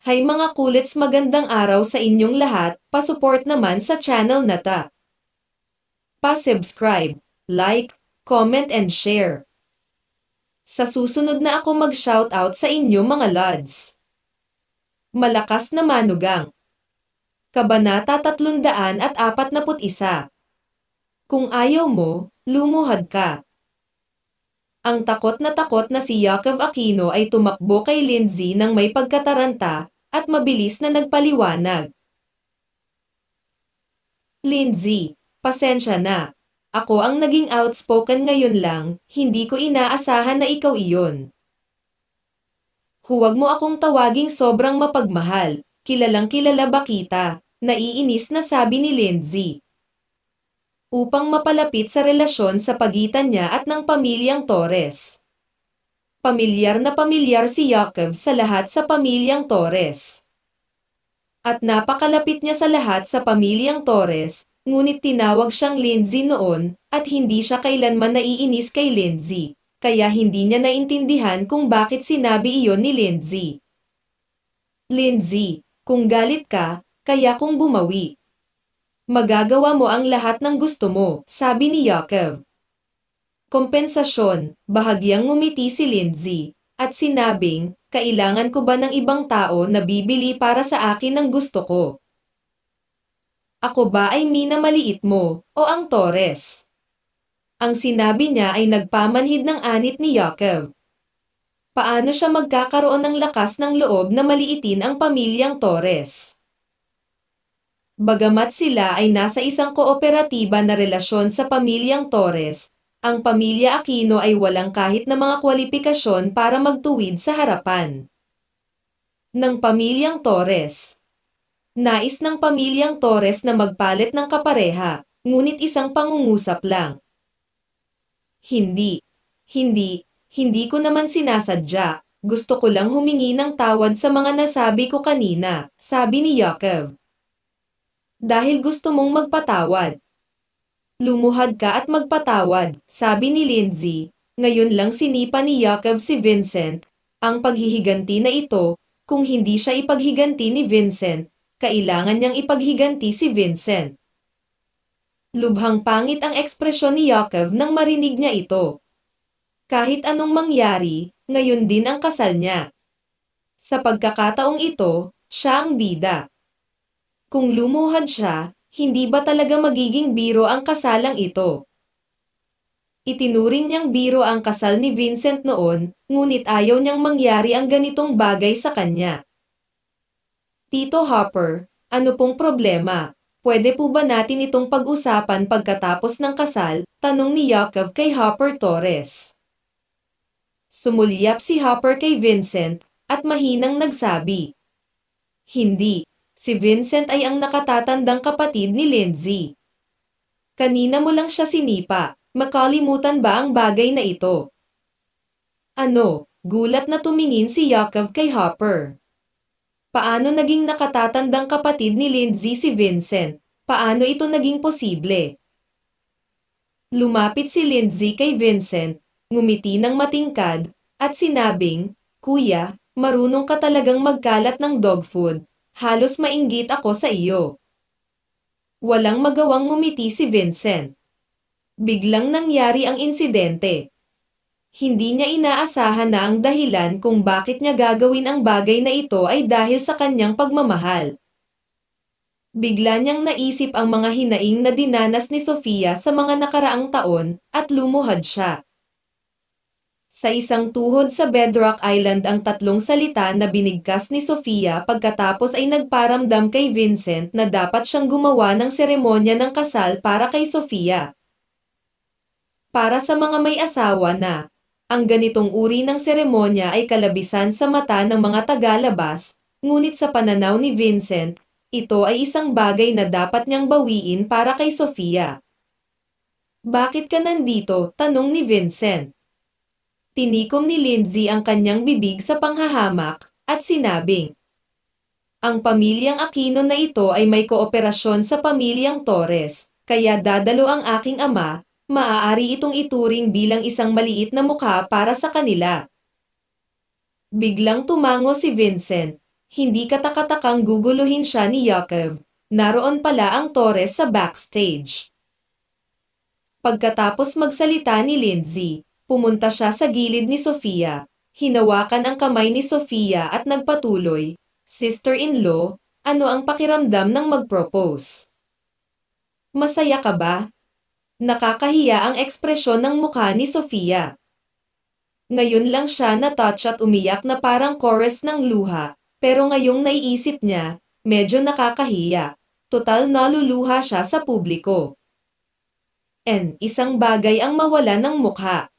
Hay mga kulits magandang araw sa inyong lahat, pasupport naman sa channel na ta. Pa-subscribe, like, comment and share. Sa susunod na ako mag-shoutout sa inyo mga lods. Malakas na manugang. Kabanata 341 Kung ayaw mo, lumuhad ka. Ang takot na takot na si Jacob Aquino ay tumakbo kay Lindsay nang may pagkataranta at mabilis na nagpaliwanag. Lindsay, pasensya na. Ako ang naging outspoken ngayon lang, hindi ko inaasahan na ikaw iyon. Huwag mo akong tawaging sobrang mapagmahal, kilalang kilala ba kita, naiinis na sabi ni Lindsay upang mapalapit sa relasyon sa pagitan niya at ng pamilyang Torres. Pamilyar na pamilyar si Jacob sa lahat sa pamilyang Torres. At napakalapit niya sa lahat sa pamilyang Torres, ngunit tinawag siyang Lindsay noon at hindi siya kailanman naiinis kay Lindsay, kaya hindi niya naintindihan kung bakit sinabi iyon ni Lindsay. Lindsay, kung galit ka, kaya kung bumawi, magagawa mo ang lahat ng gusto mo, sabi ni Yakov. Kompensasyon, bahagyang ngumiti si Lindsay, at sinabing, kailangan ko ba ng ibang tao na bibili para sa akin ng gusto ko? Ako ba ay mina maliit mo, o ang Torres? Ang sinabi niya ay nagpamanhid ng anit ni Yakov. Paano siya magkakaroon ng lakas ng loob na maliitin ang pamilyang Torres? Bagamat sila ay nasa isang kooperatiba na relasyon sa pamilyang Torres, ang pamilya Aquino ay walang kahit na mga kwalipikasyon para magtuwid sa harapan ng pamilyang Torres. Nais ng pamilyang Torres na magpalit ng kapareha, ngunit isang pangungusap lang. Hindi, hindi, hindi ko naman sinasadya, gusto ko lang humingi ng tawad sa mga nasabi ko kanina, sabi ni Yakov dahil gusto mong magpatawad. Lumuhad ka at magpatawad, sabi ni Lindsay. Ngayon lang sinipa ni Jacob si Vincent, ang paghihiganti na ito, kung hindi siya ipaghiganti ni Vincent, kailangan niyang ipaghiganti si Vincent. Lubhang pangit ang ekspresyon ni Jacob nang marinig niya ito. Kahit anong mangyari, ngayon din ang kasal niya. Sa pagkakataong ito, siya ang bida. Kung lumuhad siya, hindi ba talaga magiging biro ang kasalang ito? Itinuring niyang biro ang kasal ni Vincent noon, ngunit ayaw niyang mangyari ang ganitong bagay sa kanya. Tito Hopper, ano pong problema? Pwede po ba natin itong pag-usapan pagkatapos ng kasal? Tanong ni Yakov kay Hopper Torres. Sumulyap si Hopper kay Vincent at mahinang nagsabi. Hindi, Si Vincent ay ang nakatatandang kapatid ni Lindsay. Kanina mo lang siya sinipa, makalimutan ba ang bagay na ito? Ano, gulat na tumingin si Yakov kay Hopper. Paano naging nakatatandang kapatid ni Lindsay si Vincent? Paano ito naging posible? Lumapit si Lindsay kay Vincent, ngumiti ng matingkad, at sinabing, Kuya, marunong ka talagang magkalat ng dog food, Halos mainggit ako sa iyo. Walang magawang ngumiti si Vincent. Biglang nangyari ang insidente. Hindi niya inaasahan na ang dahilan kung bakit niya gagawin ang bagay na ito ay dahil sa kanyang pagmamahal. Bigla niyang naisip ang mga hinaing na dinanas ni Sofia sa mga nakaraang taon at lumuhad siya. Sa isang tuhod sa Bedrock Island ang tatlong salita na binigkas ni Sofia pagkatapos ay nagparamdam kay Vincent na dapat siyang gumawa ng seremonya ng kasal para kay Sofia. Para sa mga may asawa na, ang ganitong uri ng seremonya ay kalabisan sa mata ng mga tagalabas, ngunit sa pananaw ni Vincent, ito ay isang bagay na dapat niyang bawiin para kay Sofia. Bakit ka nandito? Tanong ni Vincent. Tinikom ni Lindsay ang kanyang bibig sa panghahamak at sinabing, Ang pamilyang Aquino na ito ay may kooperasyon sa pamilyang Torres, kaya dadalo ang aking ama, maaari itong ituring bilang isang maliit na mukha para sa kanila. Biglang tumango si Vincent, hindi katakatakang guguluhin siya ni Jacob. Naroon pala ang Torres sa backstage. Pagkatapos magsalita ni Lindsay, Pumunta siya sa gilid ni Sofia, hinawakan ang kamay ni Sofia at nagpatuloy, Sister-in-law, ano ang pakiramdam ng mag-propose? Masaya ka ba? Nakakahiya ang ekspresyon ng mukha ni Sofia. Ngayon lang siya na-touch at umiyak na parang chorus ng luha, pero ngayong naiisip niya, medyo nakakahiya. Total naluluha siya sa publiko. N. isang bagay ang mawala ng mukha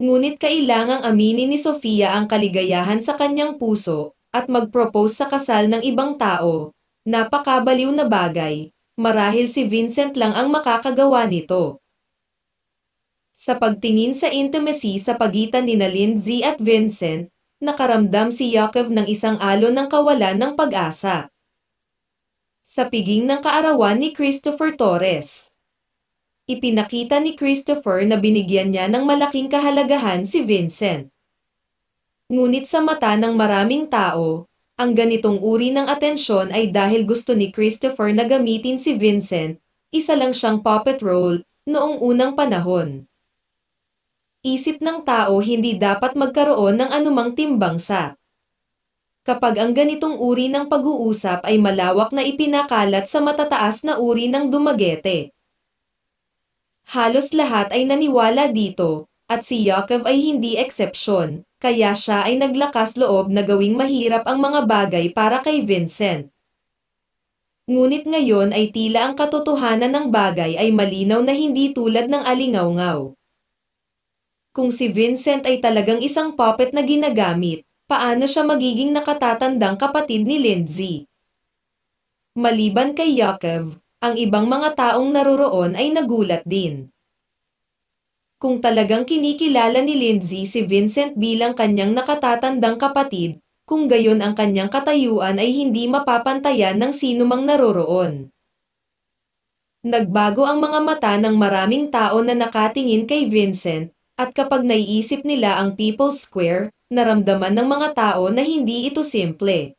ngunit kailangang aminin ni Sofia ang kaligayahan sa kanyang puso, at mag-propose sa kasal ng ibang tao. Napakabaliw na bagay, marahil si Vincent lang ang makakagawa nito. Sa pagtingin sa intimacy sa pagitan ni Lindsay at Vincent, nakaramdam si Yakov ng isang alon ng kawalan ng pag-asa. Sa piging ng kaarawan ni Christopher Torres ipinakita ni Christopher na binigyan niya ng malaking kahalagahan si Vincent. Ngunit sa mata ng maraming tao, ang ganitong uri ng atensyon ay dahil gusto ni Christopher na gamitin si Vincent, isa lang siyang puppet role, noong unang panahon. Isip ng tao hindi dapat magkaroon ng anumang timbang sa Kapag ang ganitong uri ng pag-uusap ay malawak na ipinakalat sa matataas na uri ng dumagete, Halos lahat ay naniwala dito, at si Yaakov ay hindi eksepsyon, kaya siya ay naglakas loob na gawing mahirap ang mga bagay para kay Vincent. Ngunit ngayon ay tila ang katotohanan ng bagay ay malinaw na hindi tulad ng alingawngaw. Kung si Vincent ay talagang isang puppet na ginagamit, paano siya magiging nakatatandang kapatid ni Lindsay? Maliban kay Yaakov, ang ibang mga taong naroroon ay nagulat din. Kung talagang kinikilala ni Lindsay si Vincent bilang kanyang nakatatandang kapatid, kung gayon ang kanyang katayuan ay hindi mapapantayan ng sinumang naroroon. Nagbago ang mga mata ng maraming tao na nakatingin kay Vincent, at kapag naiisip nila ang People's Square, naramdaman ng mga tao na hindi ito simple.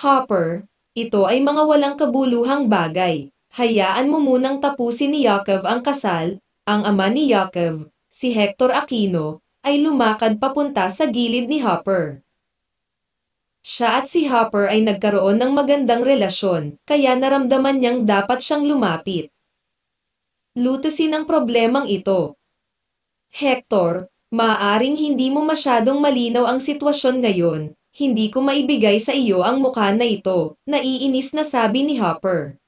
Hopper, ito ay mga walang kabuluhang bagay. Hayaan mo munang tapusin ni Yaakov ang kasal, ang ama ni Yaakov, si Hector Aquino, ay lumakad papunta sa gilid ni Hopper. Siya at si Hopper ay nagkaroon ng magandang relasyon, kaya naramdaman niyang dapat siyang lumapit. Lutusin ang problemang ito. Hector, maaring hindi mo masyadong malinaw ang sitwasyon ngayon, hindi ko maibigay sa iyo ang mukha na ito, naiinis na sabi ni Hopper.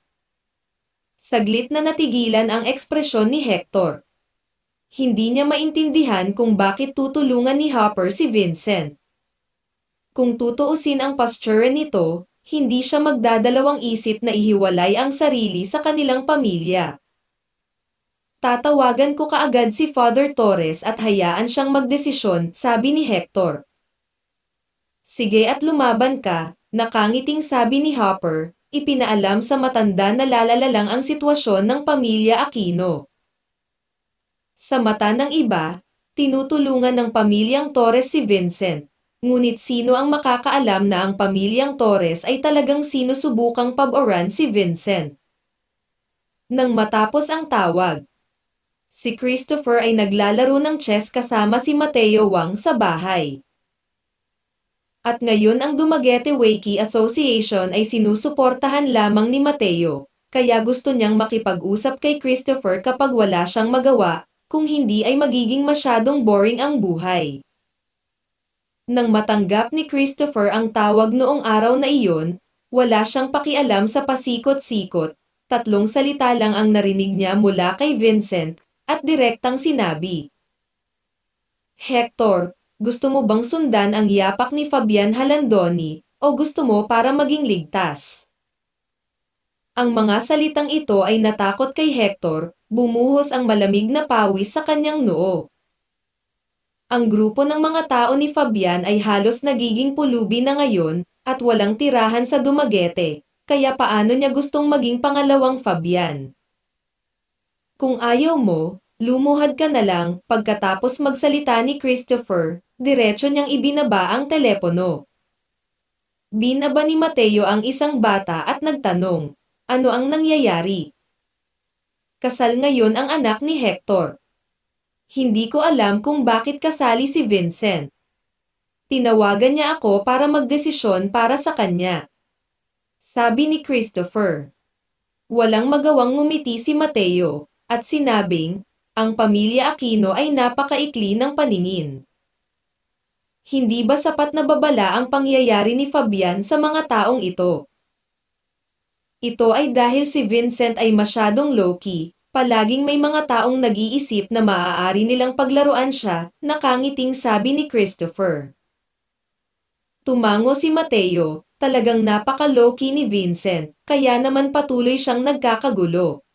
Saglit na natigilan ang ekspresyon ni Hector. Hindi niya maintindihan kung bakit tutulungan ni Hopper si Vincent. Kung tutuusin ang pasture nito, hindi siya magdadalawang isip na ihiwalay ang sarili sa kanilang pamilya. Tatawagan ko kaagad si Father Torres at hayaan siyang magdesisyon, sabi ni Hector. Sige at lumaban ka, nakangiting sabi ni Hopper, ipinaalam sa matanda na lalala lang ang sitwasyon ng pamilya Aquino. Sa mata ng iba, tinutulungan ng pamilyang Torres si Vincent. Ngunit sino ang makakaalam na ang pamilyang Torres ay talagang sinusubukang paboran si Vincent? Nang matapos ang tawag, si Christopher ay naglalaro ng chess kasama si Mateo Wang sa bahay at ngayon ang Dumaguete Wakey Association ay sinusuportahan lamang ni Mateo, kaya gusto niyang makipag-usap kay Christopher kapag wala siyang magawa, kung hindi ay magiging masyadong boring ang buhay. Nang matanggap ni Christopher ang tawag noong araw na iyon, wala siyang pakialam sa pasikot-sikot, tatlong salita lang ang narinig niya mula kay Vincent, at direktang sinabi, Hector, gusto mo bang sundan ang yapak ni Fabian Halandoni, o gusto mo para maging ligtas? Ang mga salitang ito ay natakot kay Hector, bumuhos ang malamig na pawis sa kanyang noo. Ang grupo ng mga tao ni Fabian ay halos nagiging pulubi na ngayon, at walang tirahan sa Dumaguete, kaya paano niya gustong maging pangalawang Fabian? Kung ayaw mo, Lumuhad ka na lang, pagkatapos magsalita ni Christopher, diretso niyang ibinaba ang telepono. Binaba ni Mateo ang isang bata at nagtanong, ano ang nangyayari? Kasal ngayon ang anak ni Hector. Hindi ko alam kung bakit kasali si Vincent. Tinawagan niya ako para magdesisyon para sa kanya. Sabi ni Christopher. Walang magawang ngumiti si Mateo, at sinabing, ang pamilya Aquino ay napakaikli ng paningin. Hindi ba sapat na babala ang pangyayari ni Fabian sa mga taong ito? Ito ay dahil si Vincent ay masyadong low-key, palaging may mga taong nag-iisip na maaari nilang paglaruan siya, nakangiting sabi ni Christopher. Tumango si Mateo, talagang napaka-low-key ni Vincent, kaya naman patuloy siyang nagkakagulo.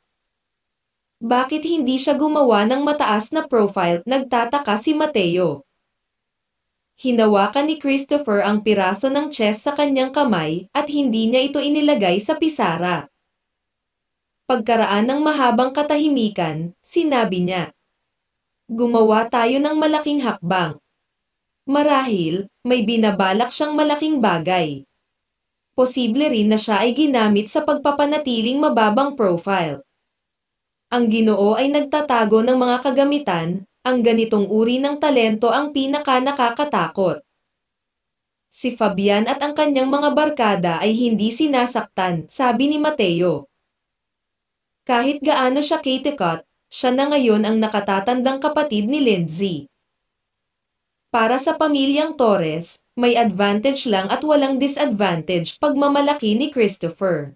Bakit hindi siya gumawa ng mataas na profile? Nagtataka si Mateo. Hinawakan ni Christopher ang piraso ng chess sa kanyang kamay at hindi niya ito inilagay sa pisara. Pagkaraan ng mahabang katahimikan, sinabi niya. Gumawa tayo ng malaking hakbang. Marahil, may binabalak siyang malaking bagay. Posible rin na siya ay ginamit sa pagpapanatiling mababang profile ang ginoo ay nagtatago ng mga kagamitan, ang ganitong uri ng talento ang pinaka nakakatakot. Si Fabian at ang kanyang mga barkada ay hindi sinasaktan, sabi ni Mateo. Kahit gaano siya kitikot, siya na ngayon ang nakatatandang kapatid ni Lindsay. Para sa pamilyang Torres, may advantage lang at walang disadvantage pagmamalaki ni Christopher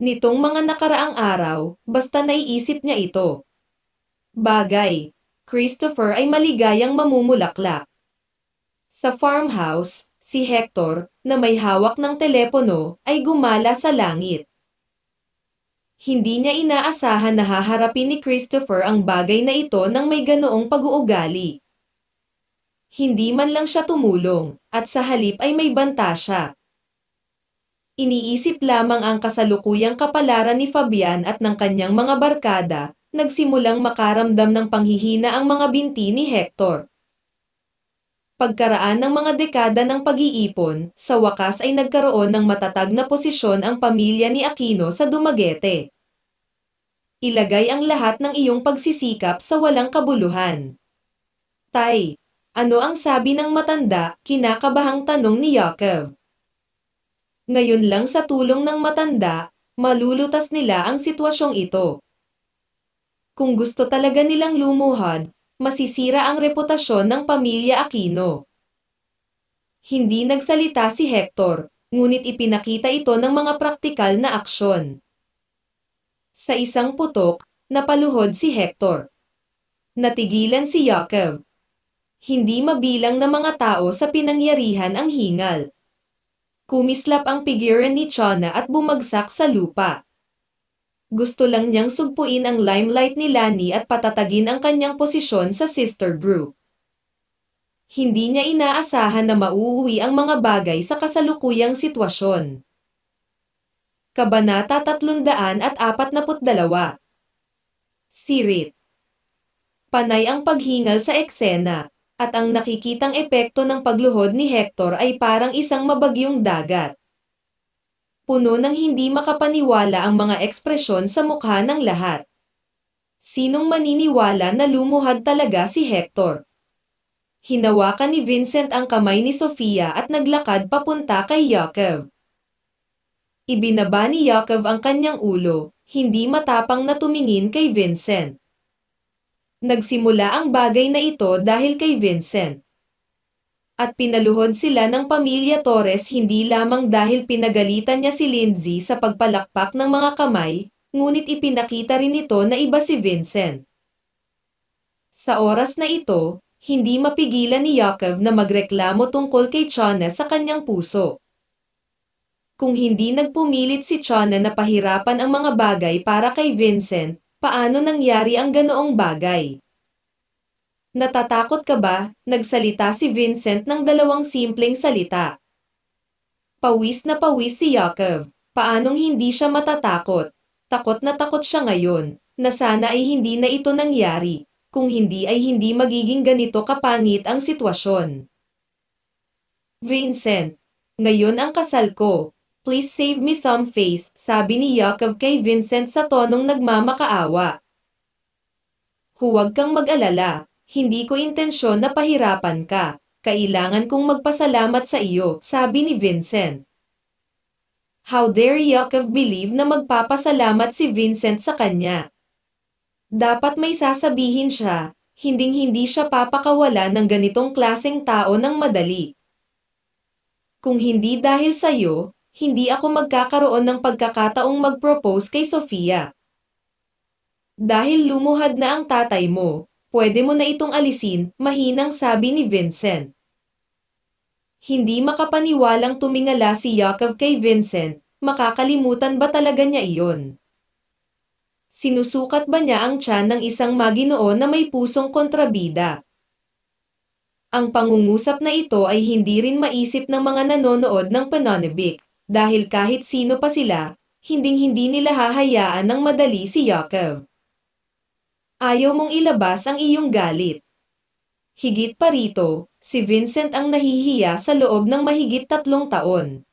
nitong mga nakaraang araw basta naiisip niya ito. Bagay, Christopher ay maligayang mamumulaklak. Sa farmhouse, si Hector, na may hawak ng telepono, ay gumala sa langit. Hindi niya inaasahan na haharapin ni Christopher ang bagay na ito nang may ganoong pag-uugali. Hindi man lang siya tumulong, at sa halip ay may banta siya. Iniisip lamang ang kasalukuyang kapalaran ni Fabian at ng kanyang mga barkada, nagsimulang makaramdam ng panghihina ang mga binti ni Hector. Pagkaraan ng mga dekada ng pag-iipon, sa wakas ay nagkaroon ng matatag na posisyon ang pamilya ni Aquino sa Dumaguete. Ilagay ang lahat ng iyong pagsisikap sa walang kabuluhan. Tay, ano ang sabi ng matanda, kinakabahang tanong ni Yakov. Ngayon lang sa tulong ng matanda, malulutas nila ang sitwasyong ito. Kung gusto talaga nilang lumuhod, masisira ang reputasyon ng pamilya Aquino. Hindi nagsalita si Hector, ngunit ipinakita ito ng mga praktikal na aksyon. Sa isang putok, napaluhod si Hector. Natigilan si Yaakov. Hindi mabilang na mga tao sa pinangyarihan ang hingal. Kumislap ang figure ni Chona at bumagsak sa lupa. Gusto lang niyang sugpuin ang limelight ni Lani at patatagin ang kanyang posisyon sa sister group. Hindi niya inaasahan na mauuwi ang mga bagay sa kasalukuyang sitwasyon. Kabanata 300 at 342 Sirit Panay ang paghingal sa eksena at ang nakikitang epekto ng pagluhod ni Hector ay parang isang mabagyong dagat. Puno ng hindi makapaniwala ang mga ekspresyon sa mukha ng lahat. Sinong maniniwala na lumuhad talaga si Hector? Hinawakan ni Vincent ang kamay ni Sofia at naglakad papunta kay Yakov. Ibinaba ni Yakov ang kanyang ulo, hindi matapang na tumingin kay Vincent. Nagsimula ang bagay na ito dahil kay Vincent. At pinaluhod sila ng pamilya Torres hindi lamang dahil pinagalitan niya si Lindsay sa pagpalakpak ng mga kamay, ngunit ipinakita rin ito na iba si Vincent. Sa oras na ito, hindi mapigilan ni Yakov na magreklamo tungkol kay Chana sa kanyang puso. Kung hindi nagpumilit si Chana na pahirapan ang mga bagay para kay Vincent, Paano nangyari ang ganoong bagay? Natatakot ka ba? Nagsalita si Vincent ng dalawang simpleng salita. Pawis na pawis si Yakov. Paanong hindi siya matatakot? Takot na takot siya ngayon, na sana ay hindi na ito nangyari, kung hindi ay hindi magiging ganito kapangit ang sitwasyon. Vincent, ngayon ang kasal ko. Please save me some face, sabi ni Yakov kay Vincent sa tonong nagmamakaawa. Huwag kang mag-alala, hindi ko intensyon na pahirapan ka. Kailangan kong magpasalamat sa iyo, sabi ni Vincent. How dare Yakov believe na magpapasalamat si Vincent sa kanya? Dapat may sasabihin siya, hinding-hindi siya papakawala ng ganitong klaseng tao ng madali. Kung hindi dahil sa iyo, hindi ako magkakaroon ng pagkakataong mag-propose kay Sofia. Dahil lumuhad na ang tatay mo, pwede mo na itong alisin, mahinang sabi ni Vincent. Hindi makapaniwalang tumingala si Yakov kay Vincent, makakalimutan ba talaga niya iyon? Sinusukat ba niya ang tiyan ng isang maginoo na may pusong kontrabida? Ang pangungusap na ito ay hindi rin maisip ng mga nanonood ng Panonibik dahil kahit sino pa sila, hinding-hindi nila hahayaan ng madali si Yaakov. Ayaw mong ilabas ang iyong galit. Higit pa rito, si Vincent ang nahihiya sa loob ng mahigit tatlong taon.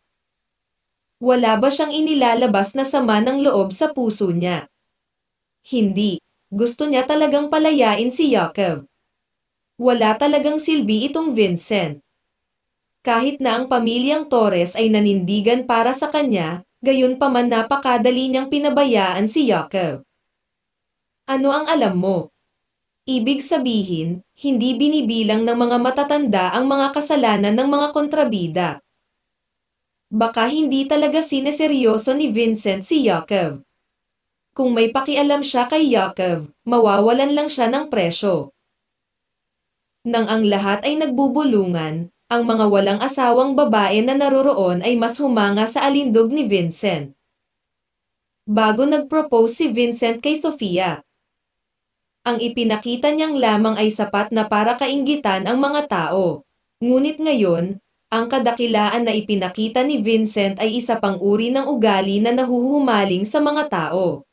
Wala ba siyang inilalabas na sama ng loob sa puso niya? Hindi, gusto niya talagang palayain si Yaakov. Wala talagang silbi itong Vincent kahit na ang pamilyang Torres ay nanindigan para sa kanya, gayon pa man napakadali niyang pinabayaan si Yaakov. Ano ang alam mo? Ibig sabihin, hindi binibilang ng mga matatanda ang mga kasalanan ng mga kontrabida. Baka hindi talaga sineseryoso ni Vincent si Yaakov. Kung may pakialam siya kay Yaakov, mawawalan lang siya ng presyo. Nang ang lahat ay nagbubulungan, ang mga walang asawang babae na naroroon ay mas humanga sa alindog ni Vincent. Bago nag-propose si Vincent kay Sofia, ang ipinakita niyang lamang ay sapat na para kaingitan ang mga tao. Ngunit ngayon, ang kadakilaan na ipinakita ni Vincent ay isa pang uri ng ugali na nahuhumaling sa mga tao.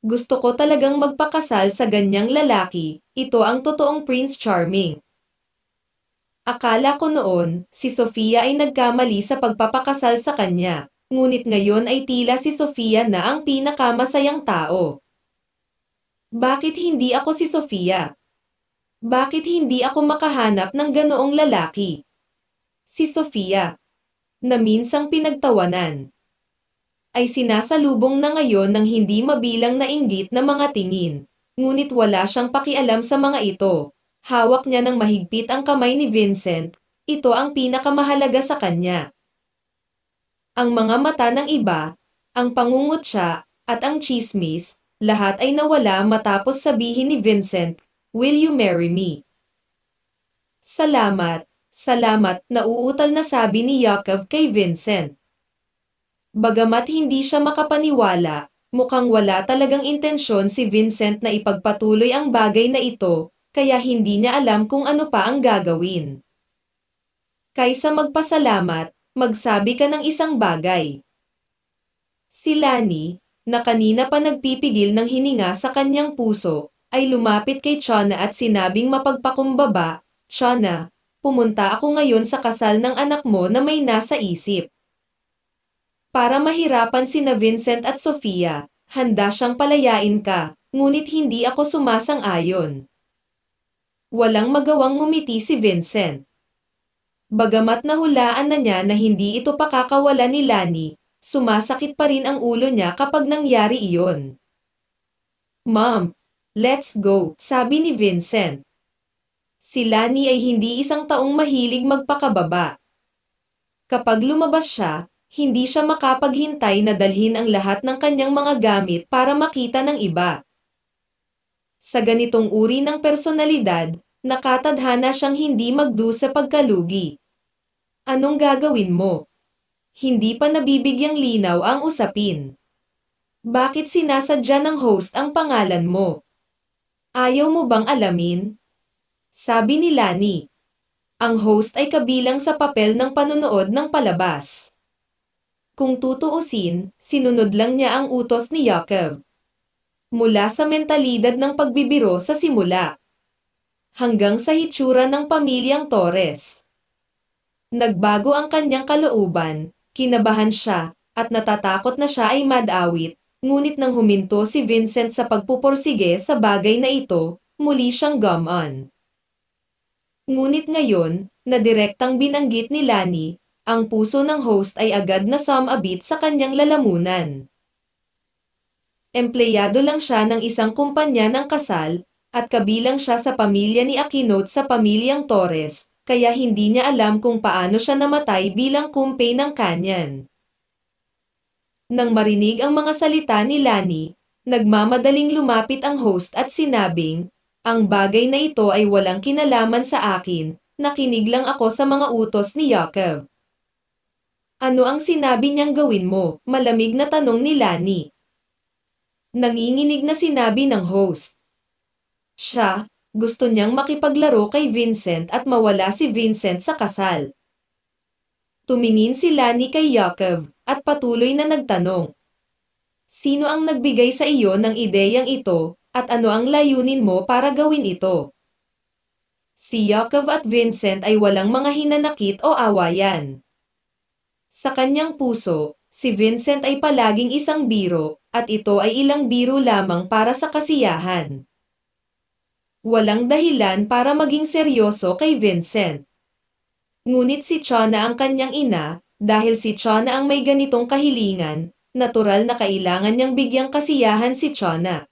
Gusto ko talagang magpakasal sa ganyang lalaki, ito ang totoong Prince Charming. Akala ko noon, si Sofia ay nagkamali sa pagpapakasal sa kanya, ngunit ngayon ay tila si Sofia na ang pinakamasayang tao. Bakit hindi ako si Sofia? Bakit hindi ako makahanap ng ganoong lalaki? Si Sofia, na minsang pinagtawanan, ay sinasalubong na ngayon ng hindi mabilang na inggit na mga tingin, ngunit wala siyang pakialam sa mga ito, Hawak niya ng mahigpit ang kamay ni Vincent. Ito ang pinakamahalaga sa kanya. Ang mga mata ng iba, ang pangungutya, at ang chismis, lahat ay nawala matapos sabihin ni Vincent, Will you marry me? Salamat, salamat, nauutal na sabi ni Yakov kay Vincent. Bagamat hindi siya makapaniwala, mukhang wala talagang intensyon si Vincent na ipagpatuloy ang bagay na ito, kaya hindi niya alam kung ano pa ang gagawin. Kaysa magpasalamat, magsabi ka ng isang bagay. Si Lani, na kanina pa nagpipigil ng hininga sa kanyang puso, ay lumapit kay Chona at sinabing mapagpakumbaba, Chona, pumunta ako ngayon sa kasal ng anak mo na may nasa isip. Para mahirapan sina Vincent at Sofia, handa siyang palayain ka, ngunit hindi ako sumasang-ayon walang magawang ngumiti si Vincent. Bagamat nahulaan na niya na hindi ito pakakawala ni Lani, sumasakit pa rin ang ulo niya kapag nangyari iyon. Ma'am, let's go, sabi ni Vincent. Si Lani ay hindi isang taong mahilig magpakababa. Kapag lumabas siya, hindi siya makapaghintay na dalhin ang lahat ng kanyang mga gamit para makita ng iba. Sa ganitong uri ng personalidad, nakatadhana siyang hindi magdu sa pagkalugi. Anong gagawin mo? Hindi pa nabibigyang linaw ang usapin. Bakit sinasadya ng host ang pangalan mo? Ayaw mo bang alamin? Sabi ni Lani. Ang host ay kabilang sa papel ng panonood ng palabas. Kung tutuusin, sinunod lang niya ang utos ni Yakov. Mula sa mentalidad ng pagbibiro sa simula hanggang sa hitsura ng pamilyang Torres. Nagbago ang kanyang kalooban, kinabahan siya, at natatakot na siya ay madawit, ngunit nang huminto si Vincent sa pagpuporsige sa bagay na ito, muli siyang gum on. Ngunit ngayon, na direktang binanggit ni Lani, ang puso ng host ay agad na sumabit sa kanyang lalamunan. Empleyado lang siya ng isang kumpanya ng kasal, at kabilang siya sa pamilya ni Aquinot sa pamilyang Torres, kaya hindi niya alam kung paano siya namatay bilang kumpay ng kanyan. Nang marinig ang mga salita ni Lani, nagmamadaling lumapit ang host at sinabing, ang bagay na ito ay walang kinalaman sa akin, nakinig lang ako sa mga utos ni Yakov. Ano ang sinabi niyang gawin mo? Malamig na tanong ni Lani. Nanginginig na sinabi ng host. Siya, gusto niyang makipaglaro kay Vincent at mawala si Vincent sa kasal. Tumingin sila ni kay Yakov at patuloy na nagtanong. Sino ang nagbigay sa iyo ng ideyang ito at ano ang layunin mo para gawin ito? Si Yakov at Vincent ay walang mga hinanakit o awayan. Sa kanyang puso, si Vincent ay palaging isang biro at ito ay ilang biro lamang para sa kasiyahan walang dahilan para maging seryoso kay Vincent. Ngunit si Chana ang kanyang ina, dahil si Chana ang may ganitong kahilingan, natural na kailangan niyang bigyang kasiyahan si Chana.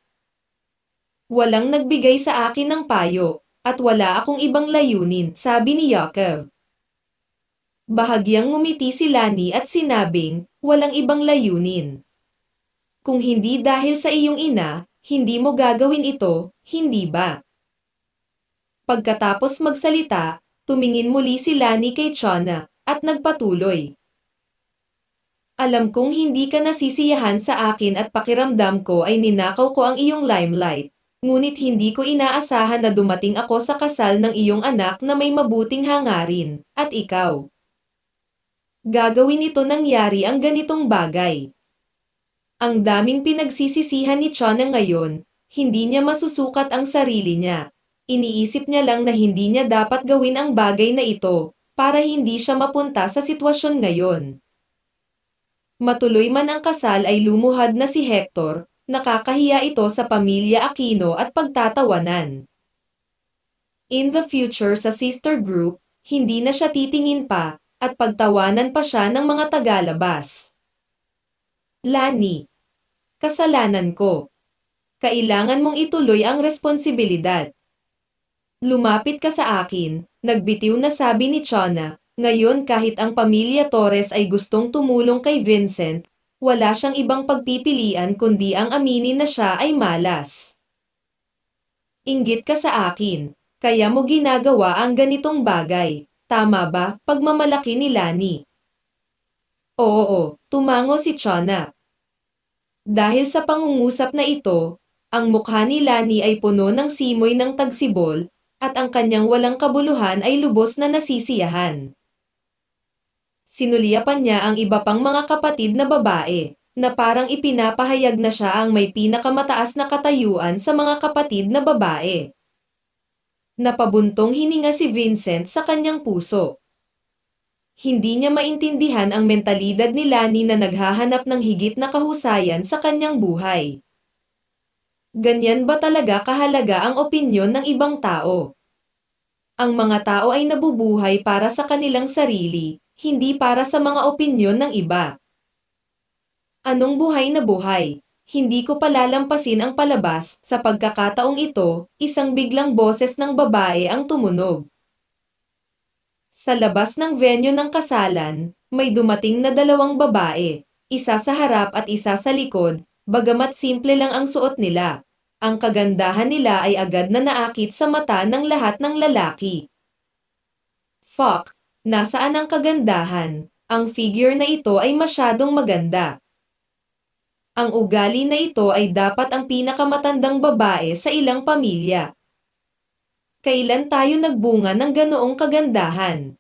Walang nagbigay sa akin ng payo, at wala akong ibang layunin, sabi ni Yakov. Bahagyang ngumiti si Lani at sinabing, walang ibang layunin. Kung hindi dahil sa iyong ina, hindi mo gagawin ito, hindi ba? Pagkatapos magsalita, tumingin muli sila ni kay Chona, at nagpatuloy. Alam kong hindi ka nasisiyahan sa akin at pakiramdam ko ay ninakaw ko ang iyong limelight, ngunit hindi ko inaasahan na dumating ako sa kasal ng iyong anak na may mabuting hangarin, at ikaw. Gagawin ito nangyari ang ganitong bagay. Ang daming pinagsisisihan ni Chona ngayon, hindi niya masusukat ang sarili niya, Iniisip niya lang na hindi niya dapat gawin ang bagay na ito, para hindi siya mapunta sa sitwasyon ngayon. Matuloy man ang kasal ay lumuhad na si Hector, nakakahiya ito sa pamilya Aquino at pagtatawanan. In the future sa sister group, hindi na siya titingin pa, at pagtawanan pa siya ng mga tagalabas. Lani, kasalanan ko. Kailangan mong ituloy ang responsibilidad. Lumapit ka sa akin, nagbitiw na sabi ni Chona, Ngayon kahit ang pamilya Torres ay gustong tumulong kay Vincent, wala siyang ibang pagpipilian kundi ang aminin na siya ay malas. Inggit ka sa akin, kaya mo ginagawa ang ganitong bagay, tama ba, pagmamalaki ni Lani? Oo, tumango si Chona. Dahil sa pangungusap na ito, ang mukha ni Lani ay puno ng simoy ng tagsibol, at ang kanyang walang kabuluhan ay lubos na nasisiyahan. Sinuliyapan niya ang iba pang mga kapatid na babae, na parang ipinapahayag na siya ang may pinakamataas na katayuan sa mga kapatid na babae. Napabuntong hininga si Vincent sa kanyang puso. Hindi niya maintindihan ang mentalidad ni Lani na naghahanap ng higit na kahusayan sa kanyang buhay. Ganyan ba talaga kahalaga ang opinyon ng ibang tao? Ang mga tao ay nabubuhay para sa kanilang sarili, hindi para sa mga opinyon ng iba. Anong buhay na buhay? Hindi ko palalampasin ang palabas, sa pagkakataong ito, isang biglang boses ng babae ang tumunog. Sa labas ng venue ng kasalan, may dumating na dalawang babae, isa sa harap at isa sa likod, Bagamat simple lang ang suot nila, ang kagandahan nila ay agad na naakit sa mata ng lahat ng lalaki. Fuck, nasaan ang kagandahan? Ang figure na ito ay masyadong maganda. Ang ugali na ito ay dapat ang pinakamatandang babae sa ilang pamilya. Kailan tayo nagbunga ng ganoong kagandahan?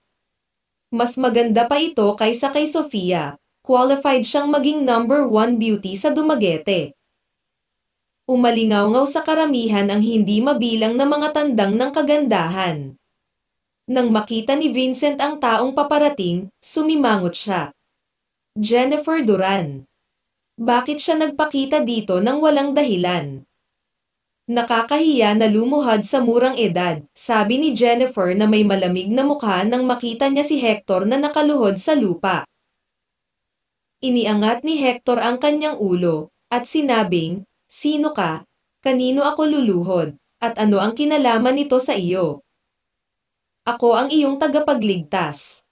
Mas maganda pa ito kaysa kay Sofia, qualified siyang maging number 1 beauty sa Dumaguete. Umalingaw-ngaw sa karamihan ang hindi mabilang na mga tandang ng kagandahan. Nang makita ni Vincent ang taong paparating, sumimangot siya. Jennifer Duran. Bakit siya nagpakita dito nang walang dahilan? Nakakahiya na lumuhad sa murang edad, sabi ni Jennifer na may malamig na mukha nang makita niya si Hector na nakaluhod sa lupa. Iniangat ni Hector ang kanyang ulo, at sinabing, Sino ka? Kanino ako luluhod? At ano ang kinalaman nito sa iyo? Ako ang iyong tagapagligtas.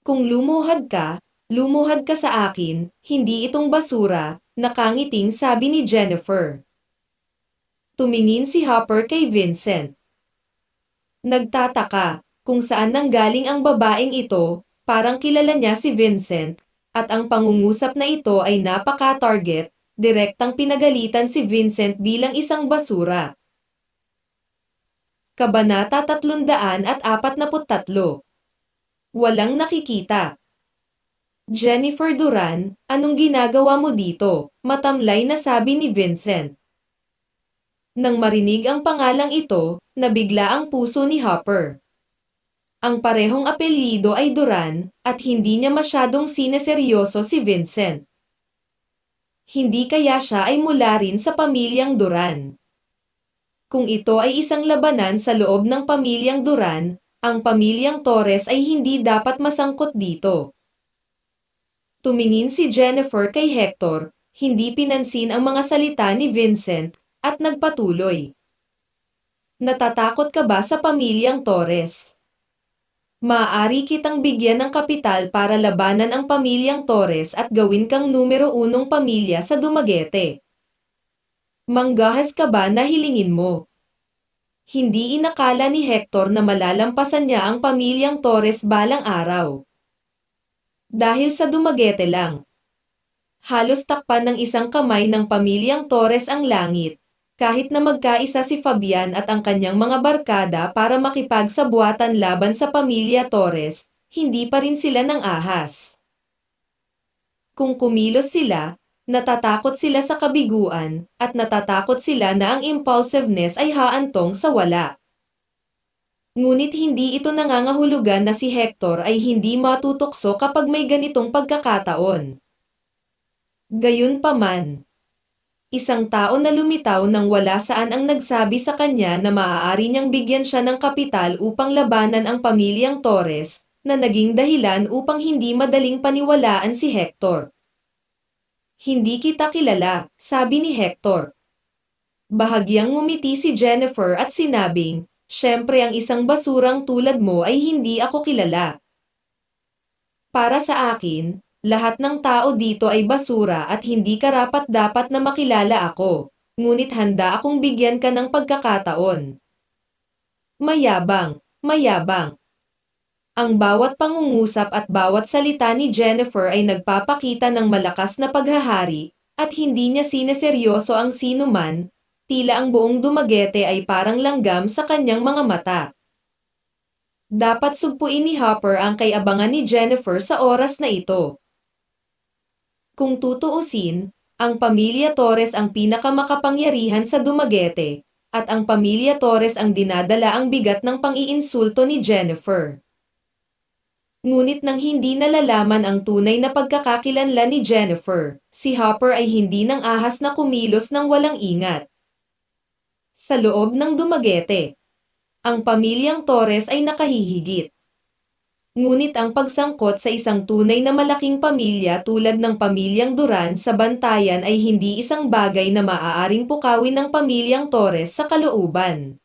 Kung lumuhad ka, lumuhad ka sa akin, hindi itong basura, nakangiting sabi ni Jennifer. Tumingin si Hopper kay Vincent. Nagtataka, kung saan nanggaling ang babaeng ito, parang kilala niya si Vincent, at ang pangungusap na ito ay napaka-target, direktang pinagalitan si Vincent bilang isang basura. Kabanata 300 Walang nakikita Jennifer Duran, anong ginagawa mo dito? Matamlay na sabi ni Vincent. Nang marinig ang pangalang ito, nabigla ang puso ni Hopper. Ang parehong apelyido ay Duran at hindi niya masyadong sineseryoso si Vincent. Hindi kaya siya ay mula rin sa pamilyang Duran. Kung ito ay isang labanan sa loob ng pamilyang Duran, ang pamilyang Torres ay hindi dapat masangkot dito. Tumingin si Jennifer kay Hector, hindi pinansin ang mga salita ni Vincent, at nagpatuloy. Natatakot ka ba sa pamilyang Torres? Maari kitang bigyan ng kapital para labanan ang pamilyang Torres at gawin kang numero unong pamilya sa Dumaguete. Manggahas ka ba na hilingin mo? Hindi inakala ni Hector na malalampasan niya ang pamilyang Torres balang araw. Dahil sa Dumaguete lang. Halos takpan ng isang kamay ng pamilyang Torres ang langit, kahit na magkaisa si Fabian at ang kanyang mga barkada para makipagsabuatan laban sa pamilya Torres, hindi pa rin sila ng ahas. Kung kumilos sila, natatakot sila sa kabiguan, at natatakot sila na ang impulsiveness ay haantong sa wala. Ngunit hindi ito nangangahulugan na si Hector ay hindi matutokso kapag may ganitong pagkakataon. Gayunpaman, isang tao na lumitaw nang wala saan ang nagsabi sa kanya na maaari niyang bigyan siya ng kapital upang labanan ang pamilyang Torres, na naging dahilan upang hindi madaling paniwalaan si Hector. Hindi kita kilala, sabi ni Hector. Bahagyang ngumiti si Jennifer at sinabing, Siyempre ang isang basurang tulad mo ay hindi ako kilala. Para sa akin, lahat ng tao dito ay basura at hindi karapat dapat na makilala ako, ngunit handa akong bigyan ka ng pagkakataon. Mayabang, mayabang. Ang bawat pangungusap at bawat salita ni Jennifer ay nagpapakita ng malakas na paghahari at hindi niya sineseryoso ang sino man, tila ang buong dumagete ay parang langgam sa kanyang mga mata. Dapat sugpuin ni Hopper ang kayabangan ni Jennifer sa oras na ito. Kung tutuusin, ang pamilya Torres ang pinakamakapangyarihan sa Dumaguete, at ang pamilya Torres ang dinadala ang bigat ng pang-iinsulto ni Jennifer. Ngunit nang hindi nalalaman ang tunay na pagkakakilanlan ni Jennifer, si Hopper ay hindi nang ahas na kumilos ng walang ingat. Sa loob ng Dumaguete, ang pamilyang Torres ay nakahihigit. Ngunit ang pagsangkot sa isang tunay na malaking pamilya tulad ng pamilyang Duran sa Bantayan ay hindi isang bagay na maaaring pukawin ng pamilyang Torres sa kalooban.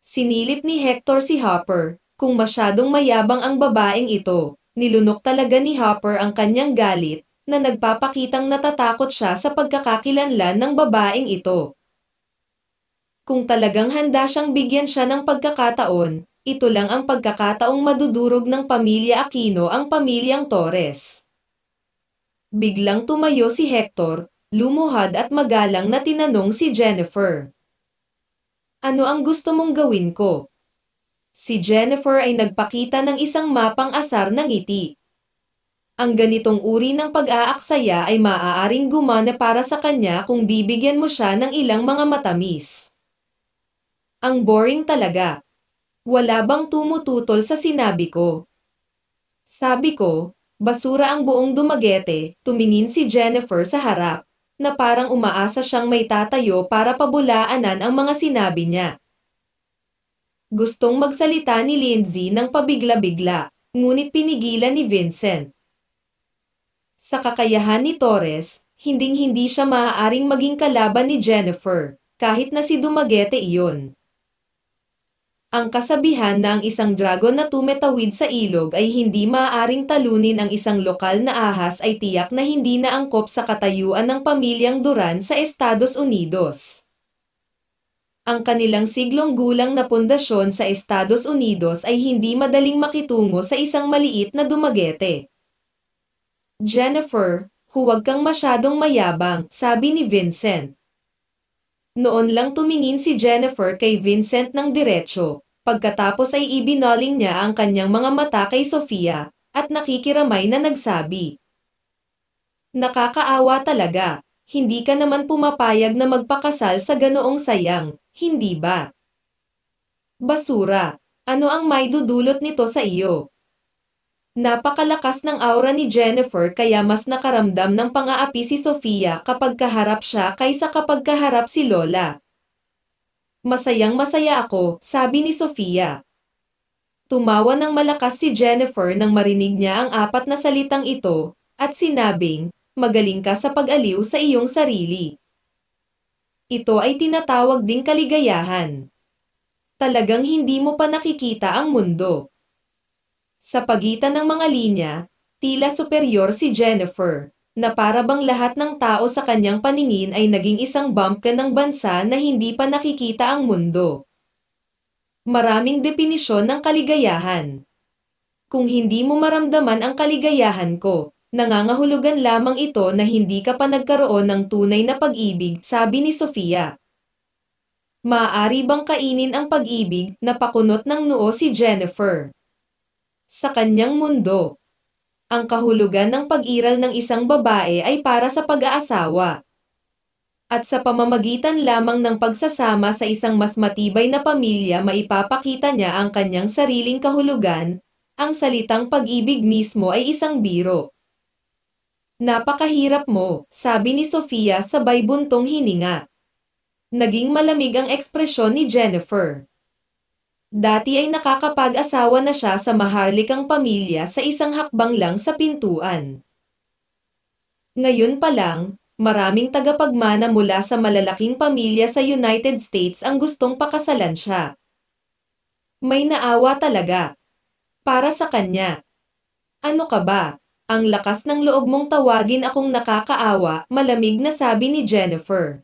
Sinilip ni Hector si Hopper, kung masyadong mayabang ang babaeng ito, nilunok talaga ni Hopper ang kanyang galit, na nagpapakitang natatakot siya sa pagkakakilanlan ng babaeng ito. Kung talagang handa siyang bigyan siya ng pagkakataon, ito lang ang pagkakataong madudurog ng pamilya Aquino ang pamilyang Torres. Biglang tumayo si Hector, lumuhad at magalang na tinanong si Jennifer. Ano ang gusto mong gawin ko? Si Jennifer ay nagpakita ng isang mapang asar ng ngiti. Ang ganitong uri ng pag-aaksaya ay maaaring gumana para sa kanya kung bibigyan mo siya ng ilang mga matamis. Ang boring talaga wala bang tumututol sa sinabi ko? Sabi ko, basura ang buong dumagete, tumingin si Jennifer sa harap, na parang umaasa siyang may tatayo para pabulaanan ang mga sinabi niya. Gustong magsalita ni Lindsay ng pabigla-bigla, ngunit pinigilan ni Vincent. Sa kakayahan ni Torres, hinding-hindi siya maaaring maging kalaban ni Jennifer, kahit na si Dumagete iyon. Ang kasabihan na ang isang dragon na tumetawid sa ilog ay hindi maaaring talunin ang isang lokal na ahas ay tiyak na hindi na angkop sa katayuan ng pamilyang Duran sa Estados Unidos. Ang kanilang siglong gulang na pundasyon sa Estados Unidos ay hindi madaling makitungo sa isang maliit na dumagete. Jennifer, huwag kang masyadong mayabang, sabi ni Vincent. Noon lang tumingin si Jennifer kay Vincent ng diretso. Pagkatapos ay ibinaling niya ang kanyang mga mata kay Sofia, at nakikiramay na nagsabi. Nakakaawa talaga, hindi ka naman pumapayag na magpakasal sa ganoong sayang, hindi ba? Basura, ano ang may dudulot nito sa iyo? Napakalakas ng aura ni Jennifer kaya mas nakaramdam ng pang-aapi si Sofia kapag kaharap siya kaysa kapag kaharap si Lola. Masayang masaya ako, sabi ni Sofia. Tumawa ng malakas si Jennifer nang marinig niya ang apat na salitang ito, at sinabing, magaling ka sa pag-aliw sa iyong sarili. Ito ay tinatawag ding kaligayahan. Talagang hindi mo pa nakikita ang mundo. Sa pagitan ng mga linya, tila superior si Jennifer, na para bang lahat ng tao sa kanyang paningin ay naging isang bumpkin ng bansa na hindi pa nakikita ang mundo. Maraming depinisyon ng kaligayahan. Kung hindi mo maramdaman ang kaligayahan ko, nangangahulugan lamang ito na hindi ka pa nagkaroon ng tunay na pag-ibig, sabi ni Sofia. Maari bang kainin ang pag-ibig na pakunot ng noo si Jennifer? sa kanyang mundo. Ang kahulugan ng pag-iral ng isang babae ay para sa pag-aasawa. At sa pamamagitan lamang ng pagsasama sa isang mas matibay na pamilya maipapakita niya ang kanyang sariling kahulugan, ang salitang pag-ibig mismo ay isang biro. Napakahirap mo, sabi ni Sofia sabay buntong hininga. Naging malamig ang ekspresyon ni Jennifer. Dati ay nakakapag-asawa na siya sa maharlikang pamilya sa isang hakbang lang sa pintuan. Ngayon pa lang, maraming tagapagmana mula sa malalaking pamilya sa United States ang gustong pakasalan siya. May naawa talaga. Para sa kanya. Ano ka ba? Ang lakas ng loob mong tawagin akong nakakaawa, malamig na sabi ni Jennifer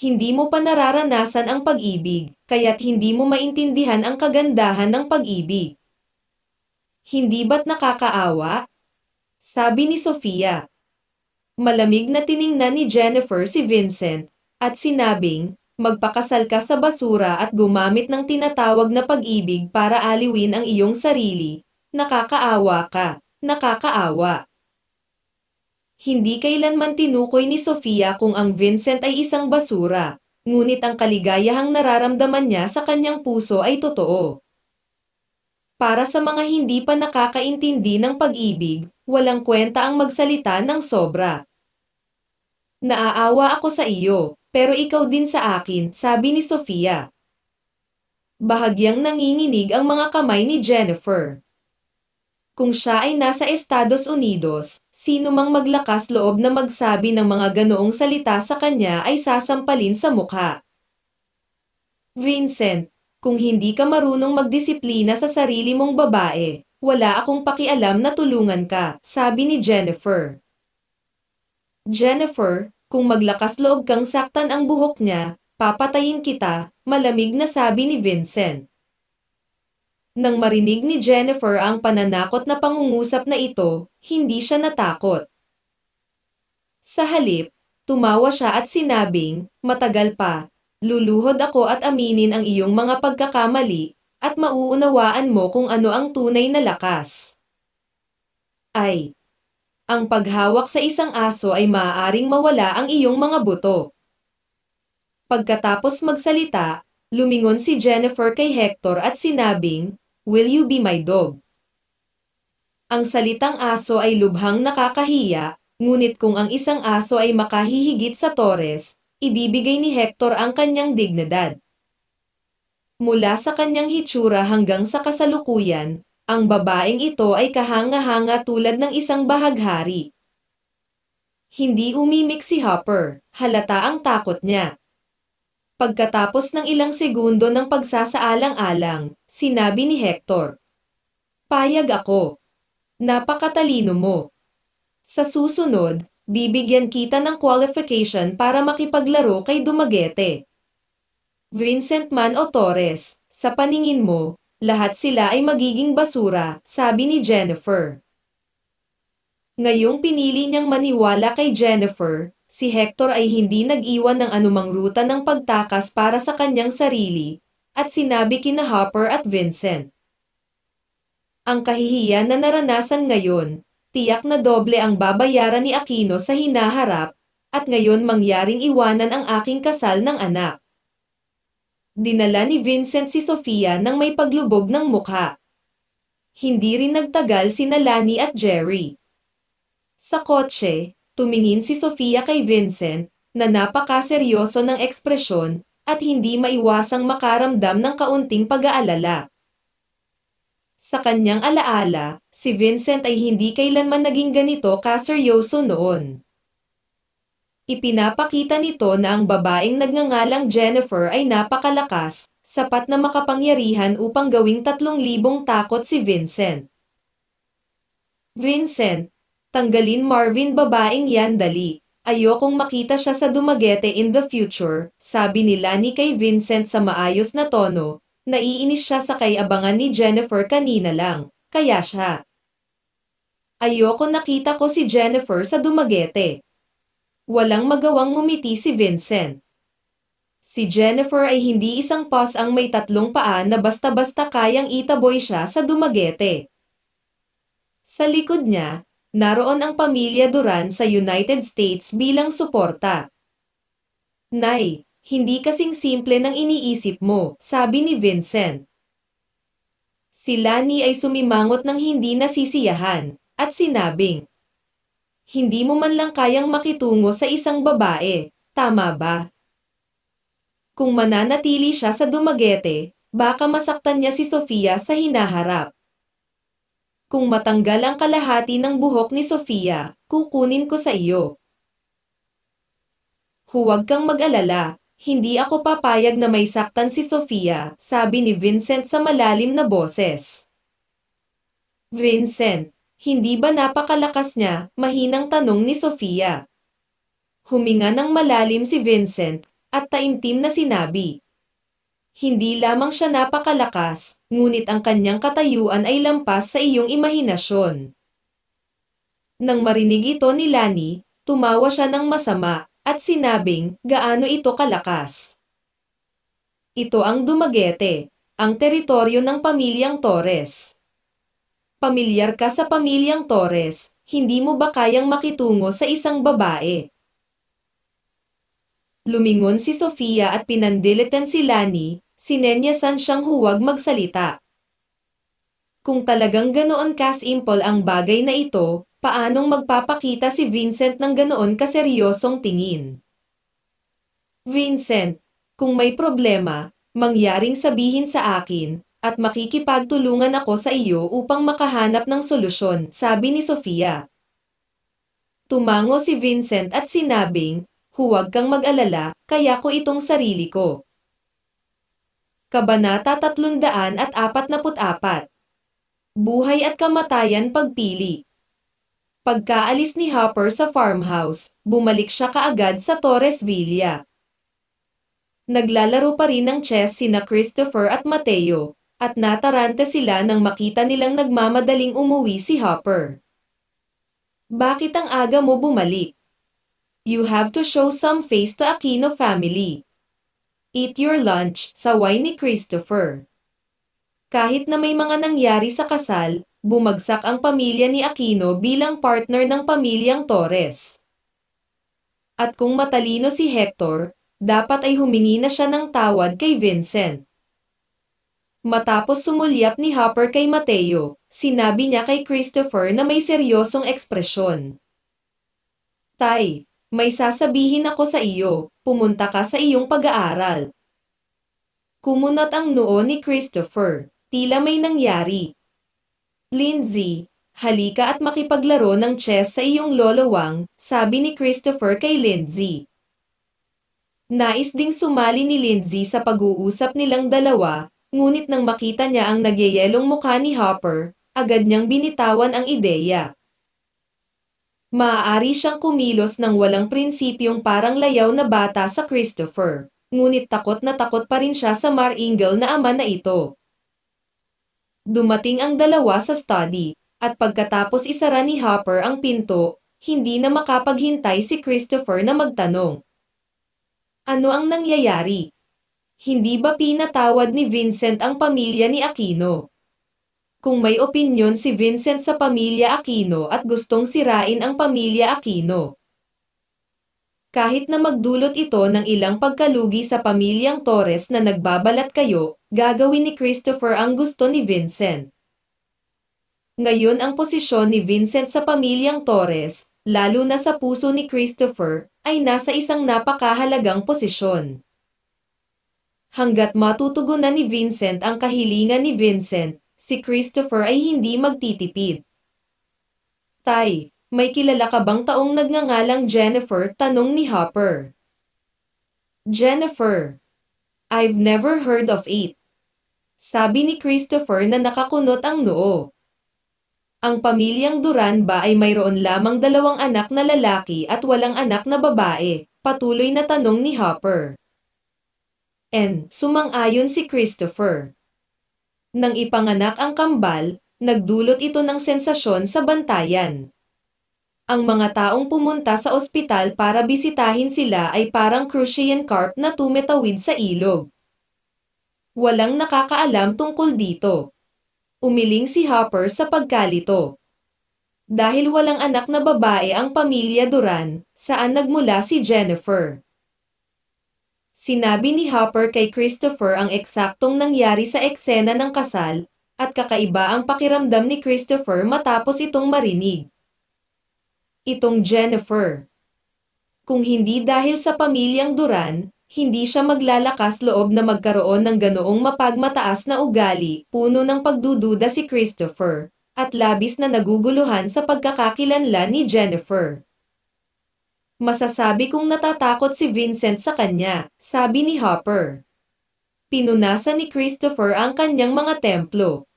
hindi mo pa nararanasan ang pag-ibig, kaya't hindi mo maintindihan ang kagandahan ng pag-ibig. Hindi ba't nakakaawa? Sabi ni Sofia. Malamig na tiningnan ni Jennifer si Vincent, at sinabing, magpakasal ka sa basura at gumamit ng tinatawag na pag-ibig para aliwin ang iyong sarili. Nakakaawa ka, nakakaawa. Hindi kailanman tinukoy ni Sofia kung ang Vincent ay isang basura, ngunit ang kaligayahang nararamdaman niya sa kanyang puso ay totoo. Para sa mga hindi pa nakakaintindi ng pag-ibig, walang kwenta ang magsalita ng sobra. Naaawa ako sa iyo, pero ikaw din sa akin, sabi ni Sofia. Bahagyang nanginginig ang mga kamay ni Jennifer. Kung siya ay nasa Estados Unidos, Sino mang maglakas loob na magsabi ng mga ganoong salita sa kanya ay sasampalin sa mukha. Vincent, kung hindi ka marunong magdisiplina sa sarili mong babae, wala akong pakialam na tulungan ka, sabi ni Jennifer. Jennifer, kung maglakas loob kang saktan ang buhok niya, papatayin kita, malamig na sabi ni Vincent. Nang marinig ni Jennifer ang pananakot na pangungusap na ito, hindi siya natakot. Sa halip, tumawa siya at sinabing, matagal pa, luluhod ako at aminin ang iyong mga pagkakamali, at mauunawaan mo kung ano ang tunay na lakas. Ay, ang paghawak sa isang aso ay maaaring mawala ang iyong mga buto. Pagkatapos magsalita, lumingon si Jennifer kay Hector at sinabing, Will you be my dog? Ang salitang aso ay lubhang nakakahiya, ngunit kung ang isang aso ay makahihigit sa Torres, ibibigay ni Hector ang kanyang dignidad. Mula sa kanyang hitsura hanggang sa kasalukuyan, ang babaeng ito ay kahanga-hanga tulad ng isang bahaghari. Hindi umimik si Hopper, halata ang takot niya. Pagkatapos ng ilang segundo ng pagsasaalang-alang, Sinabi ni Hector. Payag ako. Napakatalino mo. Sa susunod, bibigyan kita ng qualification para makipaglaro kay Dumagete. Vincent Man o Torres, sa paningin mo, lahat sila ay magiging basura, sabi ni Jennifer. Ngayong pinili niyang maniwala kay Jennifer, si Hector ay hindi nag-iwan ng anumang ruta ng pagtakas para sa kanyang sarili, at sinabi kina Hopper at Vincent. Ang kahihiyan na naranasan ngayon, tiyak na doble ang babayaran ni Aquino sa hinaharap, at ngayon mangyaring iwanan ang aking kasal ng anak. Dinala ni Vincent si Sofia nang may paglubog ng mukha. Hindi rin nagtagal si Nalani at Jerry. Sa kotse, tumingin si Sofia kay Vincent, na napakaseryoso ng ekspresyon, at hindi maiwasang makaramdam ng kaunting pag-aalala. Sa kanyang alaala, si Vincent ay hindi kailanman naging ganito kaseryoso noon. Ipinapakita nito na ang babaeng nagngangalang Jennifer ay napakalakas, sapat na makapangyarihan upang gawing tatlong libong takot si Vincent. Vincent, tanggalin Marvin babaeng yan dali. Ayokong makita siya sa Dumaguete in the future, sabi nila ni kay Vincent sa maayos na tono, naiinis siya sa kay abangan ni Jennifer kanina lang, kaya siya. Ayoko nakita ko si Jennifer sa Dumaguete. Walang magawang ngumiti si Vincent. Si Jennifer ay hindi isang pos ang may tatlong paa na basta-basta kayang itaboy siya sa Dumaguete. Sa likod niya, naroon ang pamilya Duran sa United States bilang suporta. Nay, hindi kasing simple ng iniisip mo, sabi ni Vincent. Si Lani ay sumimangot ng hindi nasisiyahan, at sinabing, Hindi mo man lang kayang makitungo sa isang babae, tama ba? Kung mananatili siya sa Dumaguete, baka masaktan niya si Sofia sa hinaharap. Kung matanggal ang kalahati ng buhok ni Sofia, kukunin ko sa iyo. Huwag kang mag-alala, hindi ako papayag na may saktan si Sofia, sabi ni Vincent sa malalim na boses. Vincent, hindi ba napakalakas niya, mahinang tanong ni Sofia. Huminga ng malalim si Vincent, at taimtim na sinabi. Hindi lamang siya napakalakas, ngunit ang kanyang katayuan ay lampas sa iyong imahinasyon. Nang marinig ito ni Lani, tumawa siya ng masama, at sinabing, gaano ito kalakas. Ito ang Dumaguete, ang teritoryo ng pamilyang Torres. Pamilyar ka sa pamilyang Torres, hindi mo ba kayang makitungo sa isang babae? Lumingon si Sofia at pinandilitan si Lani, sinenyasan siyang huwag magsalita. Kung talagang ganoon kasimple ang bagay na ito, paanong magpapakita si Vincent ng ganoon kaseryosong tingin? Vincent, kung may problema, mangyaring sabihin sa akin, at makikipagtulungan ako sa iyo upang makahanap ng solusyon, sabi ni Sofia. Tumango si Vincent at sinabing, huwag kang mag-alala, kaya ko itong sarili ko. Kabanata 344 Buhay at Kamatayan Pagpili Pagkaalis ni Hopper sa farmhouse, bumalik siya kaagad sa Torres Villa. Naglalaro pa rin ng chess sina Christopher at Mateo, at nataranta sila nang makita nilang nagmamadaling umuwi si Hopper. Bakit ang aga mo bumalik? You have to show some face to Aquino family. Eat Your Lunch, sa saway ni Christopher. Kahit na may mga nangyari sa kasal, bumagsak ang pamilya ni Aquino bilang partner ng pamilyang Torres. At kung matalino si Hector, dapat ay humingi na siya ng tawad kay Vincent. Matapos sumulyap ni Hopper kay Mateo, sinabi niya kay Christopher na may seryosong ekspresyon. Tay, may sasabihin ako sa iyo, pumunta ka sa iyong pag-aaral. Kumunot ang noo ni Christopher, tila may nangyari. Lindsay, halika at makipaglaro ng chess sa iyong lolo Wang, sabi ni Christopher kay Lindsay. Nais ding sumali ni Lindsay sa pag-uusap nilang dalawa, ngunit nang makita niya ang nagyayelong mukha ni Hopper, agad niyang binitawan ang ideya maaari siyang kumilos ng walang prinsipyong parang layaw na bata sa Christopher. Ngunit takot na takot pa rin siya sa Maringle na ama na ito. Dumating ang dalawa sa study, at pagkatapos isara ni Hopper ang pinto, hindi na makapaghintay si Christopher na magtanong. Ano ang nangyayari? Hindi ba pinatawad ni Vincent ang pamilya ni Aquino? kung may opinyon si Vincent sa pamilya Aquino at gustong sirain ang pamilya Aquino. Kahit na magdulot ito ng ilang pagkalugi sa pamilyang Torres na nagbabalat kayo, gagawin ni Christopher ang gusto ni Vincent. Ngayon ang posisyon ni Vincent sa pamilyang Torres, lalo na sa puso ni Christopher, ay nasa isang napakahalagang posisyon. Hanggat matutugunan ni Vincent ang kahilingan ni Vincent, si Christopher ay hindi magtitipid. Tay, may kilala ka bang taong nagngangalang Jennifer? Tanong ni Hopper. Jennifer, I've never heard of it. Sabi ni Christopher na nakakunot ang noo. Ang pamilyang Duran ba ay mayroon lamang dalawang anak na lalaki at walang anak na babae? Patuloy na tanong ni Hopper. And, sumang-ayon si Christopher. Nang ipanganak ang kambal, nagdulot ito ng sensasyon sa bantayan. Ang mga taong pumunta sa ospital para bisitahin sila ay parang crucian carp na tumitawid sa ilog. Walang nakakaalam tungkol dito. Umiling si Hopper sa pagkalito. Dahil walang anak na babae ang pamilya Duran, saan nagmula si Jennifer. Sinabi ni Hopper kay Christopher ang eksaktong nangyari sa eksena ng kasal, at kakaiba ang pakiramdam ni Christopher matapos itong marinig. Itong Jennifer. Kung hindi dahil sa pamilyang Duran, hindi siya maglalakas loob na magkaroon ng ganoong mapagmataas na ugali, puno ng pagdududa si Christopher, at labis na naguguluhan sa pagkakakilanlan ni Jennifer. Masasabi kong natatakot si Vincent sa kanya, sabi ni Hopper. Pinunasan ni Christopher ang kanyang mga templo.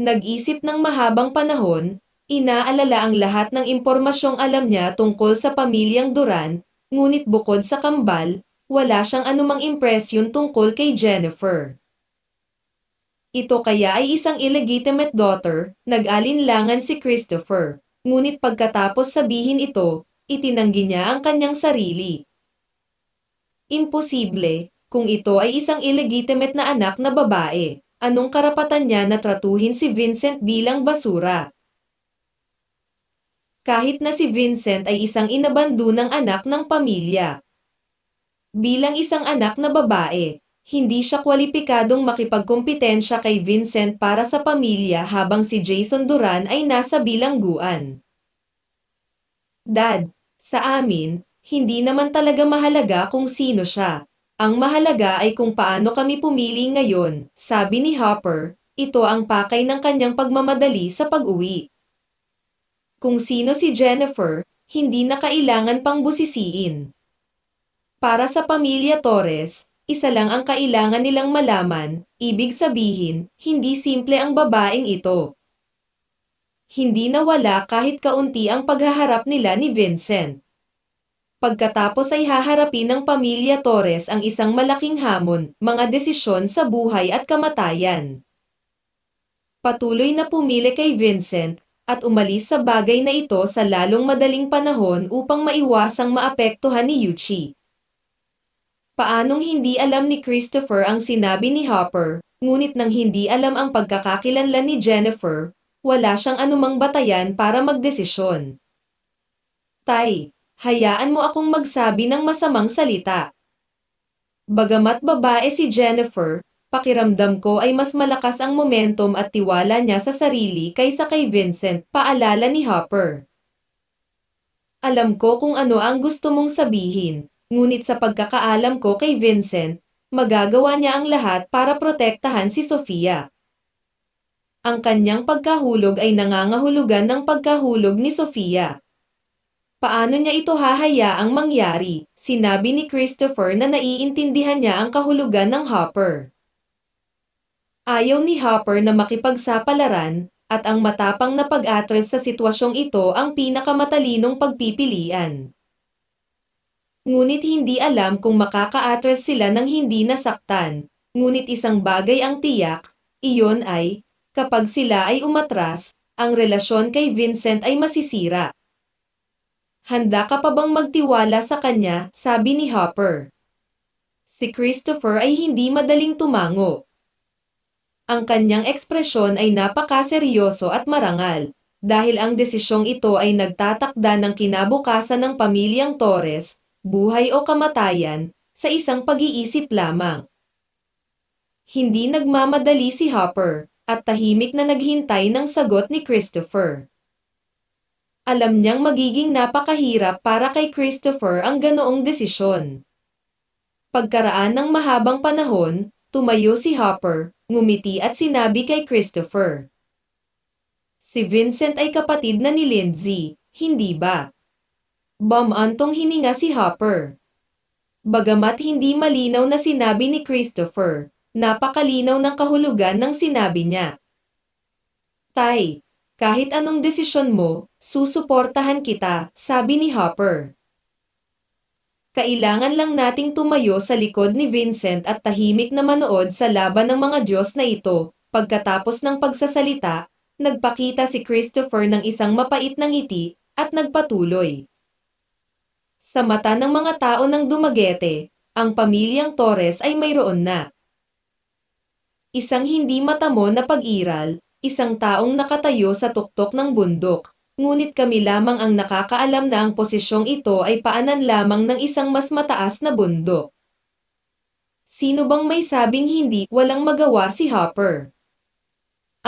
Nag-isip ng mahabang panahon, inaalala ang lahat ng impormasyong alam niya tungkol sa pamilyang Duran, ngunit bukod sa kambal, wala siyang anumang impresyon tungkol kay Jennifer. Ito kaya ay isang illegitimate daughter, nag-alinlangan si Christopher, ngunit pagkatapos sabihin ito, itinanggi niya ang kanyang sarili. Imposible, kung ito ay isang illegitimate na anak na babae, anong karapatan niya na tratuhin si Vincent bilang basura? Kahit na si Vincent ay isang inabando ng anak ng pamilya. Bilang isang anak na babae, hindi siya kwalipikadong makipagkompetensya kay Vincent para sa pamilya habang si Jason Duran ay nasa bilangguan. Dad, sa amin, hindi naman talaga mahalaga kung sino siya. Ang mahalaga ay kung paano kami pumili ngayon, sabi ni Hopper, ito ang pakay ng kanyang pagmamadali sa pag-uwi. Kung sino si Jennifer, hindi na kailangan pang busisiin. Para sa pamilya Torres, isa lang ang kailangan nilang malaman, ibig sabihin, hindi simple ang babaeng ito hindi nawala kahit kaunti ang paghaharap nila ni Vincent. Pagkatapos ay haharapin ng pamilya Torres ang isang malaking hamon, mga desisyon sa buhay at kamatayan. Patuloy na pumili kay Vincent, at umalis sa bagay na ito sa lalong madaling panahon upang maiwasang maapektuhan ni Yuchi. Paanong hindi alam ni Christopher ang sinabi ni Hopper, ngunit nang hindi alam ang pagkakakilanlan ni Jennifer, wala siyang anumang batayan para magdesisyon. Tay, hayaan mo akong magsabi ng masamang salita. Bagamat babae si Jennifer, pakiramdam ko ay mas malakas ang momentum at tiwala niya sa sarili kaysa kay Vincent, paalala ni Hopper. Alam ko kung ano ang gusto mong sabihin, ngunit sa pagkakaalam ko kay Vincent, magagawa niya ang lahat para protektahan si Sofia ang kanyang pagkahulog ay nangangahulugan ng pagkahulog ni Sofia. Paano niya ito hahayaang mangyari? Sinabi ni Christopher na naiintindihan niya ang kahulugan ng Hopper. Ayaw ni Hopper na makipagsapalaran, at ang matapang na pag-atres sa sitwasyong ito ang pinakamatalinong pagpipilian. Ngunit hindi alam kung makaka-atres sila ng hindi nasaktan, ngunit isang bagay ang tiyak, iyon ay, Kapag sila ay umatras, ang relasyon kay Vincent ay masisira. Handa ka pa bang magtiwala sa kanya, sabi ni Hopper. Si Christopher ay hindi madaling tumango. Ang kanyang ekspresyon ay napakaseryoso at marangal, dahil ang desisyong ito ay nagtatakda ng kinabukasan ng pamilyang Torres, buhay o kamatayan, sa isang pag-iisip lamang. Hindi nagmamadali si Hopper, at tahimik na naghintay ng sagot ni Christopher. Alam niyang magiging napakahirap para kay Christopher ang ganoong desisyon. Pagkaraan ng mahabang panahon, tumayo si Hopper, ngumiti at sinabi kay Christopher. Si Vincent ay kapatid na ni Lindsay, hindi ba? Bamantong hininga si Hopper. Bagamat hindi malinaw na sinabi ni Christopher, Napakalinaw ng kahulugan ng sinabi niya. Tay, kahit anong desisyon mo, susuportahan kita, sabi ni Hopper. Kailangan lang nating tumayo sa likod ni Vincent at tahimik na manood sa laban ng mga Diyos na ito. Pagkatapos ng pagsasalita, nagpakita si Christopher ng isang mapait na ngiti at nagpatuloy. Sa mata ng mga tao ng Dumaguete, ang pamilyang Torres ay mayroon na isang hindi matamo na pag-iral, isang taong nakatayo sa tuktok ng bundok, ngunit kami lamang ang nakakaalam na ang posisyong ito ay paanan lamang ng isang mas mataas na bundok. Sino bang may sabing hindi walang magawa si Hopper?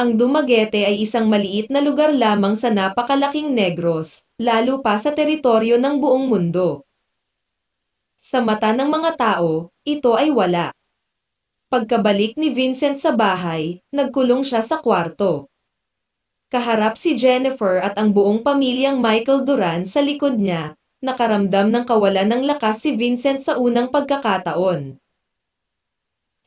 Ang Dumagete ay isang maliit na lugar lamang sa napakalaking Negros, lalo pa sa teritoryo ng buong mundo. Sa mata ng mga tao, ito ay wala. Pagkabalik ni Vincent sa bahay, nagkulong siya sa kwarto. Kaharap si Jennifer at ang buong pamilyang Michael Duran sa likod niya, nakaramdam ng kawalan ng lakas si Vincent sa unang pagkakataon.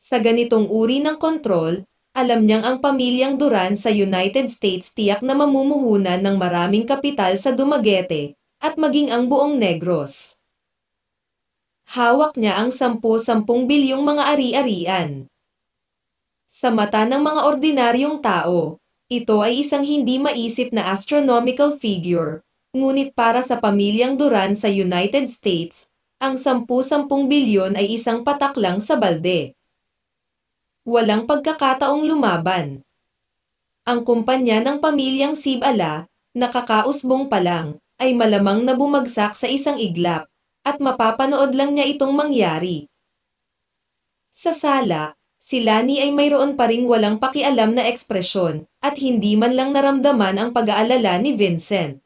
Sa ganitong uri ng kontrol, alam niyang ang pamilyang Duran sa United States tiyak na mamumuhunan ng maraming kapital sa Dumaguete, at maging ang buong Negros hawak niya ang sampu-sampung bilyong mga ari-arian. Sa mata ng mga ordinaryong tao, ito ay isang hindi maisip na astronomical figure, ngunit para sa pamilyang Duran sa United States, ang sampu-sampung bilyon ay isang patak lang sa balde. Walang pagkakataong lumaban. Ang kumpanya ng pamilyang Sibala, nakakausbong pa lang, ay malamang na bumagsak sa isang iglap, at mapapanood lang niya itong mangyari. Sa sala, si Lani ay mayroon pa ring walang pakialam na ekspresyon at hindi man lang naramdaman ang pag-aalala ni Vincent.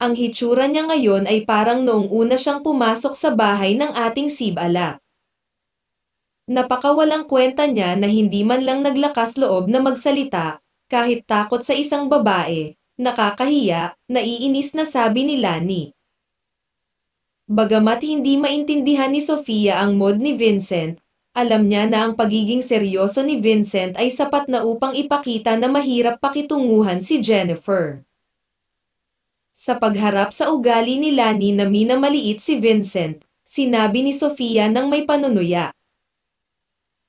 Ang hitsura niya ngayon ay parang noong una siyang pumasok sa bahay ng ating sibala. Napakawalang kwenta niya na hindi man lang naglakas loob na magsalita, kahit takot sa isang babae, nakakahiya, naiinis na sabi ni Lani. Bagamat hindi maintindihan ni Sofia ang mod ni Vincent, alam niya na ang pagiging seryoso ni Vincent ay sapat na upang ipakita na mahirap pakitunguhan si Jennifer. Sa pagharap sa ugali ni Lani na minamaliit si Vincent, sinabi ni Sofia nang may panunuya.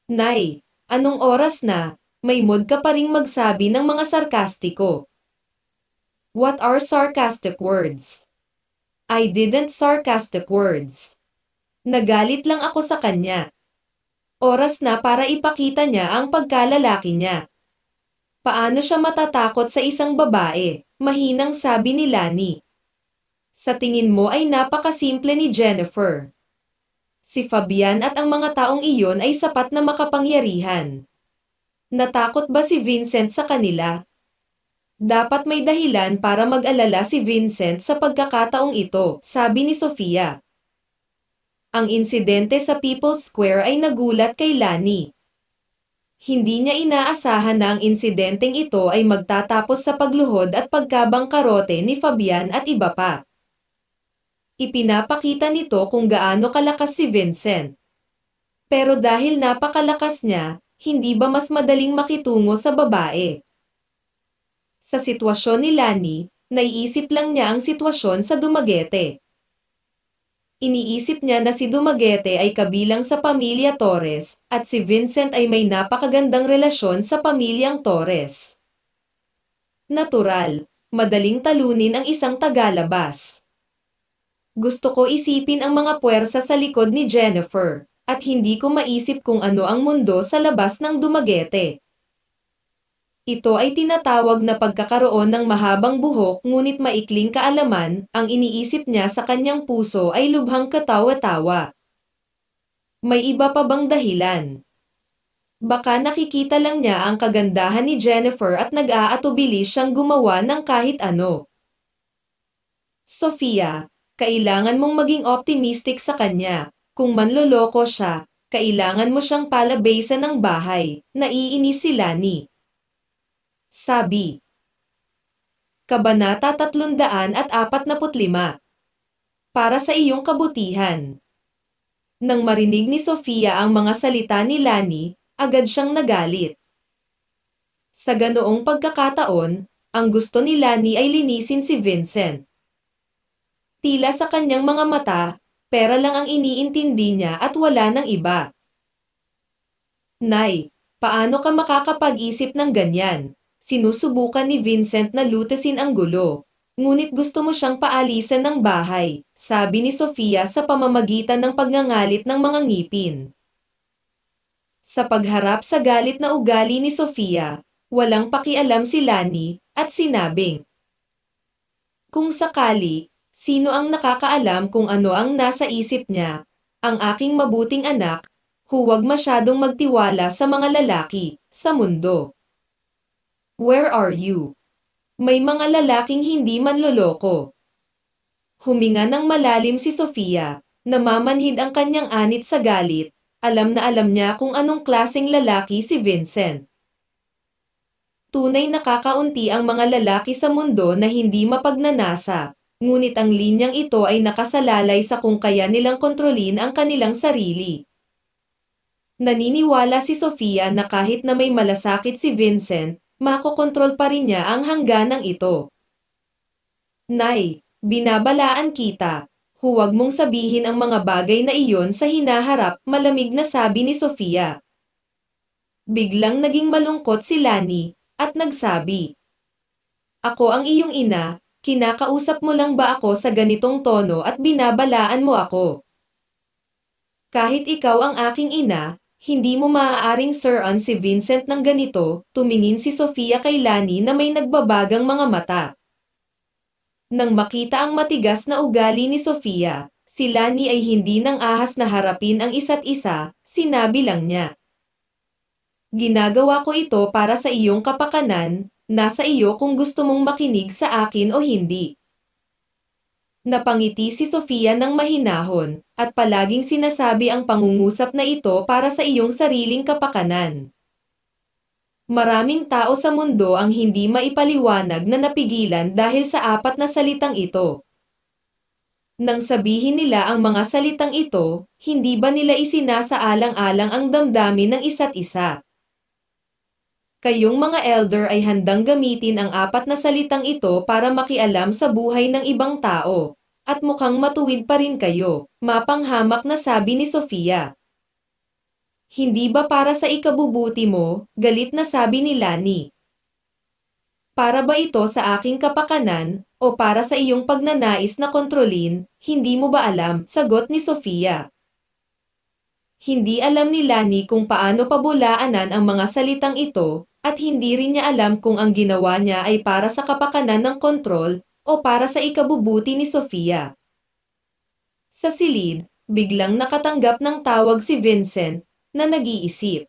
Nay, anong oras na? May mod ka pa ring magsabi ng mga sarkastiko. What are sarcastic words? I didn't sarcastic words. Nagalit lang ako sa kanya. Oras na para ipakita niya ang pagkalalaki niya. Paano siya matatakot sa isang babae? Mahinang sabi ni Lani. Sa tingin mo ay napakasimple ni Jennifer. Si Fabian at ang mga taong iyon ay sapat na makapangyarihan. Natakot ba si Vincent sa kanila? Dapat may dahilan para mag-alala si Vincent sa pagkakataong ito, sabi ni Sofia. Ang insidente sa People's Square ay nagulat kay Lani. Hindi niya inaasahan na ang insidenteng ito ay magtatapos sa pagluhod at pagkabangkarote ni Fabian at iba pa. Ipinapakita nito kung gaano kalakas si Vincent. Pero dahil napakalakas niya, hindi ba mas madaling makitungo sa babae? Sa sitwasyon ni Lani, naiisip lang niya ang sitwasyon sa Dumaguete. Iniisip niya na si Dumaguete ay kabilang sa pamilya Torres, at si Vincent ay may napakagandang relasyon sa pamilyang Torres. Natural, madaling talunin ang isang tagalabas. Gusto ko isipin ang mga puwersa sa likod ni Jennifer, at hindi ko maisip kung ano ang mundo sa labas ng Dumaguete. Ito ay tinatawag na pagkakaroon ng mahabang buhok ngunit maikling kaalaman, ang iniisip niya sa kanyang puso ay lubhang katawa-tawa. May iba pa bang dahilan? Baka nakikita lang niya ang kagandahan ni Jennifer at nag-aatubili siyang gumawa ng kahit ano. Sofia, kailangan mong maging optimistic sa kanya. Kung manloloko siya, kailangan mo siyang palabasan ng bahay, naiinis si Lani. Sabi. Kabanata 345 Para sa iyong kabutihan. Nang marinig ni Sofia ang mga salita ni Lani, agad siyang nagalit. Sa ganoong pagkakataon, ang gusto ni Lani ay linisin si Vincent. Tila sa kanyang mga mata, pera lang ang iniintindi niya at wala ng iba. Nay, paano ka makakapag-isip ng ganyan? sinusubukan ni Vincent na lutasin ang gulo. Ngunit gusto mo siyang paalisan ng bahay, sabi ni Sofia sa pamamagitan ng pagngangalit ng mga ngipin. Sa pagharap sa galit na ugali ni Sofia, walang pakialam si Lani, at sinabing, Kung sakali, sino ang nakakaalam kung ano ang nasa isip niya, ang aking mabuting anak, huwag masyadong magtiwala sa mga lalaki, sa mundo. Where are you? May mga lalaking hindi manloloko. Huminga ng malalim si Sofia, namamanhid ang kanyang anit sa galit, alam na alam niya kung anong klaseng lalaki si Vincent. Tunay nakakaunti ang mga lalaki sa mundo na hindi mapagnanasa, ngunit ang linyang ito ay nakasalalay sa kung kaya nilang kontrolin ang kanilang sarili. Naniniwala si Sofia na kahit na may malasakit si Vincent, makokontrol pa rin niya ang hangganang ito. Nay, binabalaan kita. Huwag mong sabihin ang mga bagay na iyon sa hinaharap, malamig na sabi ni Sofia. Biglang naging malungkot si Lani, at nagsabi, Ako ang iyong ina, kinakausap mo lang ba ako sa ganitong tono at binabalaan mo ako? Kahit ikaw ang aking ina, hindi mo maaaring siran si Vincent ng ganito, tumingin si Sofia kay Lani na may nagbabagang mga mata. Nang makita ang matigas na ugali ni Sofia, si Lani ay hindi nang ahas na harapin ang isa't isa, sinabi lang niya. Ginagawa ko ito para sa iyong kapakanan, nasa iyo kung gusto mong makinig sa akin o hindi. Napangiti si Sofia ng mahinahon, at palaging sinasabi ang pangungusap na ito para sa iyong sariling kapakanan. Maraming tao sa mundo ang hindi maipaliwanag na napigilan dahil sa apat na salitang ito. Nang sabihin nila ang mga salitang ito, hindi ba nila isinasaalang-alang ang damdamin ng isa't isa? kayong mga elder ay handang gamitin ang apat na salitang ito para makialam sa buhay ng ibang tao. At mukhang matuwid pa rin kayo, mapanghamak na sabi ni Sofia. Hindi ba para sa ikabubuti mo, galit na sabi ni Lani. Para ba ito sa aking kapakanan, o para sa iyong pagnanais na kontrolin, hindi mo ba alam, sagot ni Sofia. Hindi alam ni Lani kung paano pabulaanan ang mga salitang ito, at hindi rin niya alam kung ang ginawa niya ay para sa kapakanan ng kontrol o para sa ikabubuti ni Sofia. Sa silid, biglang nakatanggap ng tawag si Vincent na nag-iisip.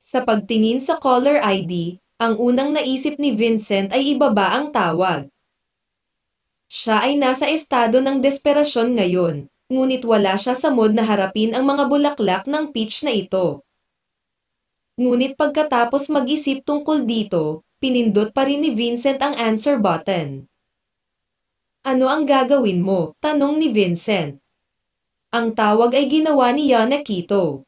Sa pagtingin sa caller ID, ang unang naisip ni Vincent ay ibaba ang tawag. Siya ay nasa estado ng desperasyon ngayon, ngunit wala siya sa mood na harapin ang mga bulaklak ng pitch na ito. Ngunit pagkatapos mag-isip tungkol dito, pinindot pa rin ni Vincent ang answer button. Ano ang gagawin mo? Tanong ni Vincent. Ang tawag ay ginawa ni Yana Kito.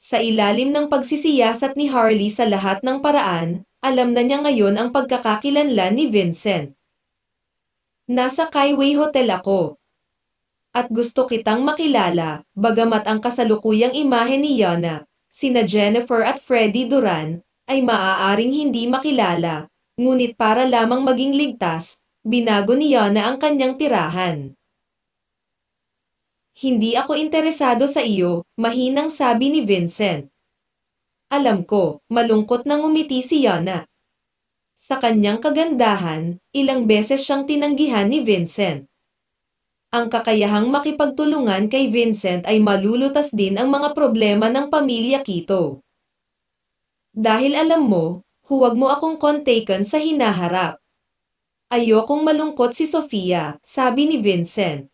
Sa ilalim ng pagsisiyasat ni Harley sa lahat ng paraan, alam na niya ngayon ang pagkakakilanlan ni Vincent. Nasa Kaiway Hotel ako. At gusto kitang makilala, bagamat ang kasalukuyang imahe ni Yana, sina Jennifer at Freddy Duran, ay maaaring hindi makilala, ngunit para lamang maging ligtas, binago niya na ang kanyang tirahan. Hindi ako interesado sa iyo, mahinang sabi ni Vincent. Alam ko, malungkot nang umiti si Yana. Sa kanyang kagandahan, ilang beses siyang tinanggihan ni Vincent ang kakayahang makipagtulungan kay Vincent ay malulutas din ang mga problema ng pamilya Kito. Dahil alam mo, huwag mo akong contaken sa hinaharap. Ayokong malungkot si Sofia, sabi ni Vincent.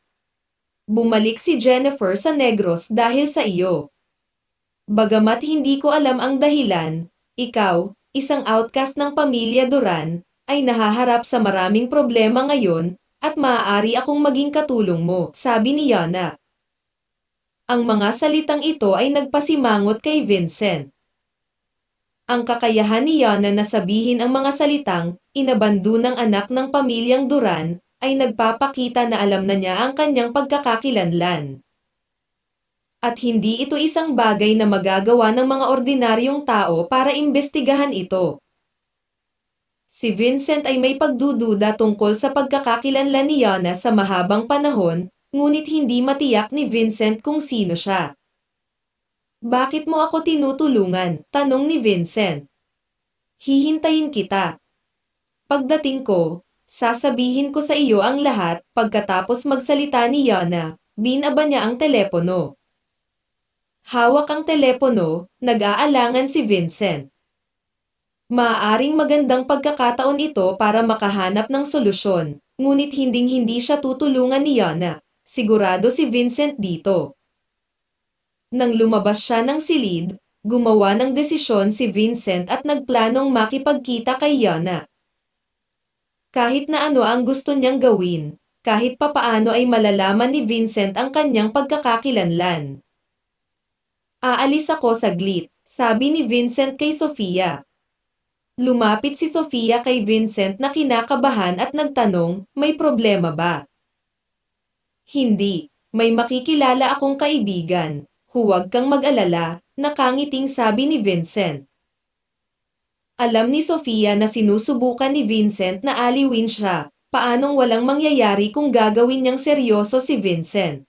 Bumalik si Jennifer sa Negros dahil sa iyo. Bagamat hindi ko alam ang dahilan, ikaw, isang outcast ng pamilya Duran, ay nahaharap sa maraming problema ngayon at maaari akong maging katulong mo, sabi ni Yana. Ang mga salitang ito ay nagpasimangot kay Vincent. Ang kakayahan ni Yana na sabihin ang mga salitang inabando ng anak ng pamilyang Duran ay nagpapakita na alam na niya ang kanyang pagkakakilanlan. At hindi ito isang bagay na magagawa ng mga ordinaryong tao para imbestigahan ito. Si Vincent ay may pagdududa tungkol sa pagkakakilanlan ni Yana sa mahabang panahon, ngunit hindi matiyak ni Vincent kung sino siya. Bakit mo ako tinutulungan? Tanong ni Vincent. Hihintayin kita. Pagdating ko, sasabihin ko sa iyo ang lahat, pagkatapos magsalita ni Yana, binaba niya ang telepono. Hawak ang telepono, nag-aalangan si Vincent. Maaring magandang pagkakataon ito para makahanap ng solusyon, ngunit hinding-hindi siya tutulungan ni Yana. Sigurado si Vincent dito. Nang lumabas siya ng silid, gumawa ng desisyon si Vincent at nagplanong makipagkita kay Yana. Kahit na ano ang gusto niyang gawin, kahit papaano ay malalaman ni Vincent ang kanyang pagkakakilanlan. Aalis ako saglit, sabi ni Vincent kay Sofia, Lumapit si Sofia kay Vincent na kinakabahan at nagtanong, may problema ba? Hindi, may makikilala akong kaibigan, huwag kang mag-alala, nakangiting sabi ni Vincent. Alam ni Sofia na sinusubukan ni Vincent na aliwin siya, paanong walang mangyayari kung gagawin niyang seryoso si Vincent.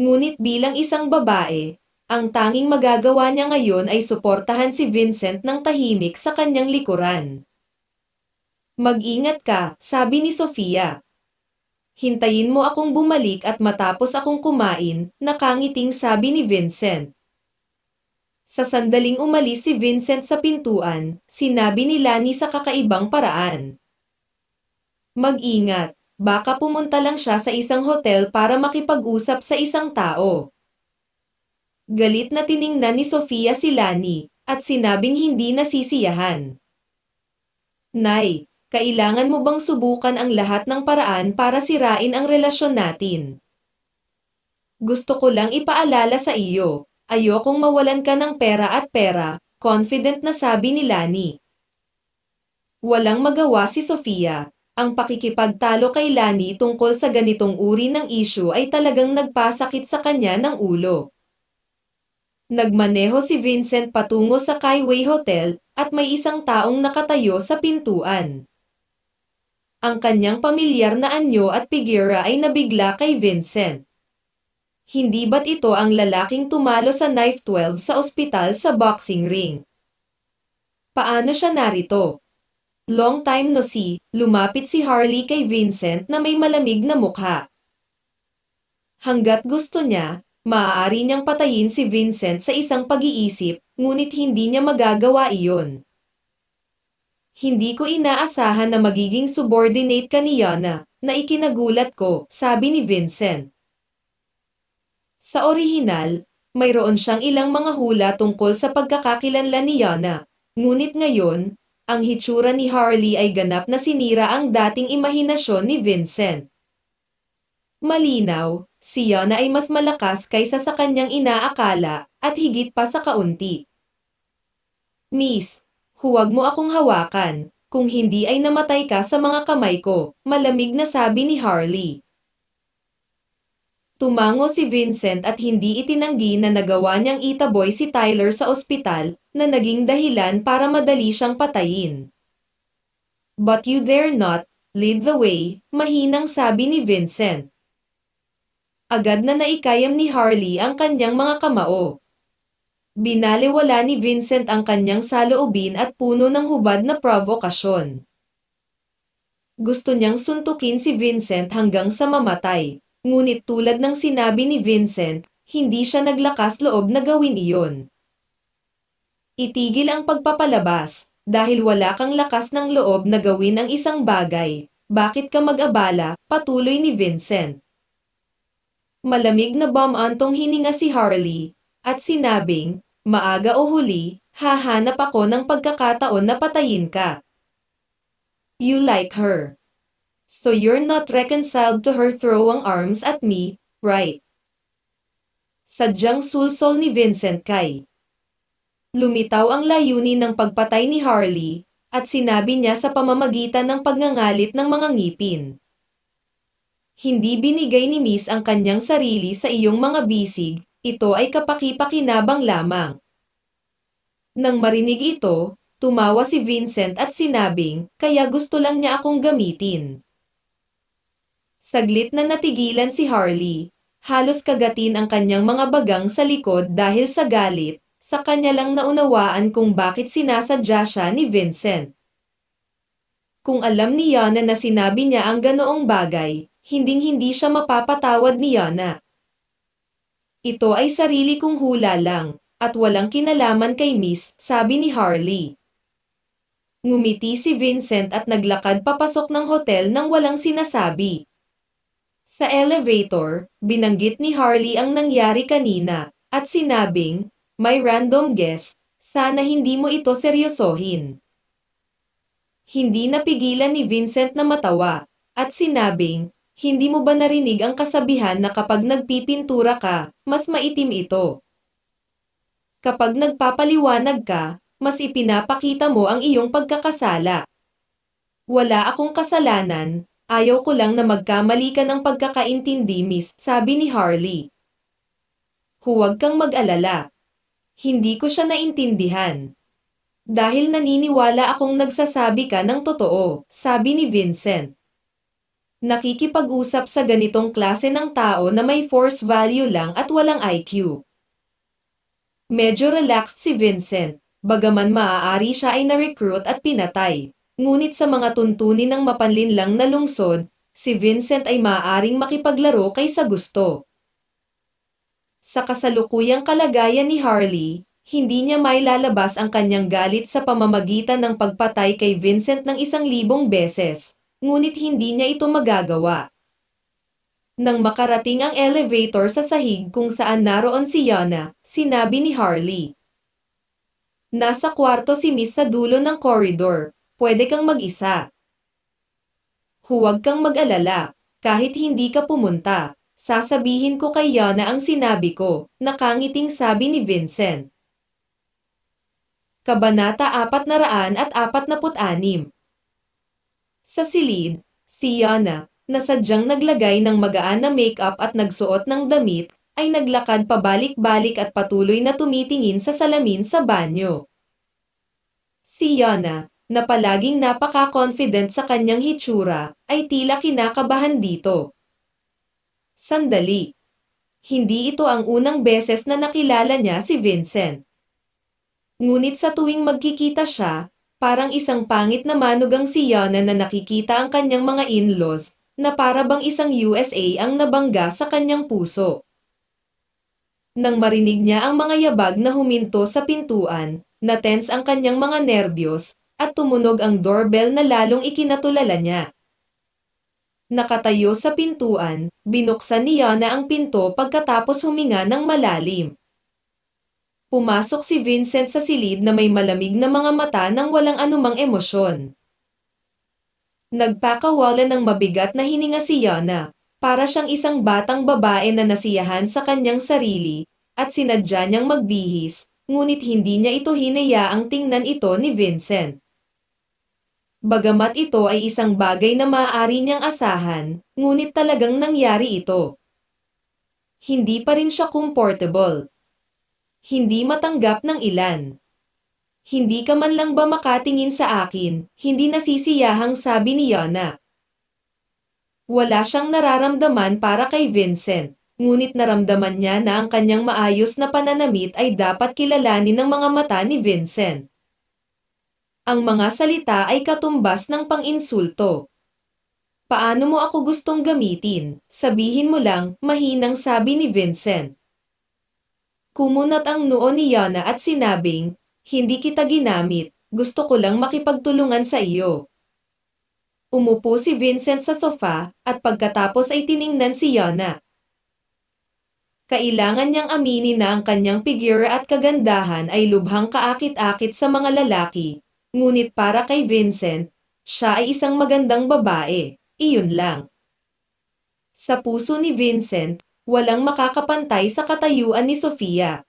Ngunit bilang isang babae, ang tanging magagawa niya ngayon ay suportahan si Vincent ng tahimik sa kanyang likuran. Mag-ingat ka, sabi ni Sofia. Hintayin mo akong bumalik at matapos akong kumain, nakangiting sabi ni Vincent. Sa sandaling umalis si Vincent sa pintuan, sinabi ni Lani sa kakaibang paraan. Mag-ingat, baka pumunta lang siya sa isang hotel para makipag-usap sa isang tao. Galit na tiningnan ni Sofia si Lani, at sinabing hindi nasisiyahan. Nay, kailangan mo bang subukan ang lahat ng paraan para sirain ang relasyon natin? Gusto ko lang ipaalala sa iyo, ayokong mawalan ka ng pera at pera, confident na sabi ni Lani. Walang magawa si Sofia, ang pakikipagtalo kay Lani tungkol sa ganitong uri ng issue ay talagang nagpasakit sa kanya ng ulo. Nagmaneho si Vincent patungo sa Kaiway Hotel at may isang taong nakatayo sa pintuan. Ang kanyang pamilyar na anyo at pigira ay nabigla kay Vincent. Hindi ba't ito ang lalaking tumalo sa knife 12 sa ospital sa boxing ring? Paano siya narito? Long time no see, lumapit si Harley kay Vincent na may malamig na mukha. Hanggat gusto niya, maaari niyang patayin si Vincent sa isang pag-iisip, ngunit hindi niya magagawa iyon. Hindi ko inaasahan na magiging subordinate ka ni Yana, na ikinagulat ko, sabi ni Vincent. Sa orihinal, mayroon siyang ilang mga hula tungkol sa pagkakakilanlan ni Yana. Ngunit ngayon, ang hitsura ni Harley ay ganap na sinira ang dating imahinasyon ni Vincent. Malinaw, siya na ay mas malakas kaysa sa kanyang inaakala at higit pa sa kaunti. Miss, huwag mo akong hawakan, kung hindi ay namatay ka sa mga kamay ko, malamig na sabi ni Harley. Tumango si Vincent at hindi itinanggi na nagawa niyang itaboy si Tyler sa ospital na naging dahilan para madali siyang patayin. But you dare not, lead the way, mahinang sabi ni Vincent agad na naikayam ni Harley ang kanyang mga kamao. Binaliwala ni Vincent ang kanyang saloobin at puno ng hubad na provokasyon. Gusto niyang suntukin si Vincent hanggang sa mamatay, ngunit tulad ng sinabi ni Vincent, hindi siya naglakas loob na gawin iyon. Itigil ang pagpapalabas, dahil wala kang lakas ng loob na gawin ang isang bagay, bakit ka mag-abala, patuloy ni Vincent. Malamig na bamantong hininga si Harley, at sinabing, maaga o huli, hahanap ako ng pagkakataon na patayin ka. You like her. So you're not reconciled to her throwing arms at me, right? Sadyang sulsol ni Vincent kay. Lumitaw ang layunin ng pagpatay ni Harley, at sinabi niya sa pamamagitan ng pagngangalit ng mga ngipin. Hindi binigay ni Miss ang kanyang sarili sa iyong mga bisig, ito ay kapakipakinabang lamang. Nang marinig ito, tumawa si Vincent at sinabing, kaya gusto lang niya akong gamitin. Saglit na natigilan si Harley, halos kagatin ang kanyang mga bagang sa likod dahil sa galit, sa kanya lang naunawaan kung bakit sinasadya siya ni Vincent. Kung alam niya na sinabi niya ang ganoong bagay, hinding-hindi siya mapapatawad ni Yana. Ito ay sarili kong hula lang, at walang kinalaman kay Miss, sabi ni Harley. Ngumiti si Vincent at naglakad papasok ng hotel nang walang sinasabi. Sa elevator, binanggit ni Harley ang nangyari kanina, at sinabing, may random guest, sana hindi mo ito seryosohin. Hindi napigilan ni Vincent na matawa, at sinabing, hindi mo ba narinig ang kasabihan na kapag nagpipintura ka, mas maitim ito? Kapag nagpapaliwanag ka, mas ipinapakita mo ang iyong pagkakasala. Wala akong kasalanan, ayaw ko lang na magkamali ka ng pagkakaintindi miss, sabi ni Harley. Huwag kang mag-alala. Hindi ko siya naintindihan. Dahil naniniwala akong nagsasabi ka ng totoo, sabi ni Vincent nakikipag-usap sa ganitong klase ng tao na may force value lang at walang IQ. Medyo relaxed si Vincent, bagaman maaari siya ay na-recruit at pinatay. Ngunit sa mga tuntunin ng mapanlinlang na lungsod, si Vincent ay maaaring makipaglaro kaysa gusto. Sa kasalukuyang kalagayan ni Harley, hindi niya may lalabas ang kanyang galit sa pamamagitan ng pagpatay kay Vincent ng isang libong beses ngunit hindi niya ito magagawa. Nang makarating ang elevator sa sahig kung saan naroon si Yana, sinabi ni Harley. Nasa kwarto si Miss sa dulo ng corridor, pwede kang mag-isa. Huwag kang mag-alala, kahit hindi ka pumunta, sasabihin ko kay Yana ang sinabi ko, nakangiting sabi ni Vincent. Kabanata 446 sa silid, si Yana, na sadyang naglagay ng magaan na makeup at nagsuot ng damit, ay naglakad pabalik-balik at patuloy na tumitingin sa salamin sa banyo. Si Yana, na palaging napaka-confident sa kanyang hitsura, ay tila kinakabahan dito. Sandali. Hindi ito ang unang beses na nakilala niya si Vincent. Ngunit sa tuwing magkikita siya, Parang isang pangit na manugang si Yana na nakikita ang kanyang mga in-laws, na para bang isang USA ang nabangga sa kanyang puso. Nang marinig niya ang mga yabag na huminto sa pintuan, natense ang kanyang mga nerbiyos, at tumunog ang doorbell na lalong ikinatulala niya. Nakatayo sa pintuan, binuksan ni Yana ang pinto pagkatapos huminga ng malalim. Pumasok si Vincent sa silid na may malamig na mga mata nang walang anumang emosyon. Nagpakawala ng mabigat na hininga si Yana, para siyang isang batang babae na nasiyahan sa kanyang sarili, at sinadya niyang magbihis, ngunit hindi niya ito hinayaang tingnan ito ni Vincent. Bagamat ito ay isang bagay na maaari niyang asahan, ngunit talagang nangyari ito. Hindi pa rin siya comfortable, hindi matanggap ng ilan. Hindi ka man lang ba makatingin sa akin, hindi nasisiyahang sabi ni Yana. Wala siyang nararamdaman para kay Vincent, ngunit naramdaman niya na ang kanyang maayos na pananamit ay dapat kilalanin ng mga mata ni Vincent. Ang mga salita ay katumbas ng panginsulto. Paano mo ako gustong gamitin? Sabihin mo lang, mahinang sabi ni Vincent. Kumunot ang noo ni Yana at sinabing, Hindi kita ginamit, gusto ko lang makipagtulungan sa iyo. Umupo si Vincent sa sofa at pagkatapos ay tiningnan si Yana. Kailangan niyang aminin na ang kanyang figure at kagandahan ay lubhang kaakit-akit sa mga lalaki, ngunit para kay Vincent, siya ay isang magandang babae, iyon lang. Sa puso ni Vincent, walang makakapantay sa katayuan ni Sofia.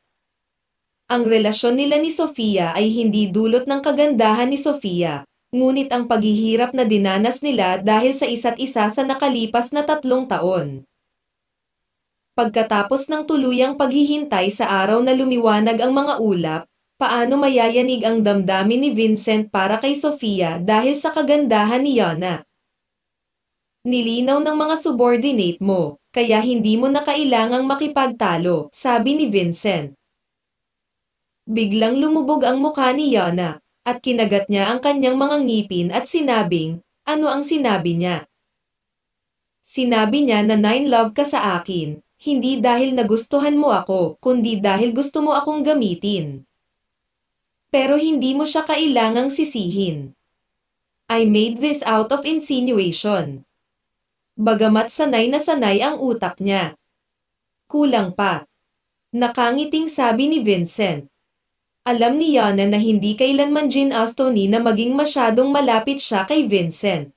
Ang relasyon nila ni Sofia ay hindi dulot ng kagandahan ni Sofia, ngunit ang paghihirap na dinanas nila dahil sa isa't isa sa nakalipas na tatlong taon. Pagkatapos ng tuluyang paghihintay sa araw na lumiwanag ang mga ulap, paano mayayanig ang damdamin ni Vincent para kay Sofia dahil sa kagandahan ni Yana? Nilinaw ng mga subordinate mo, kaya hindi mo na kailangang makipagtalo, sabi ni Vincent. Biglang lumubog ang mukha ni Yana, at kinagat niya ang kanyang mga ngipin at sinabing, ano ang sinabi niya? Sinabi niya na nine love ka sa akin, hindi dahil nagustuhan mo ako, kundi dahil gusto mo akong gamitin. Pero hindi mo siya kailangang sisihin. I made this out of insinuation bagamat sanay na sanay ang utak niya. Kulang pa. Nakangiting sabi ni Vincent. Alam ni Yana na hindi kailanman Jean Astoni na maging masyadong malapit siya kay Vincent.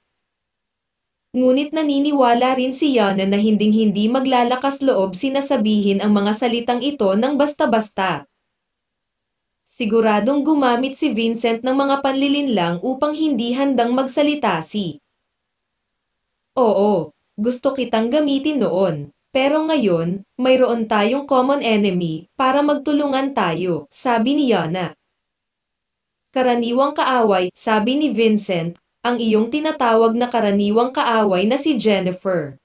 Ngunit naniniwala rin si Yana na hinding-hindi maglalakas loob sinasabihin ang mga salitang ito ng basta-basta. Siguradong gumamit si Vincent ng mga panlilinlang upang hindi handang magsalita si Oo, gusto kitang gamitin noon. Pero ngayon, mayroon tayong common enemy para magtulungan tayo, sabi ni Yana. Karaniwang kaaway, sabi ni Vincent, ang iyong tinatawag na karaniwang kaaway na si Jennifer.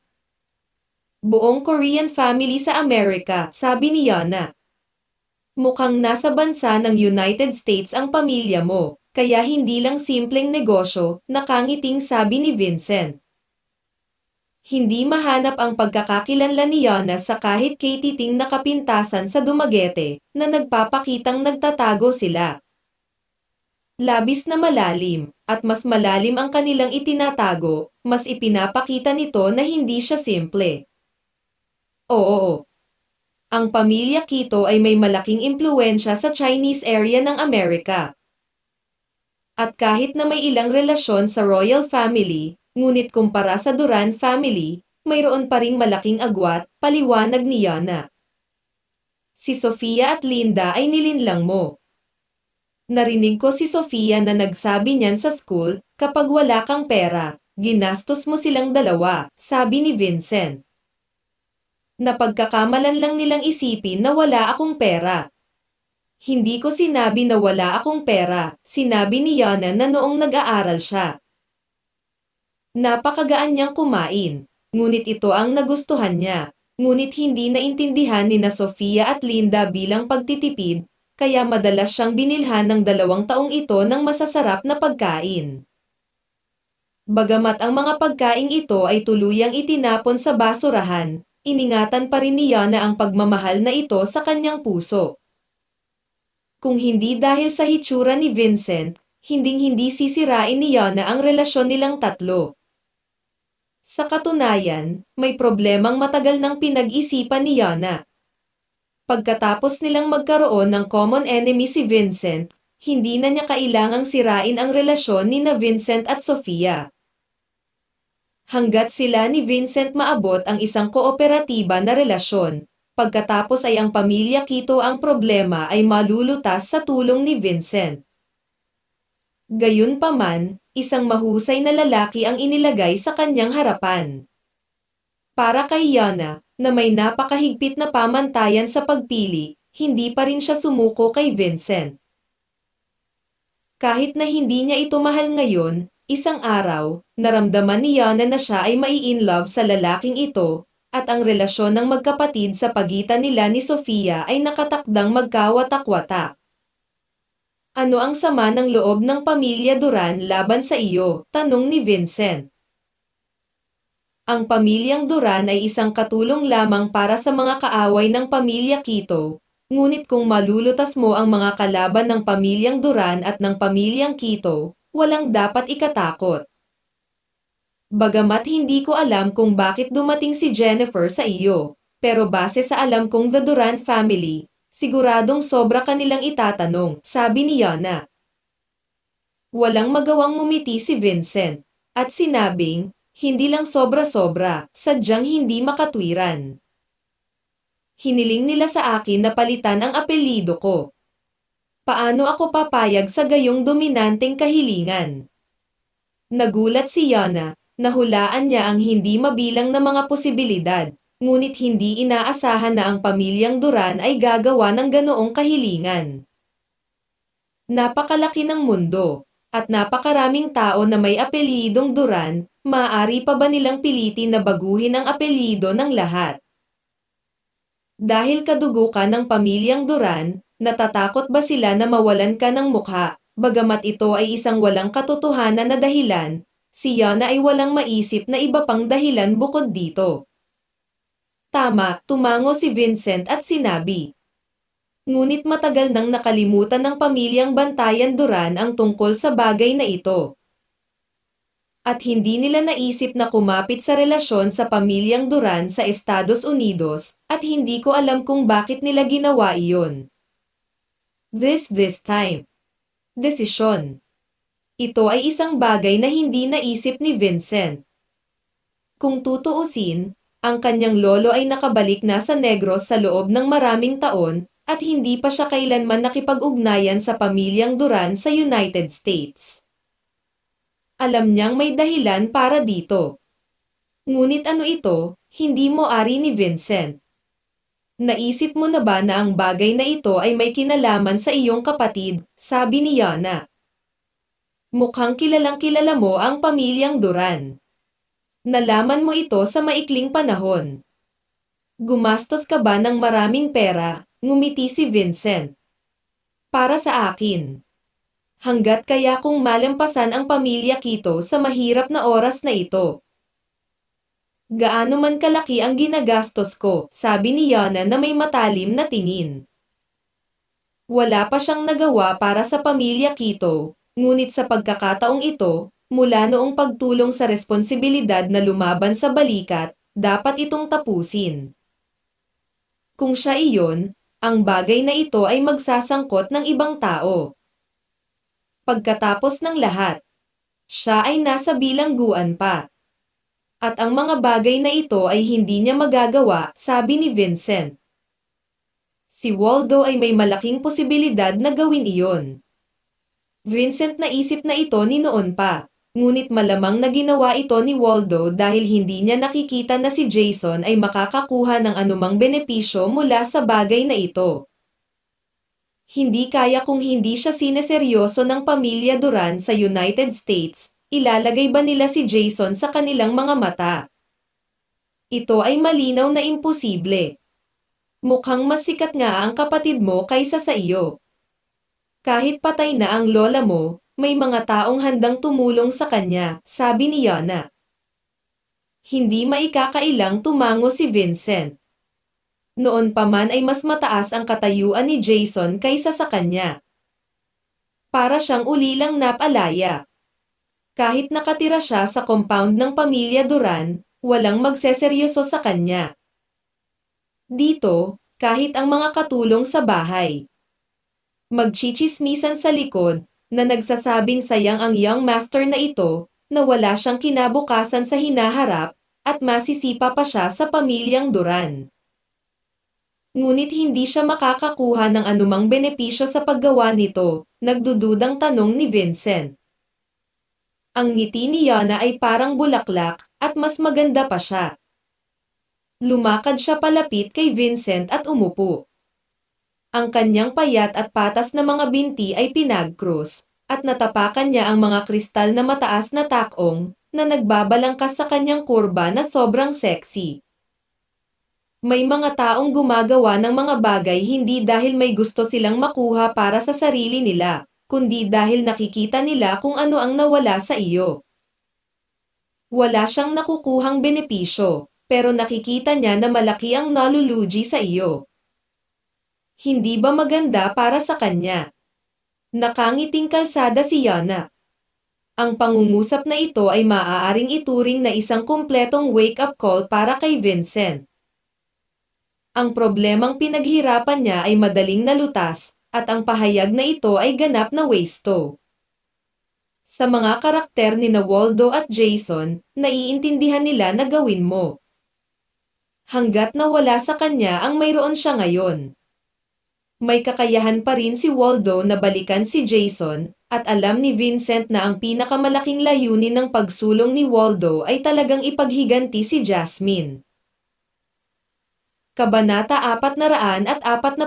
Buong Korean family sa Amerika, sabi ni Yana. Mukhang nasa bansa ng United States ang pamilya mo, kaya hindi lang simpleng negosyo, nakangiting sabi ni Vincent. Hindi mahanap ang pagkakakilanlan ni Yana sa kahit kay titing nakapintasan sa Dumaguete na nagpapakitang nagtatago sila. Labis na malalim, at mas malalim ang kanilang itinatago, mas ipinapakita nito na hindi siya simple. Oo. Ang pamilya Kito ay may malaking impluensya sa Chinese area ng Amerika. At kahit na may ilang relasyon sa royal family, ngunit kumpara sa Duran family, mayroon pa ring malaking agwat, paliwanag ni Yana. Si Sofia at Linda ay nilinlang mo. Narinig ko si Sofia na nagsabi niyan sa school, kapag wala kang pera, ginastos mo silang dalawa, sabi ni Vincent. Napagkakamalan lang nilang isipin na wala akong pera, hindi ko sinabi na wala akong pera, sinabi ni Yana na noong nag-aaral siya. Napakagaan niyang kumain, ngunit ito ang nagustuhan niya. Ngunit hindi naintindihan ni na Sofia at Linda bilang pagtitipid, kaya madalas siyang binilhan ng dalawang taong ito ng masasarap na pagkain. Bagamat ang mga pagkain ito ay tuluyang itinapon sa basurahan, iningatan pa rin niya na ang pagmamahal na ito sa kanyang puso. Kung hindi dahil sa hitsura ni Vincent, hinding-hindi sisirain niya na ang relasyon nilang tatlo. Sa katunayan, may problemang matagal nang pinag-isipan ni Yana. Pagkatapos nilang magkaroon ng common enemy si Vincent, hindi na niya kailangang sirain ang relasyon ni na Vincent at Sofia. Hanggat sila ni Vincent maabot ang isang kooperatiba na relasyon, pagkatapos ay ang pamilya Kito ang problema ay malulutas sa tulong ni Vincent. Gayunpaman, isang mahusay na lalaki ang inilagay sa kanyang harapan. Para kay Yana, na may napakahigpit na pamantayan sa pagpili, hindi pa rin siya sumuko kay Vincent. Kahit na hindi niya ito mahal ngayon, isang araw, naramdaman ni Yana na siya ay mai love sa lalaking ito, at ang relasyon ng magkapatid sa pagitan nila ni Sofia ay nakatakdang magkawatak-watak. Ano ang sama ng loob ng pamilya Duran laban sa iyo? Tanong ni Vincent. Ang pamilyang Duran ay isang katulong lamang para sa mga kaaway ng pamilya Quito, ngunit kung malulutas mo ang mga kalaban ng pamilyang Duran at ng pamilyang Quito, walang dapat ikatakot. Bagamat hindi ko alam kung bakit dumating si Jennifer sa iyo, pero base sa alam kong the Durant family, siguradong sobra kanilang itatanong, sabi ni Yana. Walang magawang mumiti si Vincent, at sinabing, hindi lang sobra-sobra, sadyang hindi makatwiran. Hiniling nila sa akin na palitan ang apelido ko. Paano ako papayag sa gayong dominanteng kahilingan? Nagulat si Yana, nahulaan niya ang hindi mabilang na mga posibilidad, ngunit hindi inaasahan na ang pamilyang Duran ay gagawa ng ganoong kahilingan. Napakalaki ng mundo, at napakaraming tao na may apelidong Duran, maaari pa ba nilang pilitin na baguhin ang apelido ng lahat? Dahil kadugo ka ng pamilyang Duran, natatakot ba sila na mawalan ka ng mukha, bagamat ito ay isang walang katotohanan na dahilan, siya na ay walang maisip na iba pang dahilan bukod dito. Tama, tumango si Vincent at sinabi. Ngunit matagal nang nakalimutan ng pamilyang Bantayan Duran ang tungkol sa bagay na ito. At hindi nila naisip na kumapit sa relasyon sa pamilyang Duran sa Estados Unidos, at hindi ko alam kung bakit nila ginawa iyon. This this time. Desisyon. Ito ay isang bagay na hindi naisip ni Vincent. Kung tutuusin, ang kanyang lolo ay nakabalik na sa Negros sa loob ng maraming taon at hindi pa siya kailanman nakipag-ugnayan sa pamilyang Duran sa United States. Alam niyang may dahilan para dito. Ngunit ano ito, hindi mo ari ni Vincent. Naisip mo na ba na ang bagay na ito ay may kinalaman sa iyong kapatid, sabi ni Yana. Mukhang kilalang kilala mo ang pamilyang Duran. Nalaman mo ito sa maikling panahon. Gumastos ka ba ng maraming pera? Ngumiti si Vincent. Para sa akin. Hanggat kaya kong malampasan ang pamilya Kito sa mahirap na oras na ito. Gaano man kalaki ang ginagastos ko, sabi ni Yana na may matalim na tingin. Wala pa siyang nagawa para sa pamilya Kito, ngunit sa pagkakataong ito, mula noong pagtulong sa responsibilidad na lumaban sa balikat, dapat itong tapusin. Kung siya iyon, ang bagay na ito ay magsasangkot ng ibang tao. Pagkatapos ng lahat, siya ay nasa bilangguan pa. At ang mga bagay na ito ay hindi niya magagawa, sabi ni Vincent. Si Waldo ay may malaking posibilidad na gawin iyon. Vincent naisip na ito ni noon pa ngunit malamang na ginawa ito ni Waldo dahil hindi niya nakikita na si Jason ay makakakuha ng anumang benepisyo mula sa bagay na ito. Hindi kaya kung hindi siya sineseryoso ng pamilya Duran sa United States, ilalagay ba nila si Jason sa kanilang mga mata? Ito ay malinaw na imposible. Mukhang mas sikat nga ang kapatid mo kaysa sa iyo. Kahit patay na ang lola mo, may mga taong handang tumulong sa kanya, sabi ni Yana. Hindi maikakailang tumango si Vincent. Noon pa man ay mas mataas ang katayuan ni Jason kaysa sa kanya. Para siyang ulilang napalaya. Kahit nakatira siya sa compound ng pamilya Duran, walang magseseryoso sa kanya. Dito, kahit ang mga katulong sa bahay. Magchichismisan sa likod, na nagsasabing sayang ang young master na ito, na wala siyang kinabukasan sa hinaharap, at masisipa pa siya sa pamilyang Duran. Ngunit hindi siya makakakuha ng anumang benepisyo sa paggawa nito, nagdududang tanong ni Vincent. Ang ngiti ni Yana ay parang bulaklak, at mas maganda pa siya. Lumakad siya palapit kay Vincent at umupo. Ang kanyang payat at patas na mga binti ay pinagkrus, at natapakan niya ang mga kristal na mataas na takong, na nagbabalangkas sa kanyang kurba na sobrang sexy. May mga taong gumagawa ng mga bagay hindi dahil may gusto silang makuha para sa sarili nila, kundi dahil nakikita nila kung ano ang nawala sa iyo. Wala siyang nakukuhang benepisyo, pero nakikita niya na malaki ang nalulugi sa iyo. Hindi ba maganda para sa kanya? Nakangiting kalsada si Yana. Ang pangungusap na ito ay maaaring ituring na isang kumpletong wake-up call para kay Vincent. Ang problemang pinaghirapan niya ay madaling nalutas, at ang pahayag na ito ay ganap na wasto. Sa mga karakter ni na Waldo at Jason, naiintindihan nila na gawin mo. Hanggat nawala sa kanya ang mayroon siya ngayon may kakayahan pa rin si Waldo na balikan si Jason, at alam ni Vincent na ang pinakamalaking layunin ng pagsulong ni Waldo ay talagang ipaghiganti si Jasmine. Kabanata 447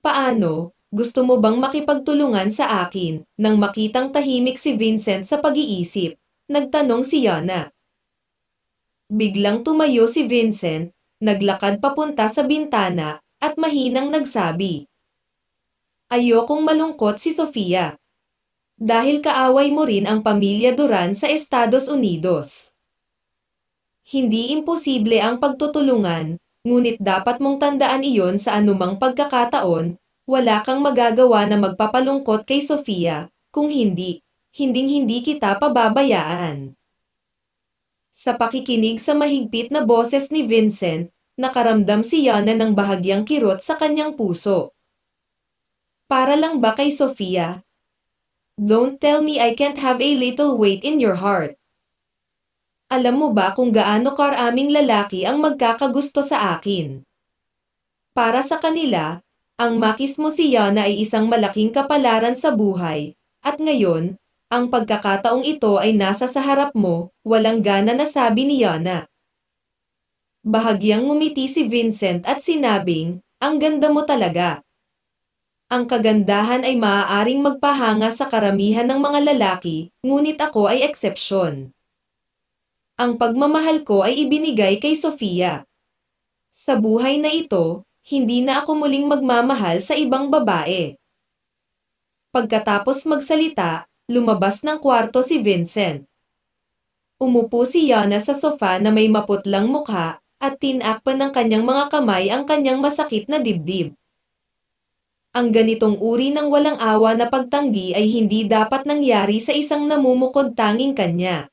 Paano, gusto mo bang makipagtulungan sa akin, nang makitang tahimik si Vincent sa pag-iisip? Nagtanong si Yana. Biglang tumayo si Vincent, naglakad papunta sa bintana, at mahinang nagsabi. Ayokong malungkot si Sofia. Dahil kaaway mo rin ang pamilya Duran sa Estados Unidos. Hindi imposible ang pagtutulungan, ngunit dapat mong tandaan iyon sa anumang pagkakataon, wala kang magagawa na magpapalungkot kay Sofia, kung hindi, hinding-hindi kita pababayaan. Sa pakikinig sa mahigpit na boses ni Vincent, nakaramdam si Yana ng bahagyang kirot sa kanyang puso. Para lang ba kay Sofia? Don't tell me I can't have a little weight in your heart. Alam mo ba kung gaano karaming lalaki ang magkakagusto sa akin? Para sa kanila, ang makismo si Yana ay isang malaking kapalaran sa buhay, at ngayon, ang pagkakataong ito ay nasa sa harap mo, walang gana na sabi ni Yana. Bahagyang ngumiti si Vincent at sinabing, ang ganda mo talaga. Ang kagandahan ay maaaring magpahanga sa karamihan ng mga lalaki, ngunit ako ay eksepsyon. Ang pagmamahal ko ay ibinigay kay Sofia. Sa buhay na ito, hindi na ako muling magmamahal sa ibang babae. Pagkatapos magsalita, lumabas ng kwarto si Vincent. Umupo si Yana sa sofa na may maputlang mukha, at tinakpan ng kanyang mga kamay ang kanyang masakit na dibdib. Ang ganitong uri ng walang awa na pagtanggi ay hindi dapat nangyari sa isang namumukod tanging kanya.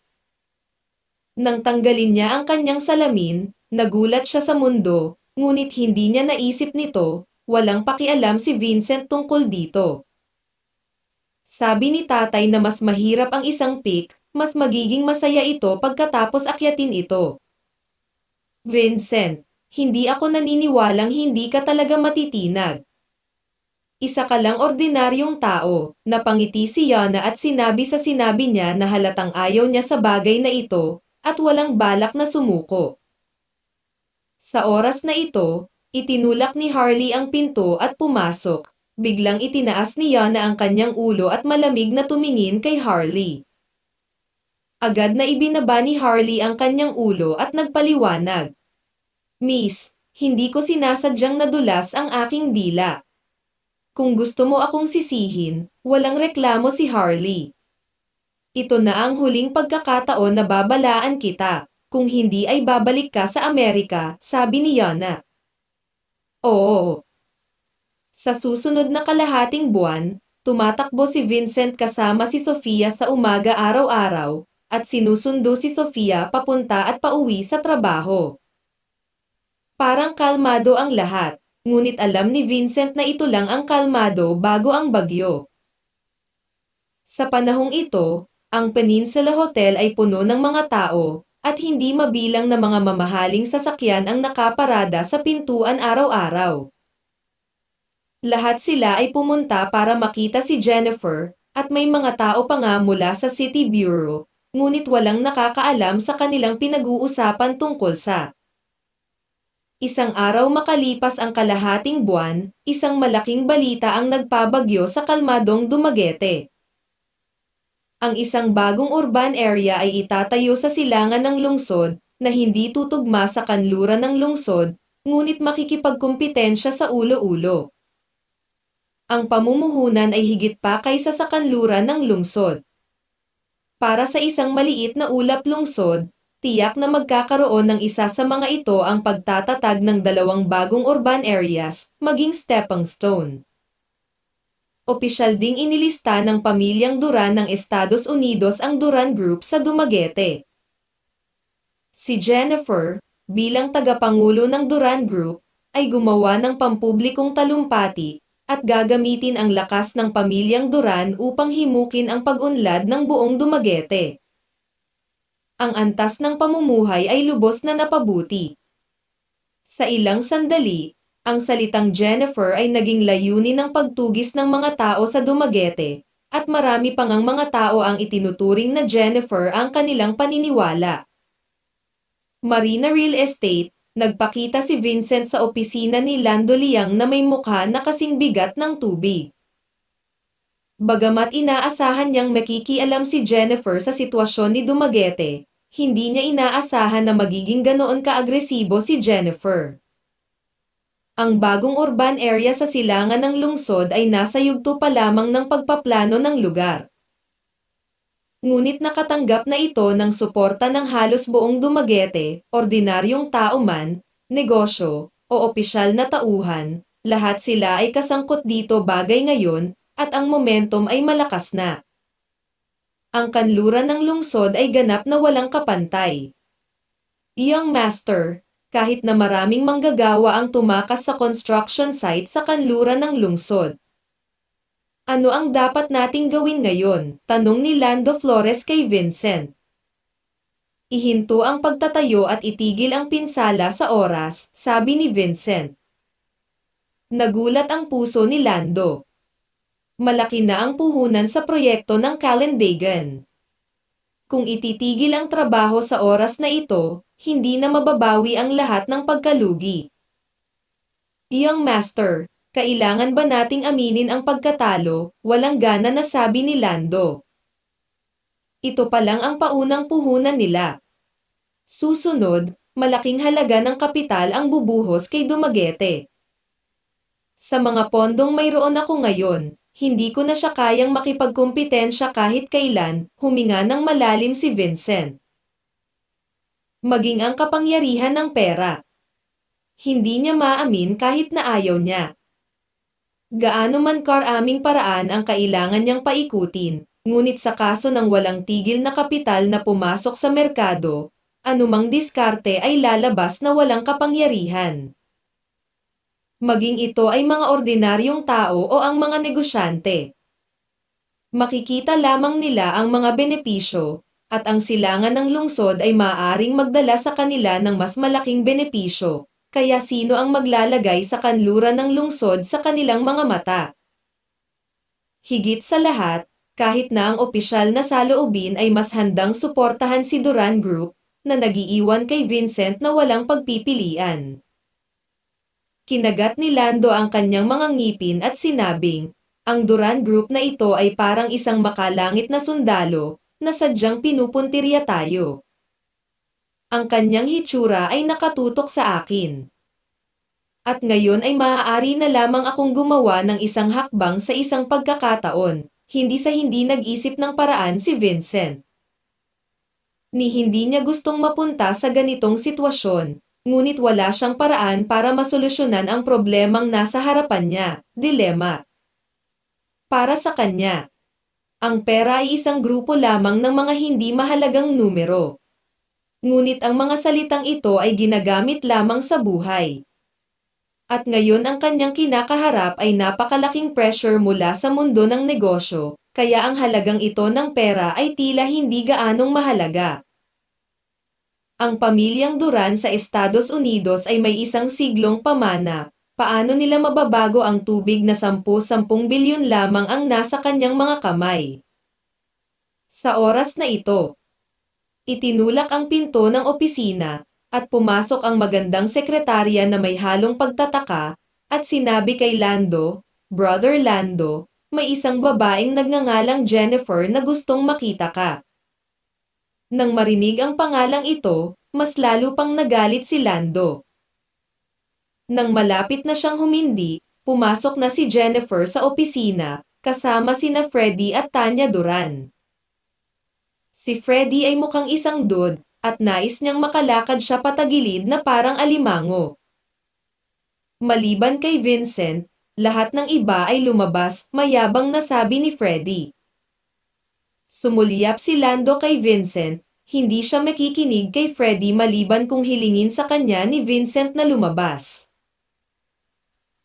Nang tanggalin niya ang kanyang salamin, nagulat siya sa mundo, ngunit hindi niya naisip nito, walang pakialam si Vincent tungkol dito. Sabi ni tatay na mas mahirap ang isang pick, mas magiging masaya ito pagkatapos akyatin ito. Vincent, hindi ako naniniwalang hindi ka talaga matitinag. Isa ka lang ordinaryong tao, napangiti si Yana at sinabi sa sinabi niya na halatang ayaw niya sa bagay na ito, at walang balak na sumuko. Sa oras na ito, itinulak ni Harley ang pinto at pumasok. Biglang itinaas ni Yana ang kanyang ulo at malamig na tumingin kay Harley. Agad na ibinaba ni Harley ang kanyang ulo at nagpaliwanag. Miss, hindi ko sinasadyang nadulas ang aking dila. Kung gusto mo akong sisihin, walang reklamo si Harley. Ito na ang huling pagkakataon na babalaan kita, kung hindi ay babalik ka sa Amerika, sabi ni Yana. Oo. Sa susunod na kalahating buwan, tumatakbo si Vincent kasama si Sofia sa umaga araw-araw, at sinusundo si Sofia papunta at pauwi sa trabaho. Parang kalmado ang lahat, ngunit alam ni Vincent na ito lang ang kalmado bago ang bagyo. Sa panahong ito, ang Peninsula Hotel ay puno ng mga tao, at hindi mabilang na mga mamahaling sasakyan ang nakaparada sa pintuan araw-araw. Lahat sila ay pumunta para makita si Jennifer, at may mga tao pa nga mula sa City Bureau, ngunit walang nakakaalam sa kanilang pinag-uusapan tungkol sa Isang araw makalipas ang kalahating buwan, isang malaking balita ang nagpabagyo sa kalmadong Dumaguete. Ang isang bagong urban area ay itatayo sa silangan ng lungsod na hindi tutugma sa kanluran ng lungsod, ngunit makikipagkumpetensya sa ulo-ulo. Ang pamumuhunan ay higit pa kaysa sa kanluran ng lungsod para sa isang maliit na ulap lungsod, tiyak na magkakaroon ng isa sa mga ito ang pagtatatag ng dalawang bagong urban areas, maging stepping stone. Opisyal ding inilista ng pamilyang Duran ng Estados Unidos ang Duran Group sa Dumaguete. Si Jennifer, bilang tagapangulo ng Duran Group, ay gumawa ng pampublikong talumpati at gagamitin ang lakas ng pamilyang Duran upang himukin ang pag-unlad ng buong Dumaguete. Ang antas ng pamumuhay ay lubos na napabuti. Sa ilang sandali, ang salitang Jennifer ay naging layunin ng pagtugis ng mga tao sa Dumaguete, at marami pang ang mga tao ang itinuturing na Jennifer ang kanilang paniniwala. Marina Real Estate, nagpakita si Vincent sa opisina ni Lando Liang na may mukha na kasing bigat ng tubig. Bagamat inaasahan niyang makikialam si Jennifer sa sitwasyon ni Dumaguete, hindi niya inaasahan na magiging ganoon kaagresibo si Jennifer. Ang bagong urban area sa silangan ng lungsod ay nasa yugto pa lamang ng pagpaplano ng lugar ngunit nakatanggap na ito ng suporta ng halos buong Dumaguete, ordinaryong tao man, negosyo, o opisyal na tauhan, lahat sila ay kasangkot dito bagay ngayon, at ang momentum ay malakas na. Ang kanluran ng lungsod ay ganap na walang kapantay. Iyang master, kahit na maraming manggagawa ang tumakas sa construction site sa kanluran ng lungsod. Ano ang dapat nating gawin ngayon? Tanong ni Lando Flores kay Vincent. Ihinto ang pagtatayo at itigil ang pinsala sa oras, sabi ni Vincent. Nagulat ang puso ni Lando. Malaki na ang puhunan sa proyekto ng Calendagan. Kung ititigil ang trabaho sa oras na ito, hindi na mababawi ang lahat ng pagkalugi. Young Master, kailangan ba nating aminin ang pagkatalo, walang gana na sabi ni Lando. Ito pa lang ang paunang puhunan nila. Susunod, malaking halaga ng kapital ang bubuhos kay Dumaguete. Sa mga pondong mayroon ako ngayon, hindi ko na siya kayang makipagkumpetensya kahit kailan, huminga ng malalim si Vincent. Maging ang kapangyarihan ng pera. Hindi niya maamin kahit na ayaw niya. Gaano man karaming paraan ang kailangan niyang paikutin, ngunit sa kaso ng walang tigil na kapital na pumasok sa merkado, anumang diskarte ay lalabas na walang kapangyarihan. Maging ito ay mga ordinaryong tao o ang mga negosyante. Makikita lamang nila ang mga benepisyo, at ang silangan ng lungsod ay maaring magdala sa kanila ng mas malaking benepisyo kaya sino ang maglalagay sa kanluran ng lungsod sa kanilang mga mata? Higit sa lahat, kahit na ang opisyal na saloobin ay mas handang suportahan si Duran Group, na nagiiwan kay Vincent na walang pagpipilian. Kinagat ni Lando ang kanyang mga ngipin at sinabing, ang Duran Group na ito ay parang isang makalangit na sundalo, na sadyang pinupuntirya tayo. Ang kanyang hitsura ay nakatutok sa akin. At ngayon ay maaari na lamang akong gumawa ng isang hakbang sa isang pagkakataon, hindi sa hindi nag-isip ng paraan si Vincent. Ni hindi niya gustong mapunta sa ganitong sitwasyon, ngunit wala siyang paraan para masolusyonan ang problemang nasa harapan niya, dilema. Para sa kanya, ang pera ay isang grupo lamang ng mga hindi mahalagang numero ngunit ang mga salitang ito ay ginagamit lamang sa buhay. At ngayon ang kanyang kinakaharap ay napakalaking pressure mula sa mundo ng negosyo, kaya ang halagang ito ng pera ay tila hindi gaanong mahalaga. Ang pamilyang Duran sa Estados Unidos ay may isang siglong pamana, paano nila mababago ang tubig na 10-10 bilyon lamang ang nasa kanyang mga kamay. Sa oras na ito, Itinulak ang pinto ng opisina, at pumasok ang magandang sekretarya na may halong pagtataka, at sinabi kay Lando, Brother Lando, may isang babaeng nagngangalang Jennifer na gustong makita ka. Nang marinig ang pangalang ito, mas lalo pang nagalit si Lando. Nang malapit na siyang humindi, pumasok na si Jennifer sa opisina, kasama sina Freddy at Tanya Duran. Si Freddy ay mukhang isang dude, at nais niyang makalakad siya patagilid na parang alimango. Maliban kay Vincent, lahat ng iba ay lumabas, mayabang nasabi ni Freddy. Sumuliyap si Lando kay Vincent, hindi siya makikinig kay Freddy maliban kung hilingin sa kanya ni Vincent na lumabas.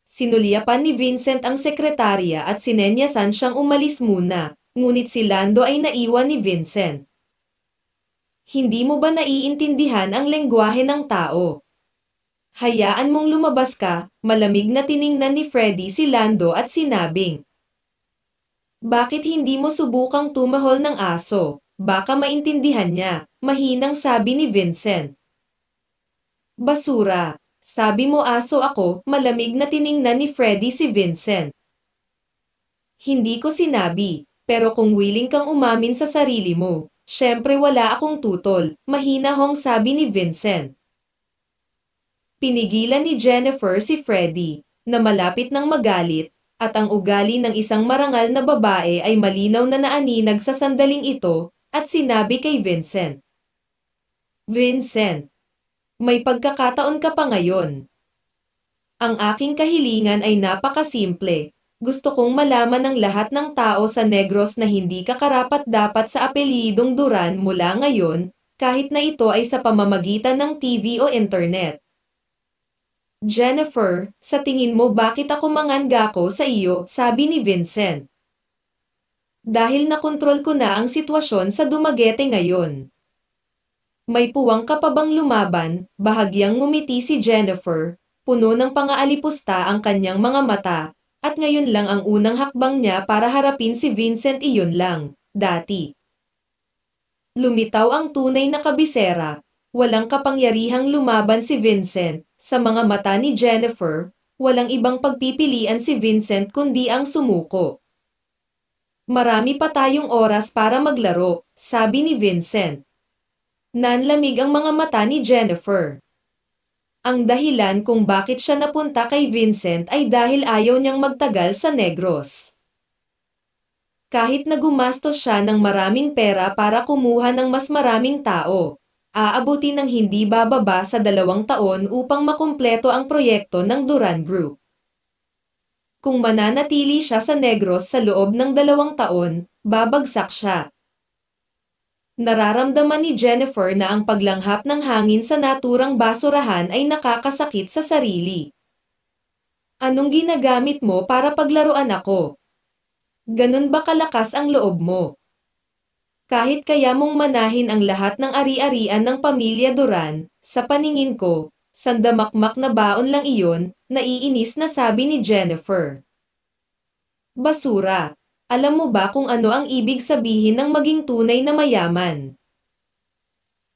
Sinuliyapan ni Vincent ang sekretarya at sinenyasan siyang umalis muna, ngunit si Lando ay naiwan ni Vincent. Hindi mo ba naiintindihan ang lengguwahe ng tao? Hayaan mong lumabas ka, malamig na tiningnan ni Freddy si Lando at sinabing. Bakit hindi mo subukang tumahol ng aso? Baka maintindihan niya, mahinang sabi ni Vincent. Basura, sabi mo aso ako, malamig na tiningnan ni Freddy si Vincent. Hindi ko sinabi, pero kung willing kang umamin sa sarili mo, Siyempre wala akong tutol, mahina hong sabi ni Vincent. Pinigilan ni Jennifer si Freddy, na malapit ng magalit, at ang ugali ng isang marangal na babae ay malinaw na naaninag sa sandaling ito, at sinabi kay Vincent. Vincent, may pagkakataon ka pa ngayon. Ang aking kahilingan ay napakasimple, gusto kong malaman ng lahat ng tao sa Negros na hindi kakarapat dapat sa apelyidong Duran mula ngayon, kahit na ito ay sa pamamagitan ng TV o internet. Jennifer, sa tingin mo bakit ako manganga ko sa iyo, sabi ni Vincent. Dahil nakontrol ko na ang sitwasyon sa Dumaguete ngayon. May puwang ka pa bang lumaban? Bahagyang ngumiti si Jennifer, puno ng pangaalipusta ang kanyang mga mata, at ngayon lang ang unang hakbang niya para harapin si Vincent iyon lang, dati. Lumitaw ang tunay na kabisera, walang kapangyarihang lumaban si Vincent, sa mga mata ni Jennifer, walang ibang pagpipilian si Vincent kundi ang sumuko. Marami pa tayong oras para maglaro, sabi ni Vincent. Nanlamig ang mga mata ni Jennifer. Ang dahilan kung bakit siya napunta kay Vincent ay dahil ayaw niyang magtagal sa Negros. Kahit na gumastos siya ng maraming pera para kumuha ng mas maraming tao, aabuti ng hindi bababa sa dalawang taon upang makumpleto ang proyekto ng Duran Group. Kung mananatili siya sa Negros sa loob ng dalawang taon, babagsak siya, Nararamdaman ni Jennifer na ang paglanghap ng hangin sa naturang basurahan ay nakakasakit sa sarili. Anong ginagamit mo para paglaruan ako? Ganun ba kalakas ang loob mo? Kahit kaya mong manahin ang lahat ng ari-arian ng pamilya Duran, sa paningin ko, sandamakmak na baon lang iyon, naiinis na sabi ni Jennifer. Basura, alam mo ba kung ano ang ibig sabihin ng maging tunay na mayaman?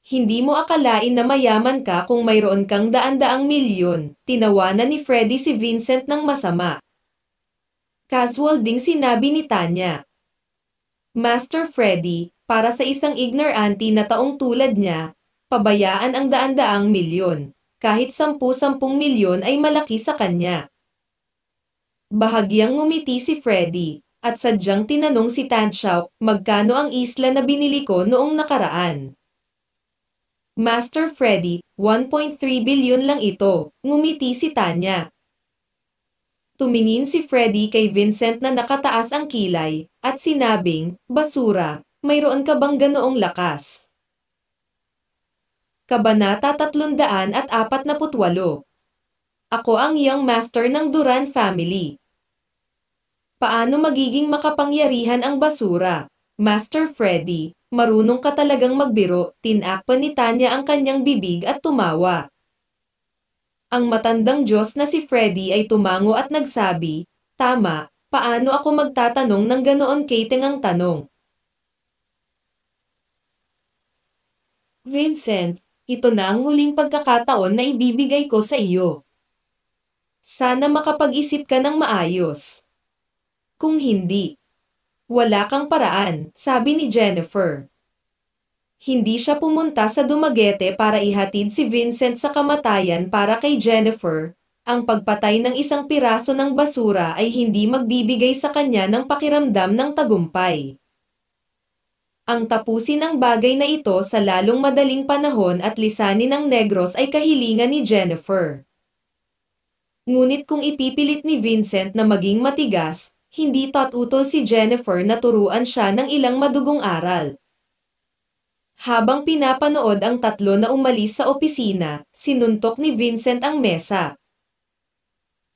Hindi mo akalain na mayaman ka kung mayroon kang daan-daang milyon, tinawanan ni Freddy si Vincent ng masama. Casual ding sinabi ni Tanya. Master Freddy, para sa isang ignorante na taong tulad niya, pabayaan ang daan-daang milyon, kahit sampu-sampung milyon ay malaki sa kanya. Bahagyang ngumiti si Freddy, at sadyang tinanong si Tan Shao, magkano ang isla na binili ko noong nakaraan. Master Freddy, 1.3 billion lang ito, ngumiti si Tanya. Tumingin si Freddy kay Vincent na nakataas ang kilay, at sinabing, Basura, mayroon ka bang ganoong lakas? Kabanata 348 Ako ang young master ng Duran family. Paano magiging makapangyarihan ang basura? Master Freddy, marunong ka talagang magbiro, tinakpan ni Tanya ang kanyang bibig at tumawa. Ang matandang Diyos na si Freddy ay tumango at nagsabi, Tama, paano ako magtatanong ng ganoon kating ang tanong? Vincent, ito na ang huling pagkakataon na ibibigay ko sa iyo. Sana makapag-isip ka ng maayos. Kung hindi, wala kang paraan, sabi ni Jennifer. Hindi siya pumunta sa Dumaguete para ihatid si Vincent sa kamatayan para kay Jennifer, ang pagpatay ng isang piraso ng basura ay hindi magbibigay sa kanya ng pakiramdam ng tagumpay. Ang tapusin ang bagay na ito sa lalong madaling panahon at lisanin ng negros ay kahilingan ni Jennifer. Ngunit kung ipipilit ni Vincent na maging matigas, hindi tatutol si Jennifer na turuan siya ng ilang madugong aral. Habang pinapanood ang tatlo na umalis sa opisina, sinuntok ni Vincent ang mesa.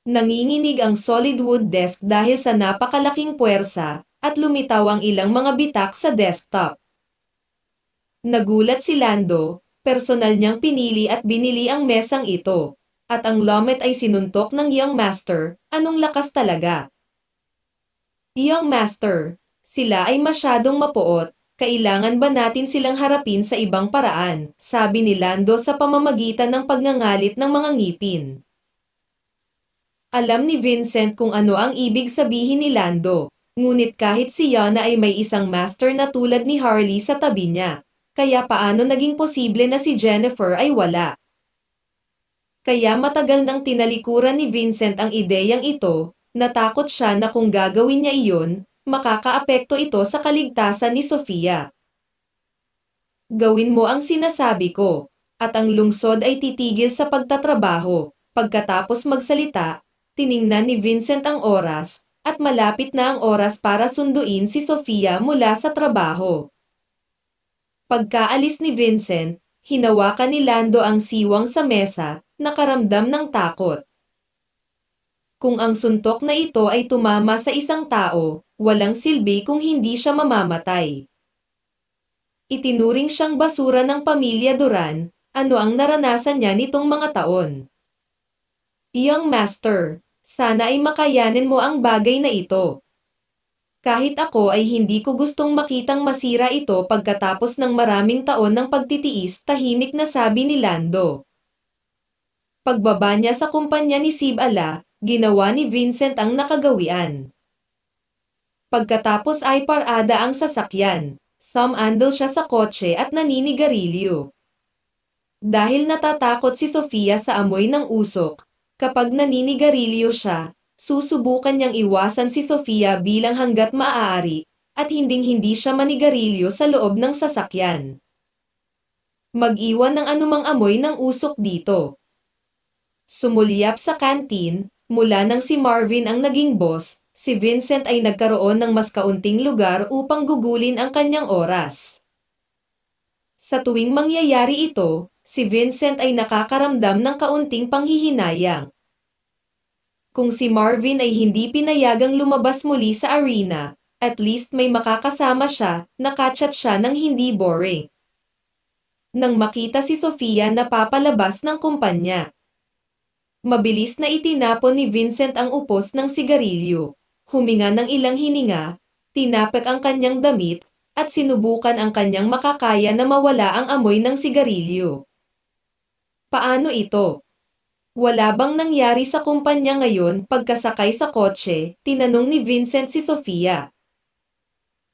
Nanginginig ang solid wood desk dahil sa napakalaking puwersa, at lumitaw ang ilang mga bitak sa desktop. Nagulat si Lando, personal niyang pinili at binili ang mesang ito, at ang lomet ay sinuntok ng young master, anong lakas talaga. Young Master, sila ay masyadong mapuot, kailangan ba natin silang harapin sa ibang paraan, sabi ni Lando sa pamamagitan ng pagngangalit ng mga ngipin. Alam ni Vincent kung ano ang ibig sabihin ni Lando, ngunit kahit si Yana ay may isang master na tulad ni Harley sa tabi niya, kaya paano naging posible na si Jennifer ay wala? Kaya matagal nang tinalikuran ni Vincent ang ideyang ito, Natakot siya na kung gagawin niya iyon, makakaapekto ito sa kaligtasan ni Sofia. Gawin mo ang sinasabi ko, at ang lungsod ay titigil sa pagtatrabaho. Pagkatapos magsalita, tiningnan ni Vincent ang oras, at malapit na ang oras para sunduin si Sofia mula sa trabaho. Pagkaalis ni Vincent, hinawakan ni Lando ang siwang sa mesa, nakaramdam ng takot. Kung ang suntok na ito ay tumama sa isang tao, walang silbi kung hindi siya mamamatay. Itinuring siyang basura ng pamilya Duran, ano ang naranasan niya nitong mga taon. Young Master, sana ay makayanin mo ang bagay na ito. Kahit ako ay hindi ko gustong makitang masira ito pagkatapos ng maraming taon ng pagtitiis, tahimik na sabi ni Lando. Pagbaba niya sa kumpanya ni Sibala, ginawa ni Vincent ang nakagawian. Pagkatapos ay parada ang sasakyan, sumandal siya sa kotse at naninigarilyo. Dahil natatakot si Sofia sa amoy ng usok, kapag naninigarilyo siya, susubukan niyang iwasan si Sofia bilang hanggat maaari, at hinding-hindi siya manigarilyo sa loob ng sasakyan. Mag-iwan ng anumang amoy ng usok dito. Sumulyap sa kantin, Mula nang si Marvin ang naging boss, si Vincent ay nagkaroon ng mas kaunting lugar upang gugulin ang kanyang oras. Sa tuwing mangyayari ito, si Vincent ay nakakaramdam ng kaunting panghihinayang. Kung si Marvin ay hindi pinayagang lumabas muli sa arena, at least may makakasama siya, nakachat siya ng hindi boring. Nang makita si Sofia na papalabas ng kumpanya, Mabilis na itinapon ni Vincent ang upos ng sigarilyo. Huminga ng ilang hininga, tinapak ang kanyang damit, at sinubukan ang kanyang makakaya na mawala ang amoy ng sigarilyo. Paano ito? Wala bang nangyari sa kumpanya ngayon pagkasakay sa kotse? Tinanong ni Vincent si Sofia.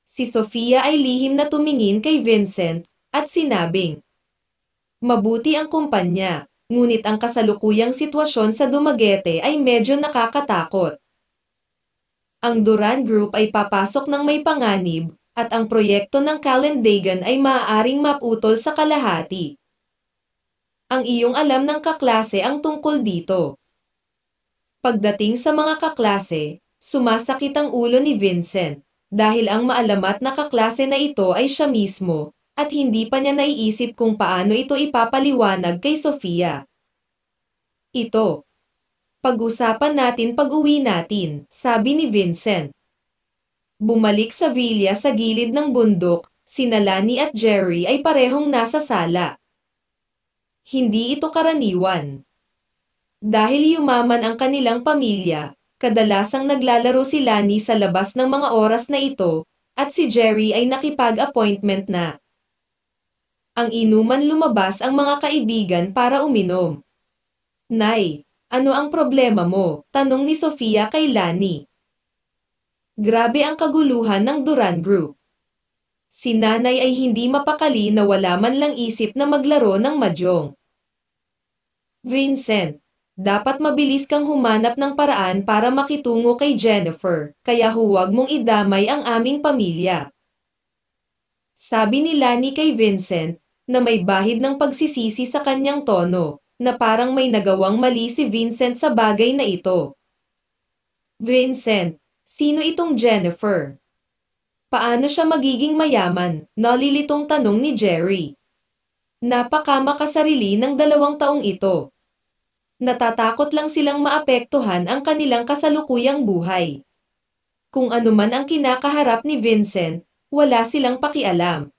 Si Sofia ay lihim na tumingin kay Vincent at sinabing, Mabuti ang kumpanya ngunit ang kasalukuyang sitwasyon sa Dumaguete ay medyo nakakatakot. Ang Duran Group ay papasok ng may panganib, at ang proyekto ng Calendagan ay maaaring maputol sa kalahati. Ang iyong alam ng kaklase ang tungkol dito. Pagdating sa mga kaklase, sumasakit ang ulo ni Vincent, dahil ang maalamat na kaklase na ito ay siya mismo, at hindi pa niya naiisip kung paano ito ipapaliwanag kay Sofia. Ito. Pag-usapan natin pag-uwi natin, sabi ni Vincent. Bumalik sa villa sa gilid ng bundok, sina Lani at Jerry ay parehong nasa sala. Hindi ito karaniwan. Dahil yumaman ang kanilang pamilya, kadalasang naglalaro si Lani sa labas ng mga oras na ito, at si Jerry ay nakipag-appointment na ang inuman lumabas ang mga kaibigan para uminom. Nay, ano ang problema mo? Tanong ni Sofia kay Lani. Grabe ang kaguluhan ng Duran Group. Si nanay ay hindi mapakali na wala man lang isip na maglaro ng majong. Vincent, dapat mabilis kang humanap ng paraan para makitungo kay Jennifer, kaya huwag mong idamay ang aming pamilya. Sabi ni Lani kay Vincent, na may bahid ng pagsisisi sa kanyang tono, na parang may nagawang mali si Vincent sa bagay na ito. Vincent, sino itong Jennifer? Paano siya magiging mayaman? Nalilitong tanong ni Jerry. Napakamakasarili ng dalawang taong ito. Natatakot lang silang maapektuhan ang kanilang kasalukuyang buhay. Kung ano man ang kinakaharap ni Vincent, wala silang pakialam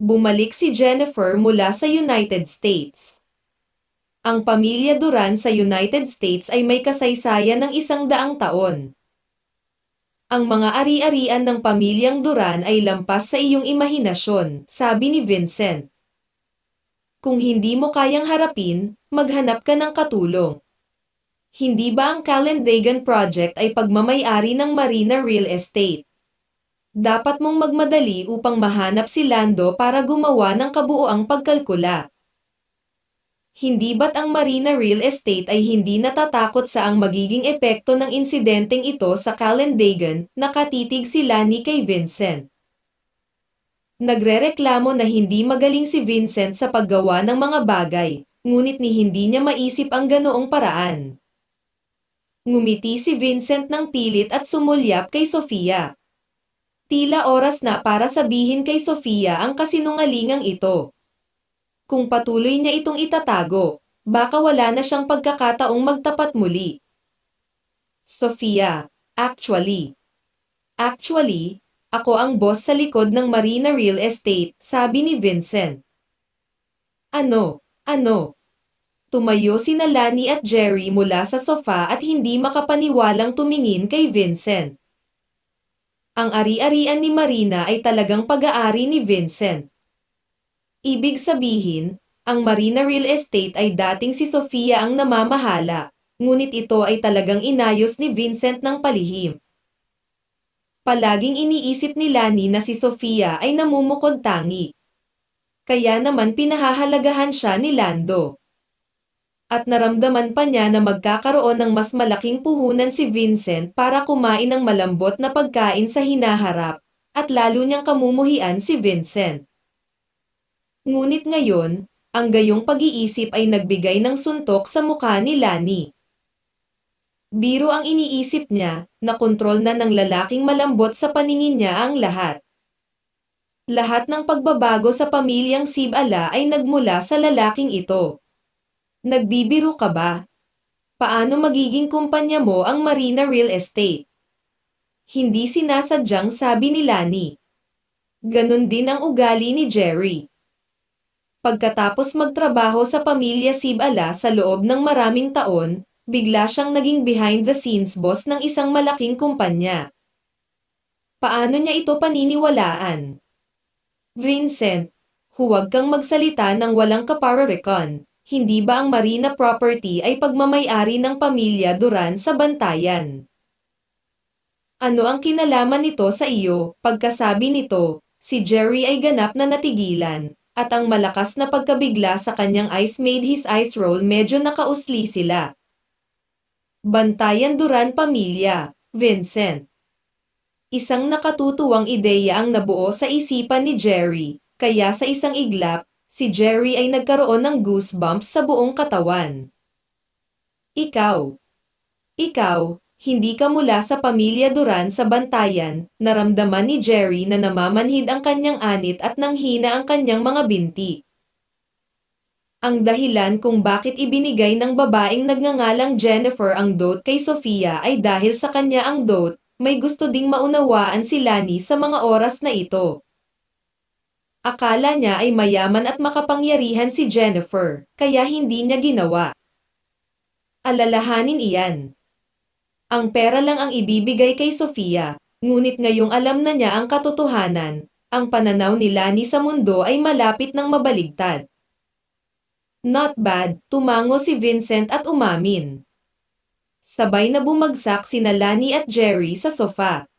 bumalik si Jennifer mula sa United States. Ang pamilya Duran sa United States ay may kasaysayan ng isang daang taon. Ang mga ari-arian ng pamilyang Duran ay lampas sa iyong imahinasyon, sabi ni Vincent. Kung hindi mo kayang harapin, maghanap ka ng katulong. Hindi ba ang Calendagan Project ay pagmamayari ng Marina Real Estate? Dapat mong magmadali upang mahanap si Lando para gumawa ng kabuoang pagkalkula. Hindi ba't ang Marina Real Estate ay hindi natatakot sa ang magiging epekto ng insidenteng ito sa Calendagan, nakatitig sila ni kay Vincent. Nagrereklamo na hindi magaling si Vincent sa paggawa ng mga bagay, ngunit ni hindi niya maisip ang ganoong paraan. Ngumiti si Vincent ng pilit at sumulyap kay Sofia. Tila oras na para sabihin kay Sofia ang kasinungalingang ito. Kung patuloy niya itong itatago, baka wala na siyang pagkakataong magtapat muli. Sofia, actually. Actually, ako ang boss sa likod ng Marina Real Estate, sabi ni Vincent. Ano? Ano? Tumayo sina Lani at Jerry mula sa sofa at hindi makapaniwalang tumingin kay Vincent. Ang ari-arian ni Marina ay talagang pag-aari ni Vincent. Ibig sabihin, ang Marina Real Estate ay dating si Sofia ang namamahala, ngunit ito ay talagang inayos ni Vincent ng palihim. Palaging iniisip ni Lani na si Sofia ay namumukod tangi. Kaya naman pinahahalagahan siya ni Lando at naramdaman pa niya na magkakaroon ng mas malaking puhunan si Vincent para kumain ng malambot na pagkain sa hinaharap, at lalo niyang kamumuhian si Vincent. Ngunit ngayon, ang gayong pag-iisip ay nagbigay ng suntok sa mukha ni Lani. Biro ang iniisip niya, na kontrol na ng lalaking malambot sa paningin niya ang lahat. Lahat ng pagbabago sa pamilyang Sibala ay nagmula sa lalaking ito. Nagbibiro ka ba? Paano magiging kumpanya mo ang Marina Real Estate? Hindi sinasadyang sabi ni Lani. Ganon din ang ugali ni Jerry. Pagkatapos magtrabaho sa pamilya Sibala sa loob ng maraming taon, bigla siyang naging behind the scenes boss ng isang malaking kumpanya. Paano niya ito paniniwalaan? Vincent, huwag kang magsalita ng walang kaparorikon hindi ba ang marina property ay pagmamayari ng pamilya Duran sa bantayan? Ano ang kinalaman nito sa iyo? Pagkasabi nito, si Jerry ay ganap na natigilan, at ang malakas na pagkabigla sa kanyang eyes made his eyes roll medyo nakausli sila. Bantayan Duran Pamilya, Vincent Isang nakatutuwang ideya ang nabuo sa isipan ni Jerry, kaya sa isang iglap, si Jerry ay nagkaroon ng goosebumps sa buong katawan. Ikaw. Ikaw, hindi ka mula sa pamilya Duran sa bantayan, naramdaman ni Jerry na namamanhid ang kanyang anit at nanghina ang kanyang mga binti. Ang dahilan kung bakit ibinigay ng babaeng nagngangalang Jennifer ang dot kay Sofia ay dahil sa kanya ang dot, may gusto ding maunawaan si Lani sa mga oras na ito. Akala niya ay mayaman at makapangyarihan si Jennifer, kaya hindi niya ginawa. Alalahanin iyan. Ang pera lang ang ibibigay kay Sofia, ngunit ngayong alam na niya ang katotohanan, ang pananaw ni Lani sa mundo ay malapit ng mabaligtad. Not bad, tumango si Vincent at umamin. Sabay na bumagsak sina Lani at Jerry sa sofa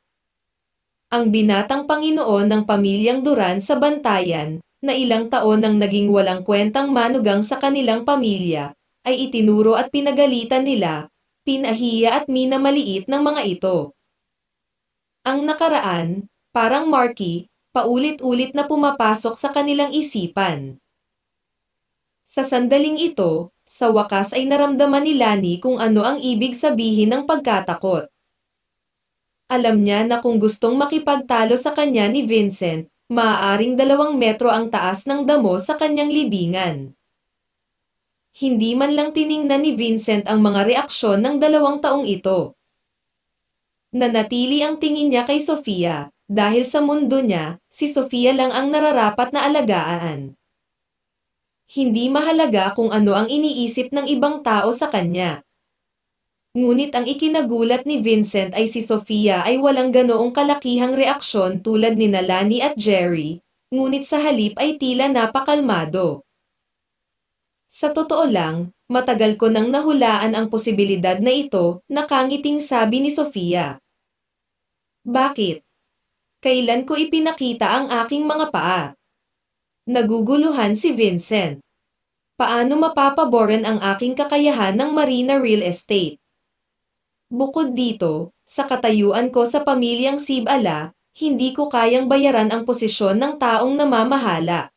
ang binatang Panginoon ng pamilyang Duran sa bantayan, na ilang taon nang naging walang kwentang manugang sa kanilang pamilya, ay itinuro at pinagalitan nila, pinahiya at minamaliit ng mga ito. Ang nakaraan, parang Marky, paulit-ulit na pumapasok sa kanilang isipan. Sa sandaling ito, sa wakas ay naramdaman ni Lani kung ano ang ibig sabihin ng pagkatakot. Alam niya na kung gustong makipagtalo sa kanya ni Vincent, maaaring dalawang metro ang taas ng damo sa kanyang libingan. Hindi man lang tiningnan ni Vincent ang mga reaksyon ng dalawang taong ito. Nanatili ang tingin niya kay Sofia, dahil sa mundo niya, si Sofia lang ang nararapat na alagaan. Hindi mahalaga kung ano ang iniisip ng ibang tao sa kanya, Ngunit ang ikinagulat ni Vincent ay si Sofia ay walang ganoong kalakihang reaksyon tulad ni Nalani at Jerry, ngunit sa halip ay tila napakalmado. Sa totoo lang, matagal ko nang nahulaan ang posibilidad na ito, nakangiting sabi ni Sofia. Bakit? Kailan ko ipinakita ang aking mga paa? Naguguluhan si Vincent. Paano mapapaboran ang aking kakayahan ng Marina Real Estate? Bukod dito, sa katayuan ko sa pamilyang Sibala, hindi ko kayang bayaran ang posisyon ng taong namamahala.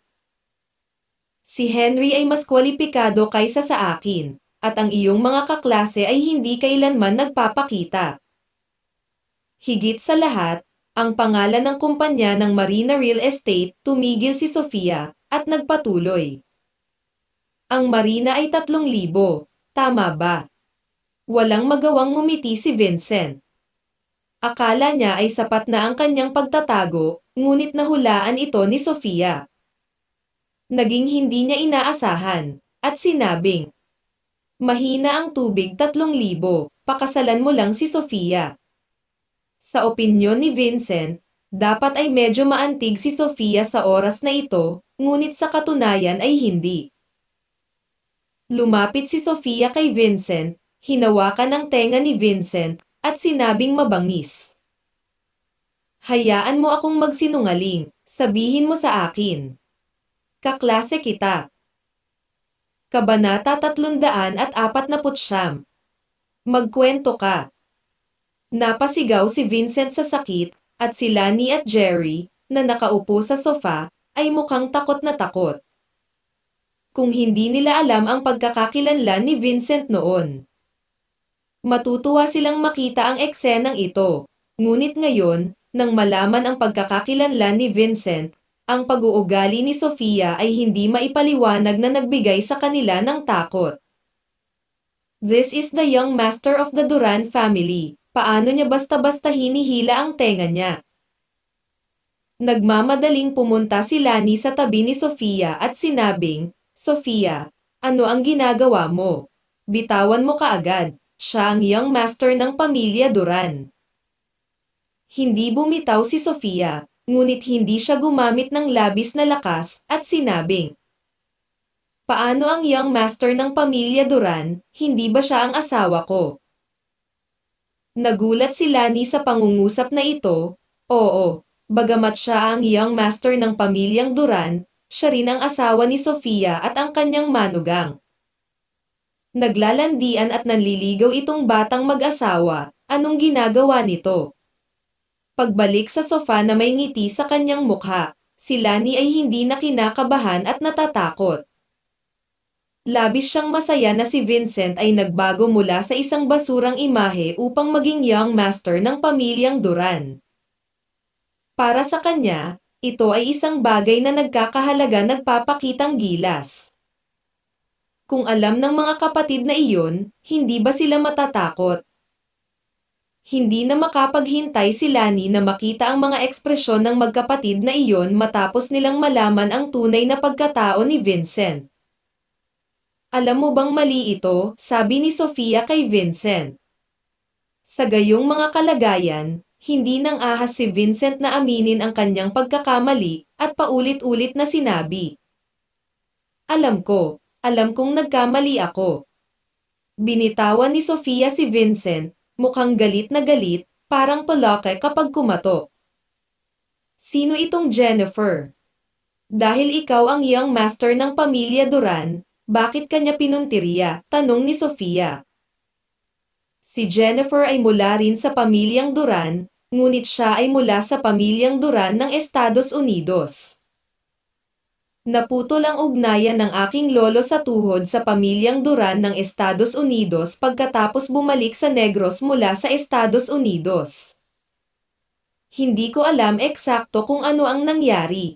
Si Henry ay mas kwalipikado kaysa sa akin, at ang iyong mga kaklase ay hindi kailanman nagpapakita. Higit sa lahat, ang pangalan ng kumpanya ng Marina Real Estate tumigil si Sofia, at nagpatuloy. Ang Marina ay 3,000, tama ba? Walang magawang ngumiti si Vincent. Akala niya ay sapat na ang kanyang pagtatago, ngunit nahulaan ito ni Sofia. Naging hindi niya inaasahan, at sinabing, Mahina ang tubig 3,000, pakasalan mo lang si Sofia. Sa opinyon ni Vincent, dapat ay medyo maantig si Sofia sa oras na ito, ngunit sa katunayan ay hindi. Lumapit si Sofia kay Vincent hinawakan ang tenga ni Vincent, at sinabing mabangis. Hayaan mo akong magsinungaling, sabihin mo sa akin. Kaklase kita. Kabanata 300 at 349. Magkwento ka. Napasigaw si Vincent sa sakit, at si Lani at Jerry, na nakaupo sa sofa, ay mukhang takot na takot. Kung hindi nila alam ang pagkakakilanlan ni Vincent noon matutuwa silang makita ang eksenang ito. Ngunit ngayon, nang malaman ang pagkakakilanlan ni Vincent, ang pag-uugali ni Sofia ay hindi maipaliwanag na nagbigay sa kanila ng takot. This is the young master of the Duran family. Paano niya basta-basta hinihila ang tenga niya? Nagmamadaling pumunta si Lani sa tabi ni Sofia at sinabing, Sofia, ano ang ginagawa mo? Bitawan mo kaagad. Siya ang young master ng pamilya Duran. Hindi bumitaw si Sofia, ngunit hindi siya gumamit ng labis na lakas at sinabing, Paano ang young master ng pamilya Duran, hindi ba siya ang asawa ko? Nagulat si Lani sa pangungusap na ito, oo, bagamat siya ang young master ng pamilyang Duran, siya rin ang asawa ni Sofia at ang kanyang manugang naglalandian at nanliligaw itong batang mag-asawa, anong ginagawa nito? Pagbalik sa sofa na may ngiti sa kanyang mukha, si Lani ay hindi na kinakabahan at natatakot. Labis siyang masaya na si Vincent ay nagbago mula sa isang basurang imahe upang maging young master ng pamilyang Duran. Para sa kanya, ito ay isang bagay na nagkakahalaga nagpapakitang gilas. Kung alam ng mga kapatid na iyon, hindi ba sila matatakot? Hindi na makapaghintay si Lani na makita ang mga ekspresyon ng magkapatid na iyon matapos nilang malaman ang tunay na pagkatao ni Vincent. Alam mo bang mali ito, sabi ni Sofia kay Vincent. Sa gayong mga kalagayan, hindi nang ahas si Vincent na aminin ang kanyang pagkakamali at paulit-ulit na sinabi. Alam ko, alam kong nagkamali ako. Binitawan ni Sofia si Vincent, mukhang galit na galit, parang palake kapag kumato. Sino itong Jennifer? Dahil ikaw ang young master ng pamilya Duran, bakit kanya pinuntirya? Tanong ni Sofia. Si Jennifer ay mula rin sa pamilyang Duran, ngunit siya ay mula sa pamilyang Duran ng Estados Unidos. Naputol ang ugnayan ng aking lolo sa tuhod sa pamilyang Duran ng Estados Unidos pagkatapos bumalik sa Negros mula sa Estados Unidos. Hindi ko alam eksakto kung ano ang nangyari.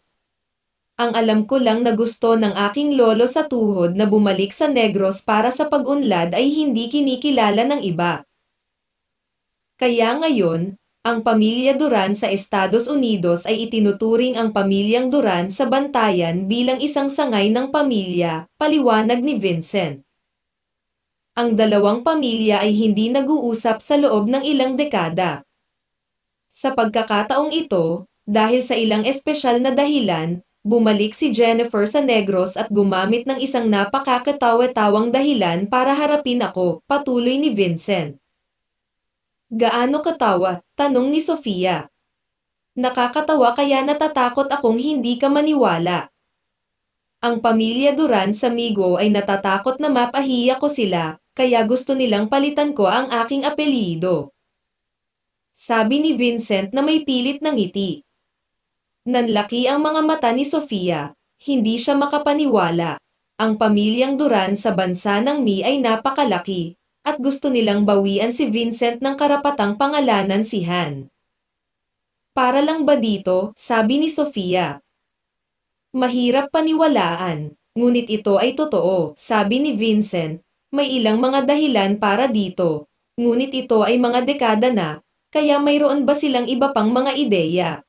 Ang alam ko lang na gusto ng aking lolo sa tuhod na bumalik sa Negros para sa pag-unlad ay hindi kinikilala ng iba. Kaya ngayon, ang pamilya Duran sa Estados Unidos ay itinuturing ang pamilyang Duran sa bantayan bilang isang sangay ng pamilya, paliwanag ni Vincent. Ang dalawang pamilya ay hindi nag-uusap sa loob ng ilang dekada. Sa pagkakataong ito, dahil sa ilang espesyal na dahilan, bumalik si Jennifer sa Negros at gumamit ng isang napakakatawa-tawang dahilan para harapin ako, patuloy ni Vincent. Gaano katawa? Tanong ni Sofia. Nakakatawa kaya natatakot akong hindi ka maniwala. Ang pamilya Duran sa Migo ay natatakot na mapahiya ko sila, kaya gusto nilang palitan ko ang aking apelyido. Sabi ni Vincent na may pilit ng ngiti. Nanlaki ang mga mata ni Sofia, hindi siya makapaniwala. Ang pamilyang Duran sa bansa ng Mi ay napakalaki, at gusto nilang bawian si Vincent ng karapatang pangalanan si Han. Para lang ba dito, sabi ni Sofia. Mahirap paniwalaan, ngunit ito ay totoo, sabi ni Vincent, may ilang mga dahilan para dito, ngunit ito ay mga dekada na, kaya mayroon ba silang iba pang mga ideya?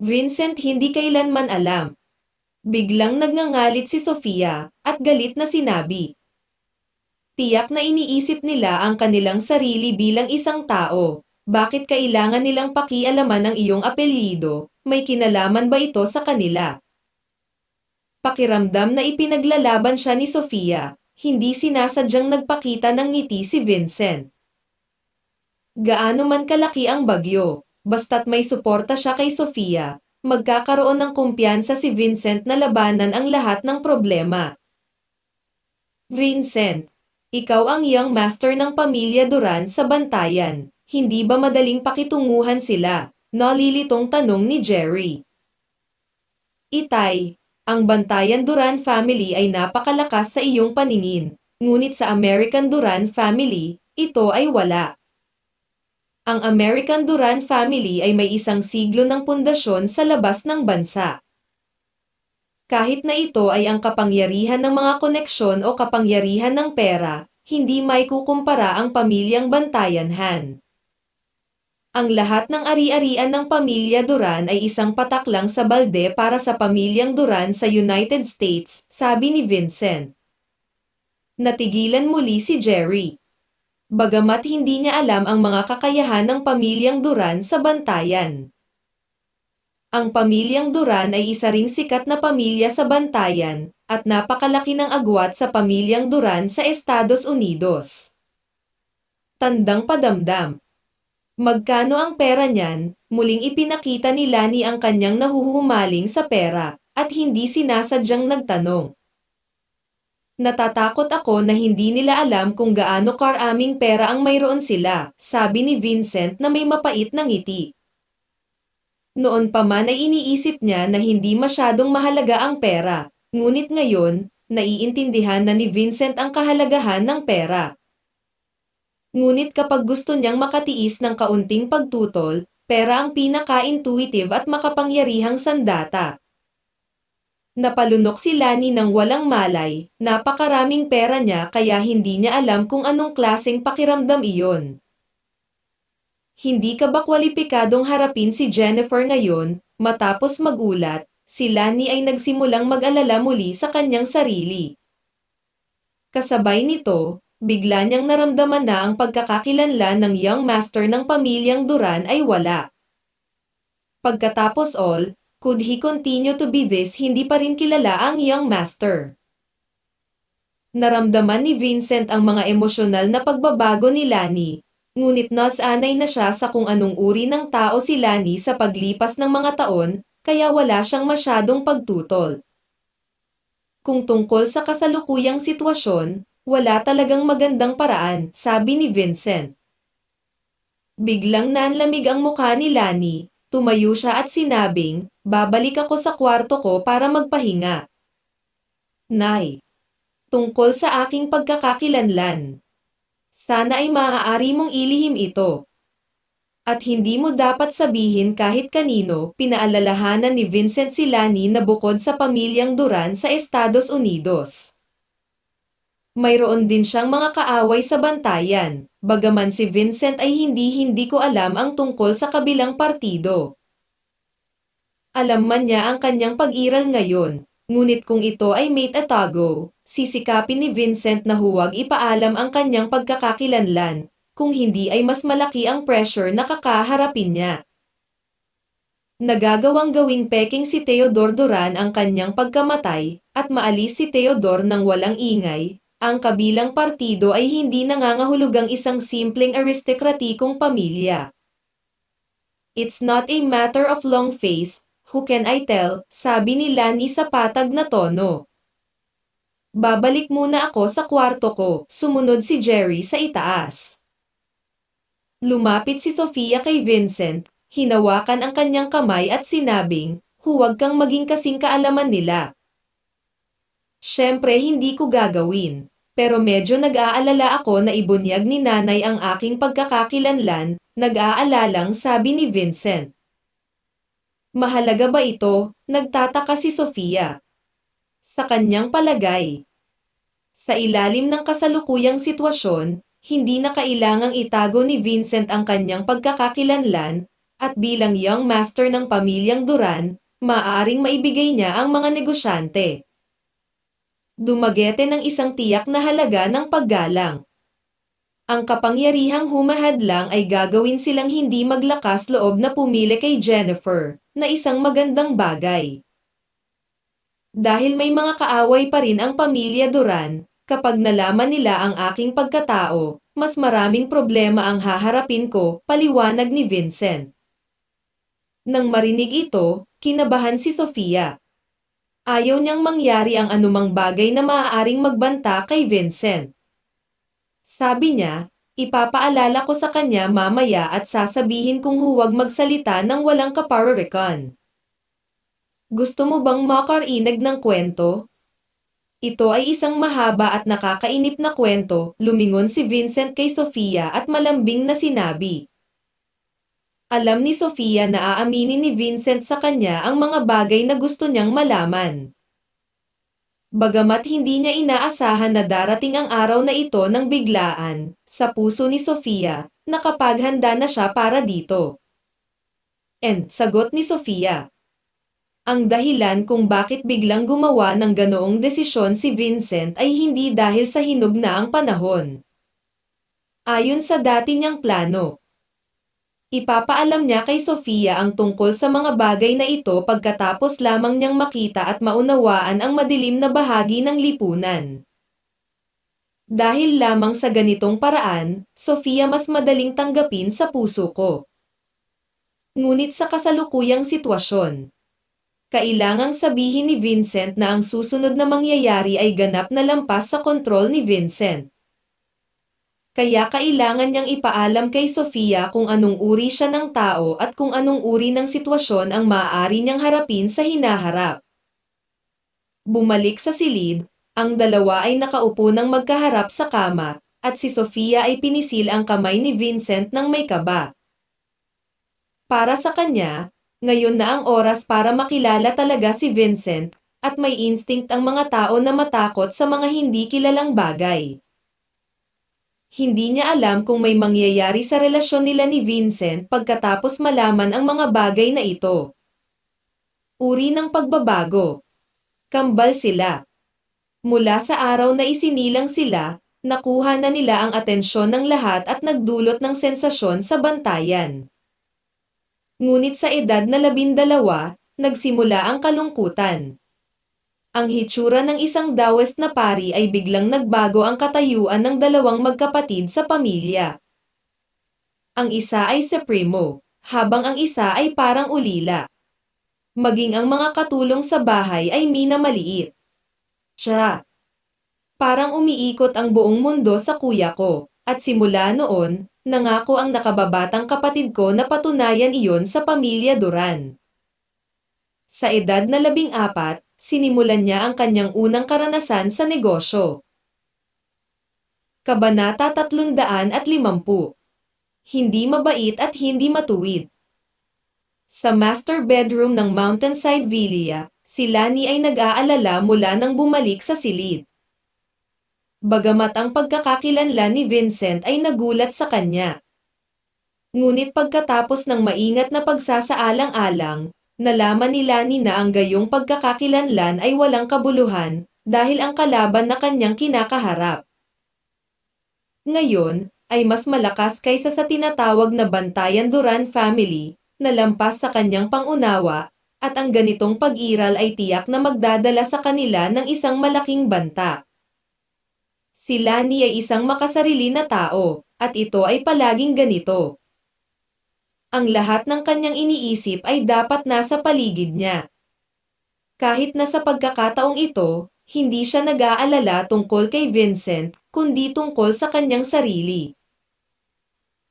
Vincent hindi kailanman alam. Biglang nagngangalit si Sofia, at galit na sinabi, Tiyak na iniisip nila ang kanilang sarili bilang isang tao. Bakit kailangan nilang pakialaman ang iyong apelyido? May kinalaman ba ito sa kanila? Pakiramdam na ipinaglalaban siya ni Sofia, hindi sinasadyang nagpakita ng ngiti si Vincent. Gaano man kalaki ang bagyo, basta't may suporta siya kay Sofia, magkakaroon ng kumpiyansa si Vincent na labanan ang lahat ng problema. Vincent, ikaw ang young master ng pamilya Duran sa bantayan. Hindi ba madaling pakitunguhan sila? Nalilitong tanong ni Jerry. Itay, ang bantayan Duran family ay napakalakas sa iyong paningin, ngunit sa American Duran family, ito ay wala. Ang American Duran family ay may isang siglo ng pundasyon sa labas ng bansa kahit na ito ay ang kapangyarihan ng mga koneksyon o kapangyarihan ng pera, hindi may kukumpara ang pamilyang Bantayanhan. Ang lahat ng ari-arian ng pamilya Duran ay isang patak lang sa balde para sa pamilyang Duran sa United States, sabi ni Vincent. Natigilan muli si Jerry. Bagamat hindi niya alam ang mga kakayahan ng pamilyang Duran sa bantayan. Ang pamilyang Duran ay isa ring sikat na pamilya sa bantayan, at napakalaki ng agwat sa pamilyang Duran sa Estados Unidos. Tandang padamdam. Magkano ang pera niyan, muling ipinakita ni Lani ang kanyang nahuhumaling sa pera, at hindi sinasadyang nagtanong. Natatakot ako na hindi nila alam kung gaano karaming pera ang mayroon sila, sabi ni Vincent na may mapait na ngiti. Noon pa man ay iniisip niya na hindi masyadong mahalaga ang pera, ngunit ngayon, naiintindihan na ni Vincent ang kahalagahan ng pera. Ngunit kapag gusto niyang makatiis ng kaunting pagtutol, pera ang pinaka-intuitive at makapangyarihang sandata. Napalunok si Lani ng walang malay, napakaraming pera niya kaya hindi niya alam kung anong klaseng pakiramdam iyon. Hindi ka ba kwalipikadong harapin si Jennifer ngayon? Matapos magulat, si Lani ay nagsimulang mag-alala muli sa kanyang sarili. Kasabay nito, bigla niyang naramdaman na ang pagkakakilanlan ng young master ng pamilyang Duran ay wala. Pagkatapos all, could he continue to be this hindi pa rin kilala ang young master. Naramdaman ni Vincent ang mga emosyonal na pagbabago ni Lani, ngunit nasanay na siya sa kung anong uri ng tao si Lani sa paglipas ng mga taon, kaya wala siyang masyadong pagtutol. Kung tungkol sa kasalukuyang sitwasyon, wala talagang magandang paraan, sabi ni Vincent. Biglang nanlamig ang mukha ni Lani, tumayo siya at sinabing, babalik ako sa kwarto ko para magpahinga. Nay, tungkol sa aking pagkakakilanlan, sana ay maaari mong ilihim ito. At hindi mo dapat sabihin kahit kanino, pinaalalahanan ni Vincent Silani na bukod sa pamilyang Duran sa Estados Unidos. Mayroon din siyang mga kaaway sa bantayan, bagaman si Vincent ay hindi-hindi ko alam ang tungkol sa kabilang partido. Alam man niya ang kanyang pag-iral ngayon, ngunit kung ito ay made a sisikapin ni Vincent na huwag ipaalam ang kanyang pagkakakilanlan, kung hindi ay mas malaki ang pressure na kakaharapin niya. Nagagawang gawing peking si Theodore Duran ang kanyang pagkamatay, at maalis si Theodore ng walang ingay, ang kabilang partido ay hindi nangangahulugang isang simpleng aristokratikong pamilya. It's not a matter of long face, who can I tell, sabi ni Lani sa patag na tono. Babalik muna ako sa kwarto ko, sumunod si Jerry sa itaas. Lumapit si Sofia kay Vincent, hinawakan ang kanyang kamay at sinabing, huwag kang maging kasing kaalaman nila. Siyempre hindi ko gagawin, pero medyo nag-aalala ako na ibunyag ni nanay ang aking pagkakakilanlan, nag-aalalang sabi ni Vincent. Mahalaga ba ito? Nagtataka si Sofia sa kanyang palagay. Sa ilalim ng kasalukuyang sitwasyon, hindi na kailangang itago ni Vincent ang kanyang pagkakakilanlan, at bilang young master ng pamilyang Duran, maaaring maibigay niya ang mga negosyante. Dumagete ng isang tiyak na halaga ng paggalang. Ang kapangyarihang humahadlang ay gagawin silang hindi maglakas loob na pumili kay Jennifer, na isang magandang bagay. Dahil may mga kaaway pa rin ang pamilya Duran, kapag nalaman nila ang aking pagkatao, mas maraming problema ang haharapin ko, paliwanag ni Vincent. Nang marinig ito, kinabahan si Sofia. Ayaw niyang mangyari ang anumang bagay na maaaring magbanta kay Vincent. Sabi niya, ipapaalala ko sa kanya mamaya at sasabihin kong huwag magsalita ng walang kaparericon. Gusto mo bang makarinig ng kwento? Ito ay isang mahaba at nakakainip na kwento, lumingon si Vincent kay Sofia at malambing na sinabi. Alam ni Sofia na aaminin ni Vincent sa kanya ang mga bagay na gusto niyang malaman. Bagamat hindi niya inaasahan na darating ang araw na ito ng biglaan, sa puso ni Sofia, nakapaghanda na siya para dito. And, sagot ni Sofia, ang dahilan kung bakit biglang gumawa ng ganoong desisyon si Vincent ay hindi dahil sa hinog na ang panahon. Ayon sa dati niyang plano, ipapaalam niya kay Sofia ang tungkol sa mga bagay na ito pagkatapos lamang niyang makita at maunawaan ang madilim na bahagi ng lipunan. Dahil lamang sa ganitong paraan, Sofia mas madaling tanggapin sa puso ko. Ngunit sa kasalukuyang sitwasyon, kailangang sabihin ni Vincent na ang susunod na mangyayari ay ganap na lampas sa kontrol ni Vincent. Kaya kailangan niyang ipaalam kay Sofia kung anong uri siya ng tao at kung anong uri ng sitwasyon ang maaari niyang harapin sa hinaharap. Bumalik sa silid, ang dalawa ay nakaupo ng magkaharap sa kama, at si Sofia ay pinisil ang kamay ni Vincent ng may kaba. Para sa kanya, ngayon na ang oras para makilala talaga si Vincent, at may instinct ang mga tao na matakot sa mga hindi kilalang bagay. Hindi niya alam kung may mangyayari sa relasyon nila ni Vincent pagkatapos malaman ang mga bagay na ito. Uri ng pagbabago. Kambal sila. Mula sa araw na isinilang sila, nakuha na nila ang atensyon ng lahat at nagdulot ng sensasyon sa bantayan ngunit sa edad na labindalawa, nagsimula ang kalungkutan. Ang hitsura ng isang dawes na pari ay biglang nagbago ang katayuan ng dalawang magkapatid sa pamilya. Ang isa ay Supremo, habang ang isa ay parang ulila. Maging ang mga katulong sa bahay ay minamaliit. Siya. Parang umiikot ang buong mundo sa kuya ko at simula noon, nangako ang nakababatang kapatid ko na patunayan iyon sa pamilya Duran. Sa edad na labing apat, sinimulan niya ang kanyang unang karanasan sa negosyo. Kabanata 350 Hindi mabait at hindi matuwid Sa master bedroom ng Mountainside Villa, si Lani ay nag-aalala mula nang bumalik sa silid. Bagamat ang pagkakakilanlan ni Vincent ay nagulat sa kanya. Ngunit pagkatapos ng maingat na pagsasaalang-alang, nalaman ni Lani na ang gayong pagkakakilanlan ay walang kabuluhan dahil ang kalaban na kanyang kinakaharap. Ngayon, ay mas malakas kaysa sa tinatawag na bantayan Duran family nalampas sa kanyang pangunawa at ang ganitong pag-iral ay tiyak na magdadala sa kanila ng isang malaking banta. Si Lani ay isang makasarili na tao, at ito ay palaging ganito. Ang lahat ng kanyang iniisip ay dapat nasa paligid niya. Kahit na sa pagkakataong ito, hindi siya nag-aalala tungkol kay Vincent, kundi tungkol sa kanyang sarili.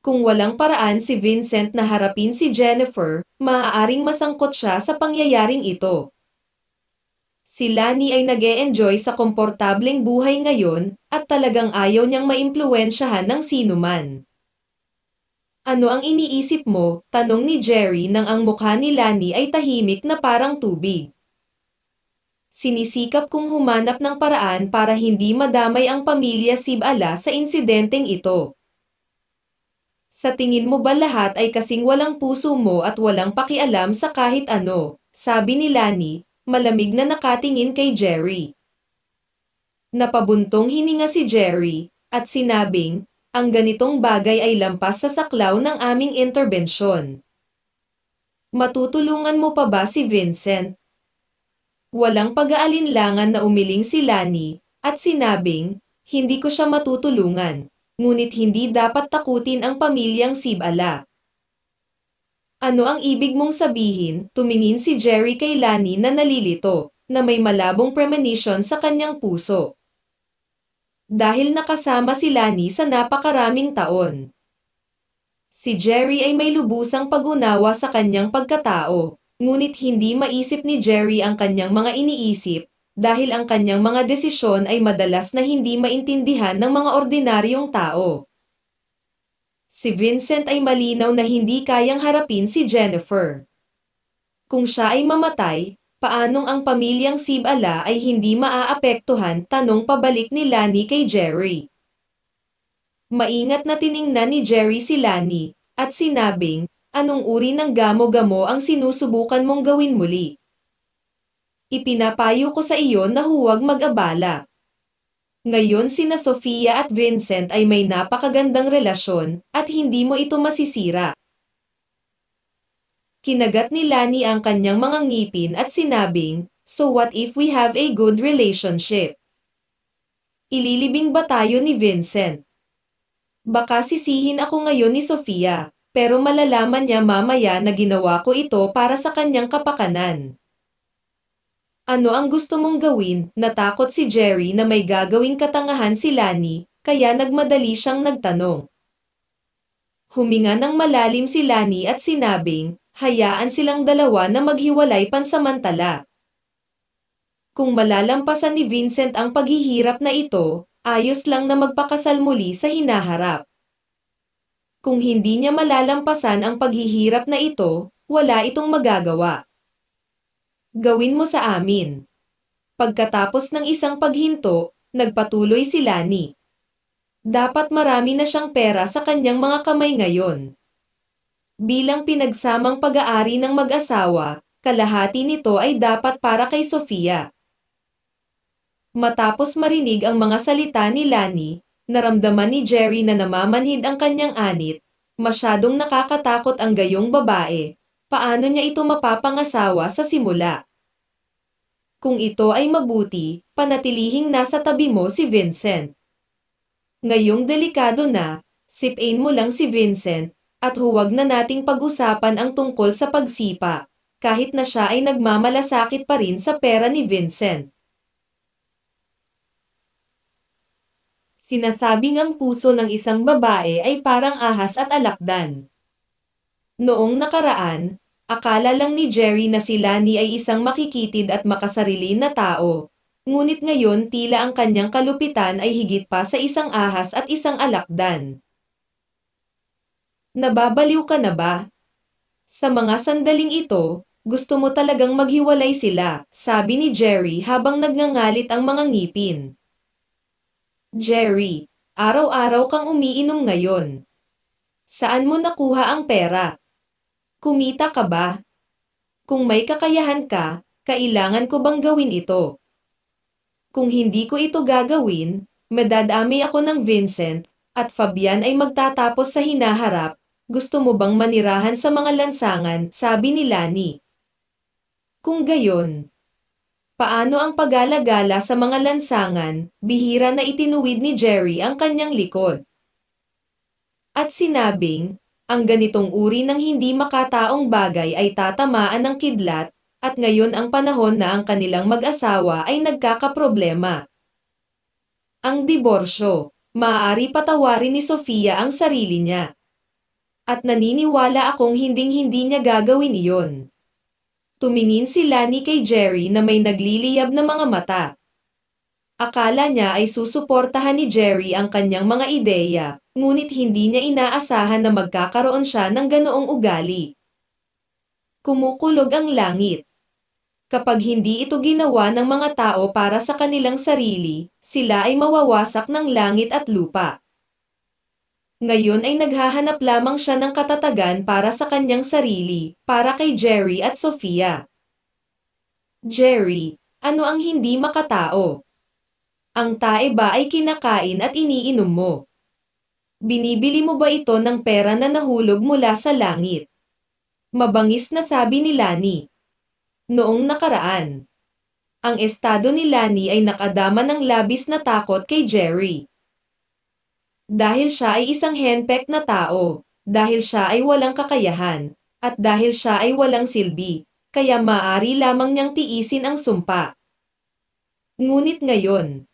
Kung walang paraan si Vincent na harapin si Jennifer, maaaring masangkot siya sa pangyayaring ito si Lani ay nag -e enjoy sa komportableng buhay ngayon at talagang ayaw niyang maimpluwensyahan ng sinuman. Ano ang iniisip mo? Tanong ni Jerry nang ang mukha ni Lani ay tahimik na parang tubig. Sinisikap kong humanap ng paraan para hindi madamay ang pamilya Sibala sa insidenteng ito. Sa tingin mo ba lahat ay kasing walang puso mo at walang pakialam sa kahit ano? Sabi ni Lani, malamig na nakatingin kay Jerry. Napabuntong hininga si Jerry, at sinabing, ang ganitong bagay ay lampas sa saklaw ng aming interbensyon. Matutulungan mo pa ba si Vincent? Walang pag-aalinlangan na umiling si Lani, at sinabing, hindi ko siya matutulungan, ngunit hindi dapat takutin ang pamilyang Sibala. Ano ang ibig mong sabihin? Tumingin si Jerry kay Lani na nalilito, na may malabong premonition sa kanyang puso. Dahil nakasama si Lani sa napakaraming taon. Si Jerry ay may lubusang pag-unawa sa kanyang pagkatao, ngunit hindi maisip ni Jerry ang kanyang mga iniisip, dahil ang kanyang mga desisyon ay madalas na hindi maintindihan ng mga ordinaryong tao si Vincent ay malinaw na hindi kayang harapin si Jennifer. Kung siya ay mamatay, paanong ang pamilyang Sibala ay hindi maaapektuhan tanong pabalik ni Lani kay Jerry. Maingat na tiningnan ni Jerry si Lani, at sinabing, anong uri ng gamo-gamo ang sinusubukan mong gawin muli? Ipinapayo ko sa iyo na huwag mag-abala. Ngayon sina Sofia at Vincent ay may napakagandang relasyon, at hindi mo ito masisira. Kinagat ni Lani ang kanyang mga ngipin at sinabing, So what if we have a good relationship? Ililibing ba tayo ni Vincent? Baka sisihin ako ngayon ni Sofia, pero malalaman niya mamaya na ginawa ko ito para sa kanyang kapakanan. Ano ang gusto mong gawin? Natakot si Jerry na may gagawing katangahan si Lani, kaya nagmadali siyang nagtanong. Huminga ng malalim si Lani at sinabing, hayaan silang dalawa na maghiwalay pansamantala. Kung malalampasan ni Vincent ang paghihirap na ito, ayos lang na magpakasal muli sa hinaharap. Kung hindi niya malalampasan ang paghihirap na ito, wala itong magagawa gawin mo sa amin. Pagkatapos ng isang paghinto, nagpatuloy si Lani. Dapat marami na siyang pera sa kanyang mga kamay ngayon. Bilang pinagsamang pag-aari ng mag-asawa, kalahati nito ay dapat para kay Sofia. Matapos marinig ang mga salita ni Lani, naramdaman ni Jerry na namamanhid ang kanyang anit, masyadong nakakatakot ang gayong babae, paano niya ito mapapangasawa sa simula. Kung ito ay mabuti, panatilihing nasa tabi mo si Vincent. Ngayong delikado na, sipain mo lang si Vincent at huwag na nating pag-usapan ang tungkol sa pagsipa, kahit na siya ay nagmamalasakit pa rin sa pera ni Vincent. Sinasabing ang puso ng isang babae ay parang ahas at alakdan. Noong nakaraan, Akala lang ni Jerry na si Lani ay isang makikitid at makasarili na tao. Ngunit ngayon tila ang kanyang kalupitan ay higit pa sa isang ahas at isang alakdan. Nababaliw ka na ba? Sa mga sandaling ito, gusto mo talagang maghiwalay sila, sabi ni Jerry habang nagngangalit ang mga ngipin. Jerry, araw-araw kang umiinom ngayon. Saan mo nakuha ang pera? Kumita ka ba? Kung may kakayahan ka, kailangan ko bang gawin ito? Kung hindi ko ito gagawin, madadami ako ng Vincent at Fabian ay magtatapos sa hinaharap, gusto mo bang manirahan sa mga lansangan, sabi ni Lani. Kung gayon, paano ang pagalagala sa mga lansangan, bihira na itinuwid ni Jerry ang kanyang likod. At sinabing, ang ganitong uri ng hindi makataong bagay ay tatamaan ng kidlat, at ngayon ang panahon na ang kanilang mag-asawa ay nagkakaproblema. Ang diborsyo, maaari patawarin ni Sofia ang sarili niya. At naniniwala akong hinding-hindi niya gagawin iyon. Tumingin sila ni kay Jerry na may nagliliyab na mga mata. Akala niya ay susuportahan ni Jerry ang kanyang mga ideya, ngunit hindi niya inaasahan na magkakaroon siya ng ganoong ugali. Kumukulog ang langit. Kapag hindi ito ginawa ng mga tao para sa kanilang sarili, sila ay mawawasak ng langit at lupa. Ngayon ay naghahanap lamang siya ng katatagan para sa kanyang sarili, para kay Jerry at Sofia. Jerry, ano ang hindi makatao? Ang tae ba ay kinakain at iniinom mo? Binibili mo ba ito ng pera na nahulog mula sa langit? Mabangis na sabi ni Lani. Noong nakaraan, ang estado ni Lani ay nakadama ng labis na takot kay Jerry. Dahil siya ay isang henpeck na tao, dahil siya ay walang kakayahan, at dahil siya ay walang silbi, kaya maari lamang niyang tiisin ang sumpa. Ngunit ngayon,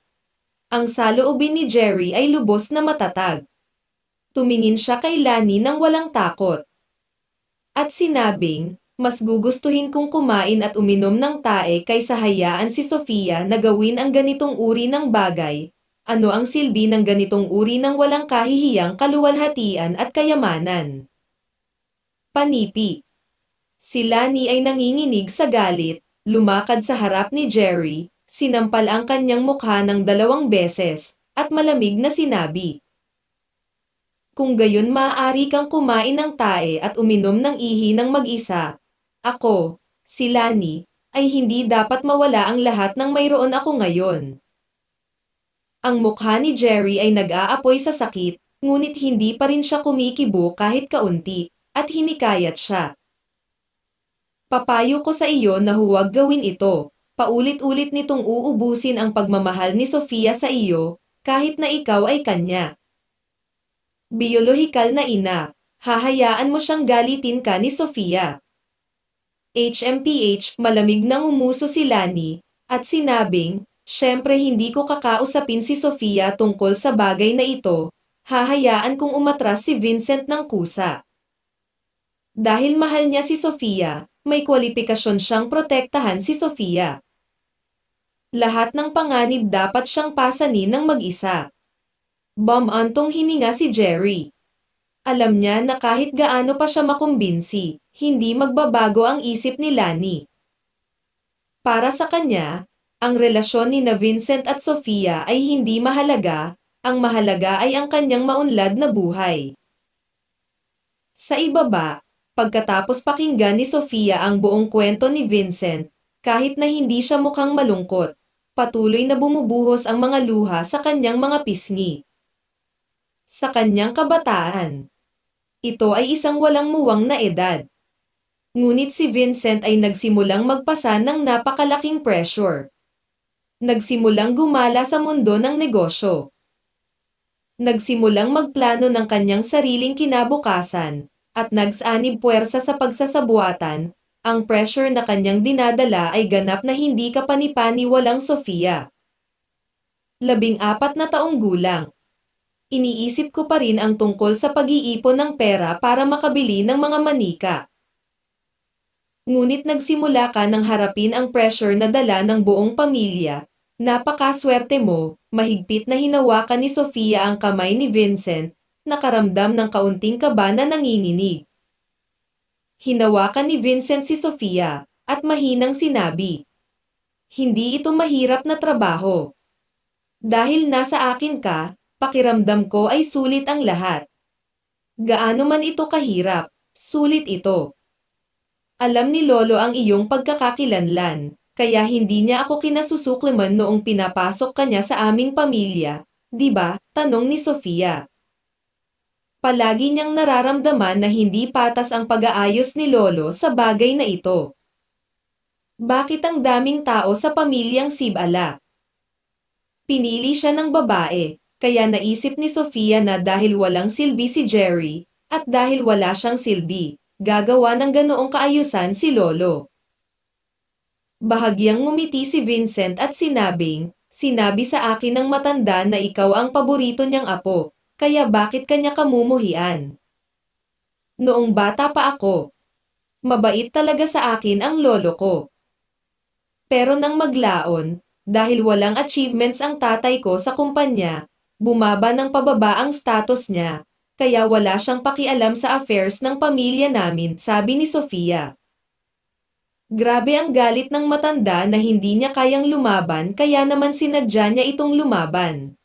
ang saloobin ni Jerry ay lubos na matatag. Tumingin siya kay Lani nang walang takot. At sinabing, mas gugustuhin kong kumain at uminom ng tae kaysa hayaan si Sofia na gawin ang ganitong uri ng bagay. Ano ang silbi ng ganitong uri ng walang kahihiyang kaluwalhatian at kayamanan? Panipi Si Lani ay nanginginig sa galit, lumakad sa harap ni Jerry, sinampal ang kanyang mukha ng dalawang beses, at malamig na sinabi. Kung gayon maaari kang kumain ng tae at uminom ng ihi ng mag-isa. Ako, si Lani, ay hindi dapat mawala ang lahat ng mayroon ako ngayon. Ang mukha ni Jerry ay nag-aapoy sa sakit, ngunit hindi pa rin siya kumikibo kahit kaunti, at hinikayat siya. Papayo ko sa iyo na huwag gawin ito, paulit-ulit nitong uubusin ang pagmamahal ni Sofia sa iyo, kahit na ikaw ay kanya. Biolohikal na ina, hahayaan mo siyang galitin ka ni Sofia. HMPH, malamig nang umuso si Lani, at sinabing, Siyempre hindi ko kakausapin si Sofia tungkol sa bagay na ito, hahayaan kong umatras si Vincent ng kusa. Dahil mahal niya si Sofia, may kwalipikasyon siyang protektahan si Sofia lahat ng panganib dapat siyang pasanin ng mag-isa. Bamantong hininga si Jerry. Alam niya na kahit gaano pa siya makumbinsi, hindi magbabago ang isip ni Lani. Para sa kanya, ang relasyon ni na Vincent at Sofia ay hindi mahalaga, ang mahalaga ay ang kanyang maunlad na buhay. Sa ibaba, pagkatapos pakinggan ni Sofia ang buong kwento ni Vincent, kahit na hindi siya mukhang malungkot. Patuloy na bumubuhos ang mga luha sa kanyang mga pisngi. Sa kanyang kabataan. Ito ay isang walang muwang na edad. Ngunit si Vincent ay nagsimulang magpasa ng napakalaking pressure. Nagsimulang gumala sa mundo ng negosyo. Nagsimulang magplano ng kanyang sariling kinabukasan, at nagsaanib puwersa sa pagsasabuatan, ang pressure na kanyang dinadala ay ganap na hindi kapanipani walang Sofia. Labing apat na taong gulang. Iniisip ko pa rin ang tungkol sa pag-iipon ng pera para makabili ng mga manika. Ngunit nagsimula ka ng harapin ang pressure na dala ng buong pamilya, Napakaswerte mo, mahigpit na hinawakan ni Sofia ang kamay ni Vincent, nakaramdam ng kaunting kaba na nanginginig. Hinawakan ni Vincent si Sofia, at mahinang sinabi. Hindi ito mahirap na trabaho. Dahil nasa akin ka, pakiramdam ko ay sulit ang lahat. Gaano man ito kahirap, sulit ito. Alam ni Lolo ang iyong pagkakakilanlan, kaya hindi niya ako kinasusukliman noong pinapasok kanya sa aming pamilya, di ba? Tanong ni Sofia palagi niyang nararamdaman na hindi patas ang pag-aayos ni Lolo sa bagay na ito. Bakit ang daming tao sa pamilyang Sibala? Pinili siya ng babae, kaya naisip ni Sofia na dahil walang silbi si Jerry, at dahil wala siyang silbi, gagawa ng ganoong kaayusan si Lolo. Bahagyang ngumiti si Vincent at sinabing, sinabi sa akin ng matanda na ikaw ang paborito niyang apo, kaya bakit kanya kamumuhian? Noong bata pa ako, mabait talaga sa akin ang lolo ko. Pero nang maglaon, dahil walang achievements ang tatay ko sa kumpanya, bumaba ng pababa ang status niya, kaya wala siyang pakialam sa affairs ng pamilya namin, sabi ni Sofia. Grabe ang galit ng matanda na hindi niya kayang lumaban kaya naman sinadya niya itong lumaban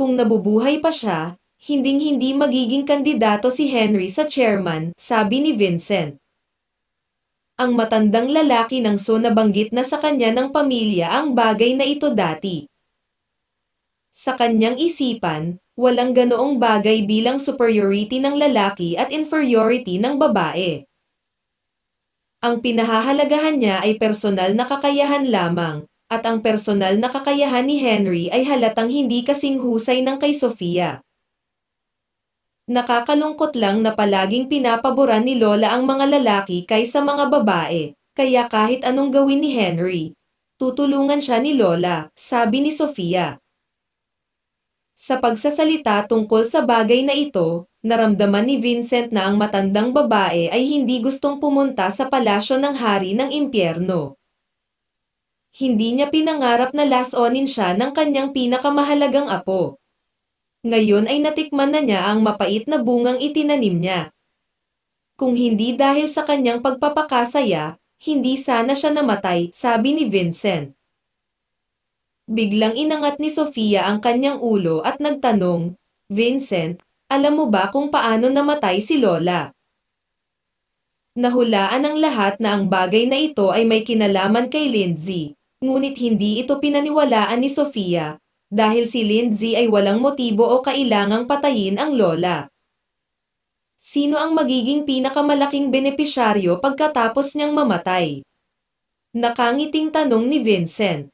kung nabubuhay pa siya, hinding-hindi magiging kandidato si Henry sa chairman, sabi ni Vincent. Ang matandang lalaki ng so nabanggit na sa kanya ng pamilya ang bagay na ito dati. Sa kanyang isipan, walang ganoong bagay bilang superiority ng lalaki at inferiority ng babae. Ang pinahahalagahan niya ay personal na kakayahan lamang, at ang personal na kakayahan ni Henry ay halatang hindi kasing husay ng kay Sofia. Nakakalungkot lang na palaging pinapaboran ni Lola ang mga lalaki kaysa mga babae, kaya kahit anong gawin ni Henry, tutulungan siya ni Lola, sabi ni Sofia. Sa pagsasalita tungkol sa bagay na ito, naramdaman ni Vincent na ang matandang babae ay hindi gustong pumunta sa palasyo ng hari ng impyerno hindi niya pinangarap na lasonin siya ng kanyang pinakamahalagang apo. Ngayon ay natikman na niya ang mapait na bungang itinanim niya. Kung hindi dahil sa kanyang pagpapakasaya, hindi sana siya namatay, sabi ni Vincent. Biglang inangat ni Sofia ang kanyang ulo at nagtanong, Vincent, alam mo ba kung paano namatay si Lola? Nahulaan ang lahat na ang bagay na ito ay may kinalaman kay Lindsay, ngunit hindi ito pinaniwalaan ni Sofia dahil si Lindsay ay walang motibo o kailangang patayin ang lola. Sino ang magiging pinakamalaking benepisyaryo pagkatapos niyang mamatay? Nakangiting tanong ni Vincent.